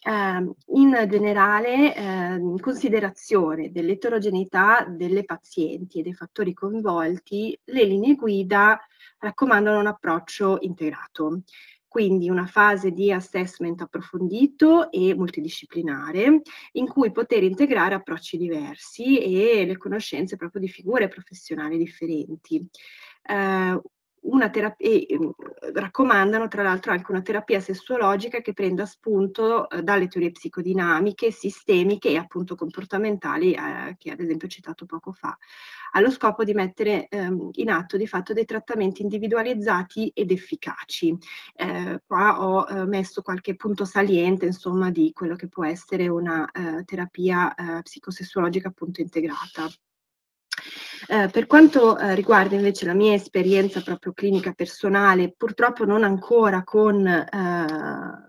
Speaker 7: eh, in generale eh, considerazione dell'eterogeneità delle pazienti e dei fattori coinvolti, le linee guida raccomandano un approccio integrato quindi una fase di assessment approfondito e multidisciplinare in cui poter integrare approcci diversi e le conoscenze proprio di figure professionali differenti. Eh, una terapia, e ehm, raccomandano tra l'altro anche una terapia sessuologica che prenda spunto eh, dalle teorie psicodinamiche, sistemiche e appunto comportamentali eh, che ad esempio ho citato poco fa, allo scopo di mettere ehm, in atto di fatto dei trattamenti individualizzati ed efficaci. Eh, qua ho eh, messo qualche punto saliente insomma di quello che può essere una eh, terapia eh, psicosessuologica appunto integrata. Eh, per quanto eh, riguarda invece la mia esperienza proprio clinica personale, purtroppo non ancora con eh,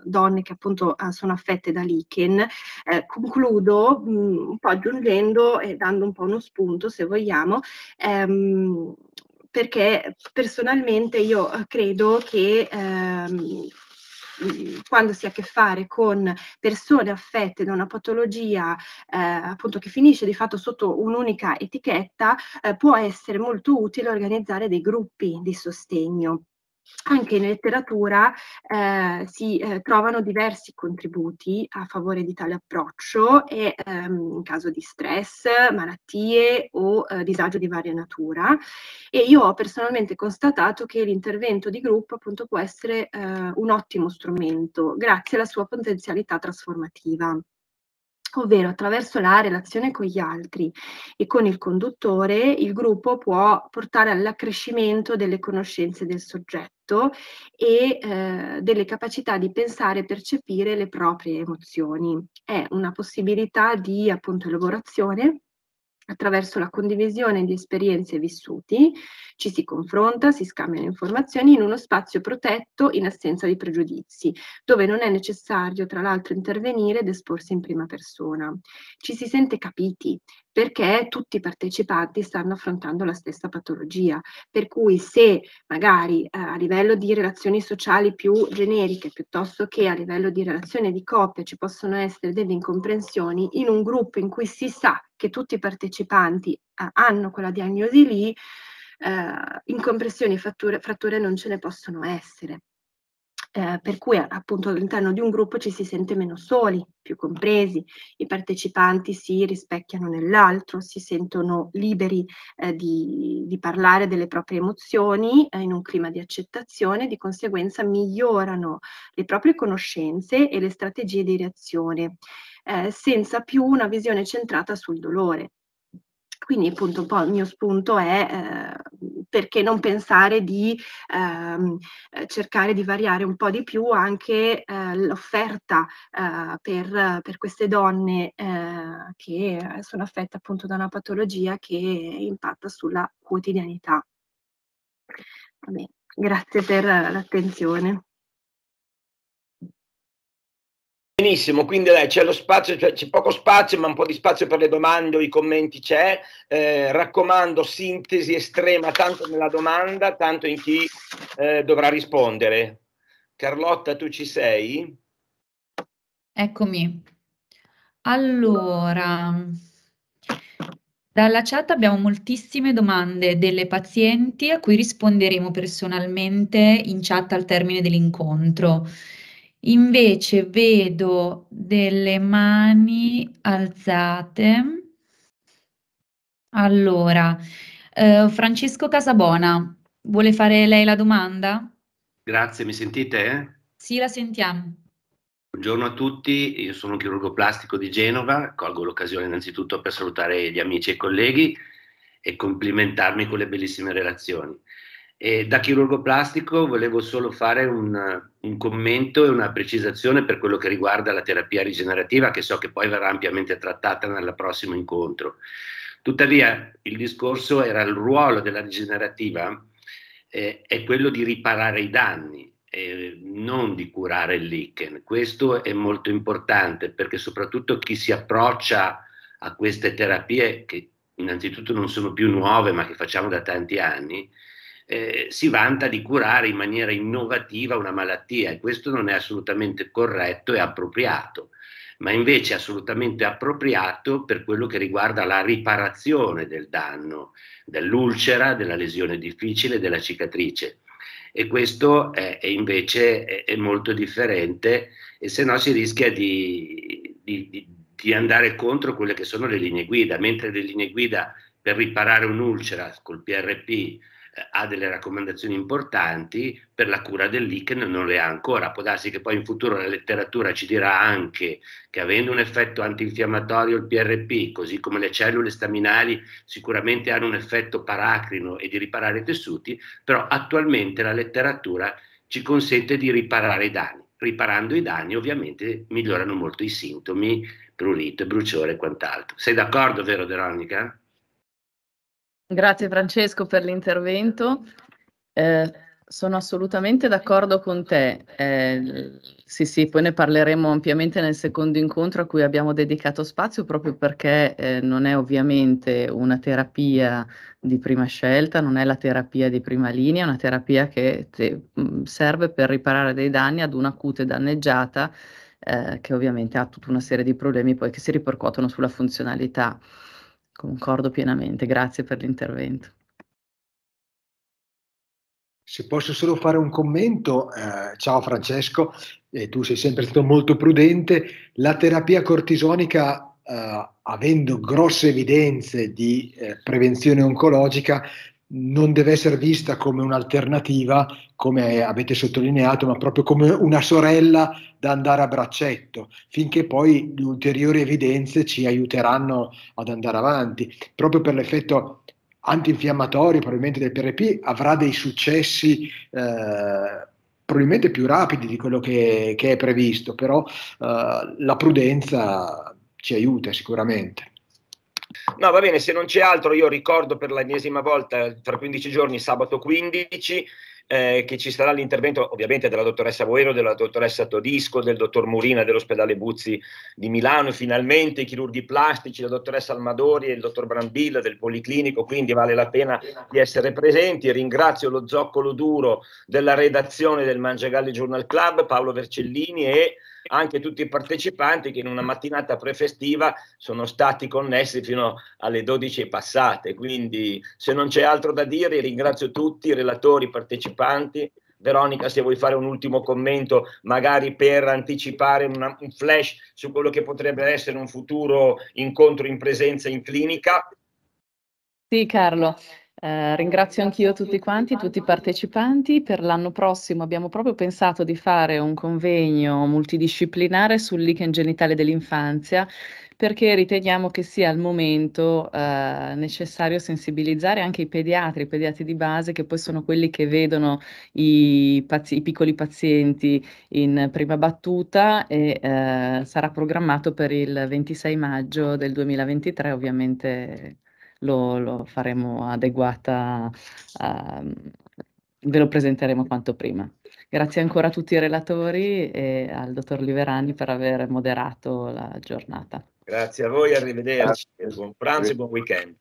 Speaker 7: donne che appunto eh, sono affette da lichen, eh, concludo mh, mm, un po' aggiungendo e dando un po' uno spunto, se vogliamo, ehm, perché personalmente io credo che ehm, quando si ha a che fare con persone affette da una patologia eh, appunto che finisce di fatto sotto un'unica etichetta, eh, può essere molto utile organizzare dei gruppi di sostegno anche in letteratura eh, si eh, trovano diversi contributi a favore di tale approccio e ehm, in caso di stress, malattie o eh, disagio di varia natura e io ho personalmente constatato che l'intervento di gruppo appunto può essere eh, un ottimo strumento grazie alla sua potenzialità trasformativa ovvero attraverso la relazione con gli altri e con il conduttore il gruppo può portare all'accrescimento delle conoscenze del soggetto e eh, delle capacità di pensare e percepire le proprie emozioni. È una possibilità di appunto elaborazione Attraverso la condivisione di esperienze e vissuti ci si confronta, si scambiano informazioni in uno spazio protetto in assenza di pregiudizi, dove non è necessario tra l'altro intervenire ed esporsi in prima persona. Ci si sente capiti perché tutti i partecipanti stanno affrontando la stessa patologia, per cui se magari eh, a livello di relazioni sociali più generiche piuttosto che a livello di relazione di coppia ci possono essere delle incomprensioni, in un gruppo in cui si sa che tutti i partecipanti eh, hanno quella diagnosi lì, eh, incompressioni e fratture non ce ne possono essere. Ehm, per cui appunto all'interno di un gruppo ci si sente meno soli, più compresi, i partecipanti si rispecchiano nell'altro, si sentono liberi eh, di, di, parlare delle proprie emozioni eh, in un clima di accettazione, di conseguenza migliorano le proprie conoscenze e le strategie di reazione, eh, senza più una visione centrata sul dolore. Quindi appunto un po' il mio spunto è eh, perché non pensare di ehm, eh, cercare di variare un po' di più anche eh, l'offerta eh, per, per, queste donne eh, che eh, sono affette appunto da una patologia che impatta sulla quotidianità. Vabbè, grazie per eh, l'attenzione.
Speaker 2: Benissimo, quindi eh, c'è lo spazio, cioè, c'è poco spazio, ma un po' di spazio per le domande o i commenti c'è. Eh, raccomando sintesi estrema tanto nella domanda, tanto in chi eh, dovrà rispondere. Carlotta, tu ci sei?
Speaker 3: Eccomi. Allora, dalla chat abbiamo moltissime domande delle pazienti a cui risponderemo personalmente in chat al termine dell'incontro. Invece vedo delle mani alzate. Allora, eh, Francesco Casabona, vuole fare lei la domanda?
Speaker 8: Grazie, mi sentite?
Speaker 3: Sì, la sentiamo.
Speaker 8: Buongiorno a tutti, io sono chirurgo plastico di Genova, colgo l'occasione innanzitutto per salutare gli amici e colleghi e complimentarmi con le bellissime relazioni. E da chirurgo plastico volevo solo fare un, un, commento e una precisazione per quello che riguarda la terapia rigenerativa, che so che poi verrà ampiamente trattata nel prossimo incontro. Tuttavia, il discorso era il ruolo della rigenerativa eh, è quello di riparare i danni, eh, non di curare il lichen. Questo è molto importante perché soprattutto chi si approccia a queste terapie, che innanzitutto non sono più nuove ma che facciamo da tanti anni, eh, si vanta di curare in maniera innovativa una malattia e questo non è assolutamente corretto e appropriato ma invece assolutamente appropriato per quello che riguarda la riparazione del danno, dell'ulcera, della lesione difficile, della cicatrice. E questo è, è invece è, è molto differente e se no si rischia di, di, di, di, andare contro quelle che sono le linee guida, mentre le linee guida per riparare un'ulcera col PRP eh, ha delle raccomandazioni importanti per la cura dell'ICN, non le ha ancora. Può darsi che poi in futuro la letteratura ci dirà anche che avendo un effetto antinfiammatorio il PRP, così come le cellule staminali sicuramente hanno un effetto paracrino e di riparare i tessuti, però attualmente la letteratura ci consente di riparare i danni. Riparando i danni ovviamente migliorano molto i sintomi, prurito, bruciore e quant'altro. Sei d'accordo, vero Veronica?
Speaker 3: Grazie Francesco per l'intervento. Eh, sono assolutamente d'accordo con te. Eh, sì, sì, poi ne parleremo ampiamente nel secondo incontro a cui abbiamo dedicato spazio proprio perché eh, non è ovviamente una terapia di prima scelta, non è la terapia di prima linea, è una terapia che te, mm, serve per riparare dei danni ad una cute danneggiata eh, che ovviamente ha tutta una serie di problemi poi che si ripercuotono sulla funzionalità. Concordo pienamente, grazie per l'intervento.
Speaker 5: Se posso solo fare un commento, eh, ciao Francesco, eh, tu sei sempre stato molto prudente, la terapia cortisonica, eh, avendo grosse evidenze di eh, prevenzione oncologica, non deve essere vista come un'alternativa, come avete sottolineato, ma proprio come una sorella da andare a braccetto, finché poi le ulteriori evidenze ci aiuteranno ad andare avanti. Proprio per l'effetto antinfiammatorio, probabilmente del PRP, avrà dei successi. Eh, probabilmente più rapidi di quello che, che è previsto, però eh, la prudenza ci aiuta sicuramente.
Speaker 2: No, va bene, se non c'è altro, io ricordo per l'ennesima volta, tra 15 giorni, sabato 15, eh, che ci sarà l'intervento ovviamente della dottoressa Boero, della dottoressa Todisco, del dottor Murina dell'ospedale Buzzi di Milano, finalmente i chirurghi plastici, la dottoressa Almadori e il dottor Brambilla del Policlinico, quindi vale la pena di essere presenti. Ringrazio lo zoccolo duro della redazione del Mangiagalli Journal Club, Paolo Vercellini e anche tutti i partecipanti che in una mattinata prefestiva sono stati connessi fino alle 12 passate. Quindi se non c'è altro da dire ringrazio tutti i relatori, i partecipanti. Veronica, se vuoi fare un ultimo commento, magari per anticipare una, un flash su quello che potrebbe essere un futuro incontro in presenza in clinica.
Speaker 3: Sì, Carlo. Eh, ringrazio anch'io tutti quanti, tutti i partecipanti. Per l'anno prossimo abbiamo proprio pensato di fare un convegno multidisciplinare sul lichen genitale dell'infanzia perché riteniamo che sia al momento eh, necessario sensibilizzare anche i pediatri, i pediatri di base, che poi sono quelli che vedono i, pazi- i piccoli pazienti in prima battuta e eh, sarà programmato per il 26 maggio del 2023, ovviamente lo, lo faremo adeguata, uh, ve lo presenteremo quanto prima. Grazie ancora a tutti i relatori e al dottor Liverani per aver moderato la giornata.
Speaker 2: Grazie a voi, arrivederci,
Speaker 1: buon pranzo e buon weekend.